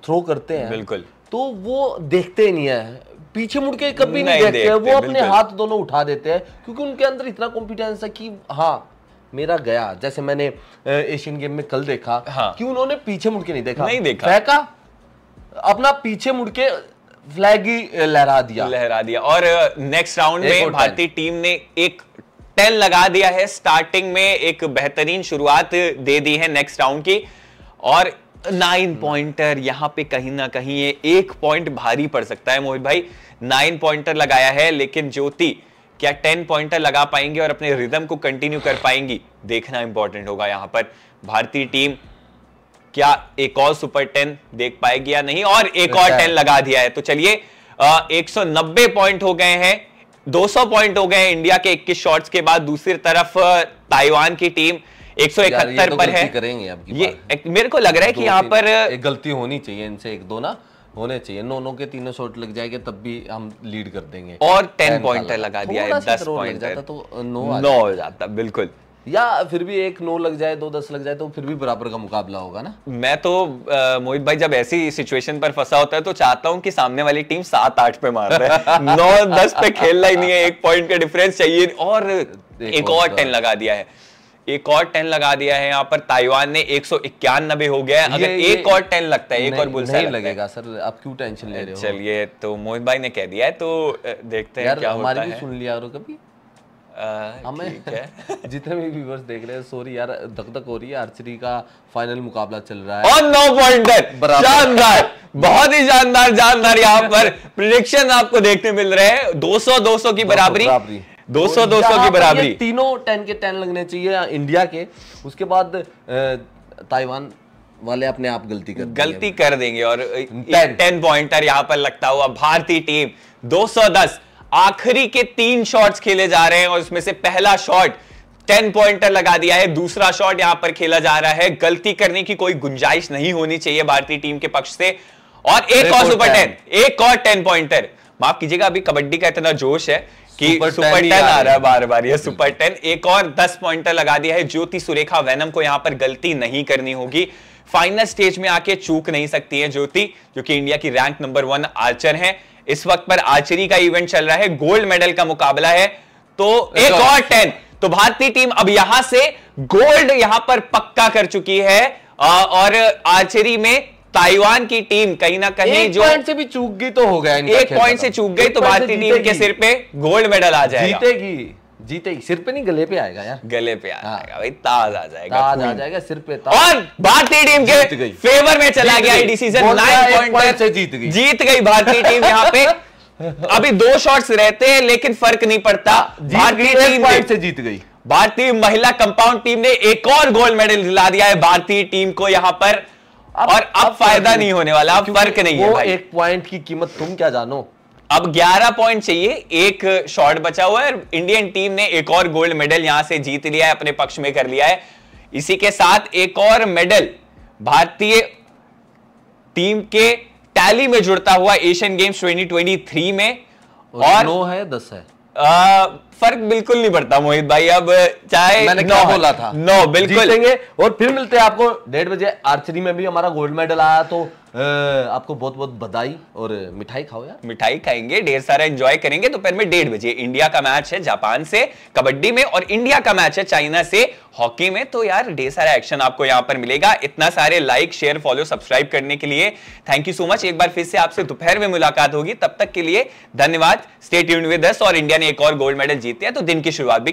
थ्रो करते हैं बिल्कुल तो वो देखते नहीं है पीछे मुड़ के कभी नहीं, नहीं देखते, देखते हैं वो अपने हाथ दोनों उठा देते हैं क्योंकि उनके अंदर इतना कॉन्फिडेंस है कि हाँ मेरा गया जैसे मैंने एशियन गेम में कल देखा हाँ। कि उन्होंने पीछे मुड़ के नहीं देखा नहीं देखा फेंका अपना पीछे मुड़ के फ्लैग ही लहरा दिया लहरा दिया और नेक्स्ट राउंड में भारतीय टीम ने एक टेन लगा दिया है स्टार्टिंग में एक बेहतरीन शुरुआत दे दी है नेक्स्ट राउंड की और नाइन पॉइंटर यहां पे कहीं ना कहीं ये एक पॉइंट भारी पड़ सकता है मोहित भाई नाइन पॉइंटर लगाया है लेकिन ज्योति क्या टेन पॉइंटर लगा पाएंगे और अपने रिदम को कंटिन्यू कर पाएंगी देखना इंपॉर्टेंट होगा यहां पर भारतीय टीम क्या एक और सुपर टेन देख पाएगी या नहीं और एक और टेन अच्छा। लगा दिया है तो चलिए एक पॉइंट हो गए हैं 200 पॉइंट हो गए इंडिया के 21 शॉट्स के बाद दूसरी तरफ ताइवान की टीम एक सौ इकहत्तर तो पर है करेंगे अब ये एक, मेरे को लग रहा है कि यहाँ पर एक गलती होनी चाहिए इनसे एक दो ना होने चाहिए नो नो के तीनों शॉट लग जाएंगे तब भी हम लीड कर देंगे और टेन पॉइंट लगा दिया है दस पॉइंटर तो नो नो हो जाता बिल्कुल या फिर भी एक नौ लग जाए दो दस लग जाए तो फिर भी बराबर का मुकाबला होगा ना मैं तो मोहित भाई जब ऐसी सिचुएशन पर फंसा होता है तो चाहता हूँ कि सामने वाली टीम सात आठ पे मार रहे नौ दस पे खेलना ही नहीं है एक पॉइंट का डिफरेंस चाहिए और एक, और टेन लगा दिया है एक और टेन लगा दिया है यहाँ पर ताइवान ने एक सौ इक्यानबे हो गया अगर एक और टेन लगता है एक और बुलसा नहीं लगेगा सर आप क्यों टेंशन ले रहे हो चलिए तो मोहित भाई ने कह दिया है तो देखते हैं क्या होता है सुन लिया कभी हमें जितने भी व्यूवर्स देख रहे हैं सॉरी यार धक धक हो रही है आर्चरी का फाइनल मुकाबला चल रहा है और नौ पॉइंट शानदार बहुत ही शानदार शानदार यहाँ पर प्रिडिक्शन आपको देखने मिल रहे हैं 200 200 की बराबरी 200 200 की बराबरी तीनों टेन के टेन लगने चाहिए इंडिया के उसके बाद ताइवान वाले अपने आप गलती कर गलती कर देंगे और टेन पॉइंटर यहाँ पर लगता हुआ भारतीय टीम 210 आखिरी के तीन शॉट्स खेले जा रहे हैं और उसमें से पहला शॉट टेन पॉइंटर लगा दिया है दूसरा शॉट यहां पर खेला जा रहा है गलती करने की कोई गुंजाइश नहीं होनी चाहिए भारतीय टीम के पक्ष से और एक और सुपर टेन एक और टेन पॉइंटर माफ कीजिएगा अभी कबड्डी का इतना जोश है कि सुपर टेन आ रहा है बार बार ये सुपर टेन हम्म। एक और दस पॉइंटर लगा दिया है ज्योति सुरेखा वैनम को यहां पर गलती नहीं करनी होगी फाइनल स्टेज में आके चूक नहीं सकती है ज्योति जो कि इंडिया की रैंक नंबर वन आर्चर है इस वक्त पर आर्चरी का इवेंट चल रहा है गोल्ड मेडल का मुकाबला है तो एक और टेन तो भारतीय टीम अब यहां से गोल्ड यहां पर पक्का कर चुकी है और आर्चरी में ताइवान की टीम कहीं ना कहीं जो पॉइंट से भी चूक गई तो हो गया एक पॉइंट से चूक गई तो भारतीय टीम के सिर पे गोल्ड मेडल आ जाएगा जीतेगी जीते ही सिर पे नहीं गले पे आएगा यार गले पे आएगा हाँ। भाई ताज आ जाएगा ताज आ जाएगा सिर पे ताज और भारतीय टीम के फेवर में चला गया इडी सीजन 9 पॉइंट से जीत गई जीत गई भारतीय टीम यहाँ पे अभी दो शॉट्स रहते हैं लेकिन फर्क नहीं पड़ता हाँ, भारतीय टीम पॉइंट से जीत गई भारतीय महिला कंपाउंड टीम ने एक और गोल्ड मेडल दिला दिया है भारतीय टीम को यहाँ पर और अब फायदा नहीं होने वाला अब फर्क नहीं है एक पॉइंट की कीमत तुम क्या जानो अब 11 पॉइंट चाहिए एक शॉट बचा हुआ है इंडियन टीम ने एक और गोल्ड मेडल यहां से जीत लिया है अपने पक्ष में कर लिया है इसी के साथ एक और मेडल भारतीय टीम के टैली में जुड़ता हुआ एशियन गेम्स 2023 में और नौ है दस है आ, फर्क बिल्कुल नहीं पड़ता मोहित भाई अब चाहे नौ बोला था नौ बिल्कुल और फिर मिलते हैं आपको डेढ़ बजे आर्चरी में भी हमारा गोल्ड मेडल आया तो आपको बहुत बहुत बधाई और मिठाई खाओ यार मिठाई खाएंगे ढेर सारा एंजॉय करेंगे दोपहर में डेढ़ बजे इंडिया का मैच है जापान से कबड्डी में और इंडिया का मैच है चाइना से हॉकी में तो यार ढेर सारा एक्शन आपको यहाँ पर मिलेगा इतना सारे लाइक शेयर फॉलो सब्सक्राइब करने के लिए थैंक यू सो मच एक बार फिर से आपसे दोपहर में मुलाकात होगी तब तक के लिए धन्यवाद स्टेट यूनिवर्स और इंडिया ने एक और गोल्ड मेडल जीते हैं तो दिन की शुरुआत भी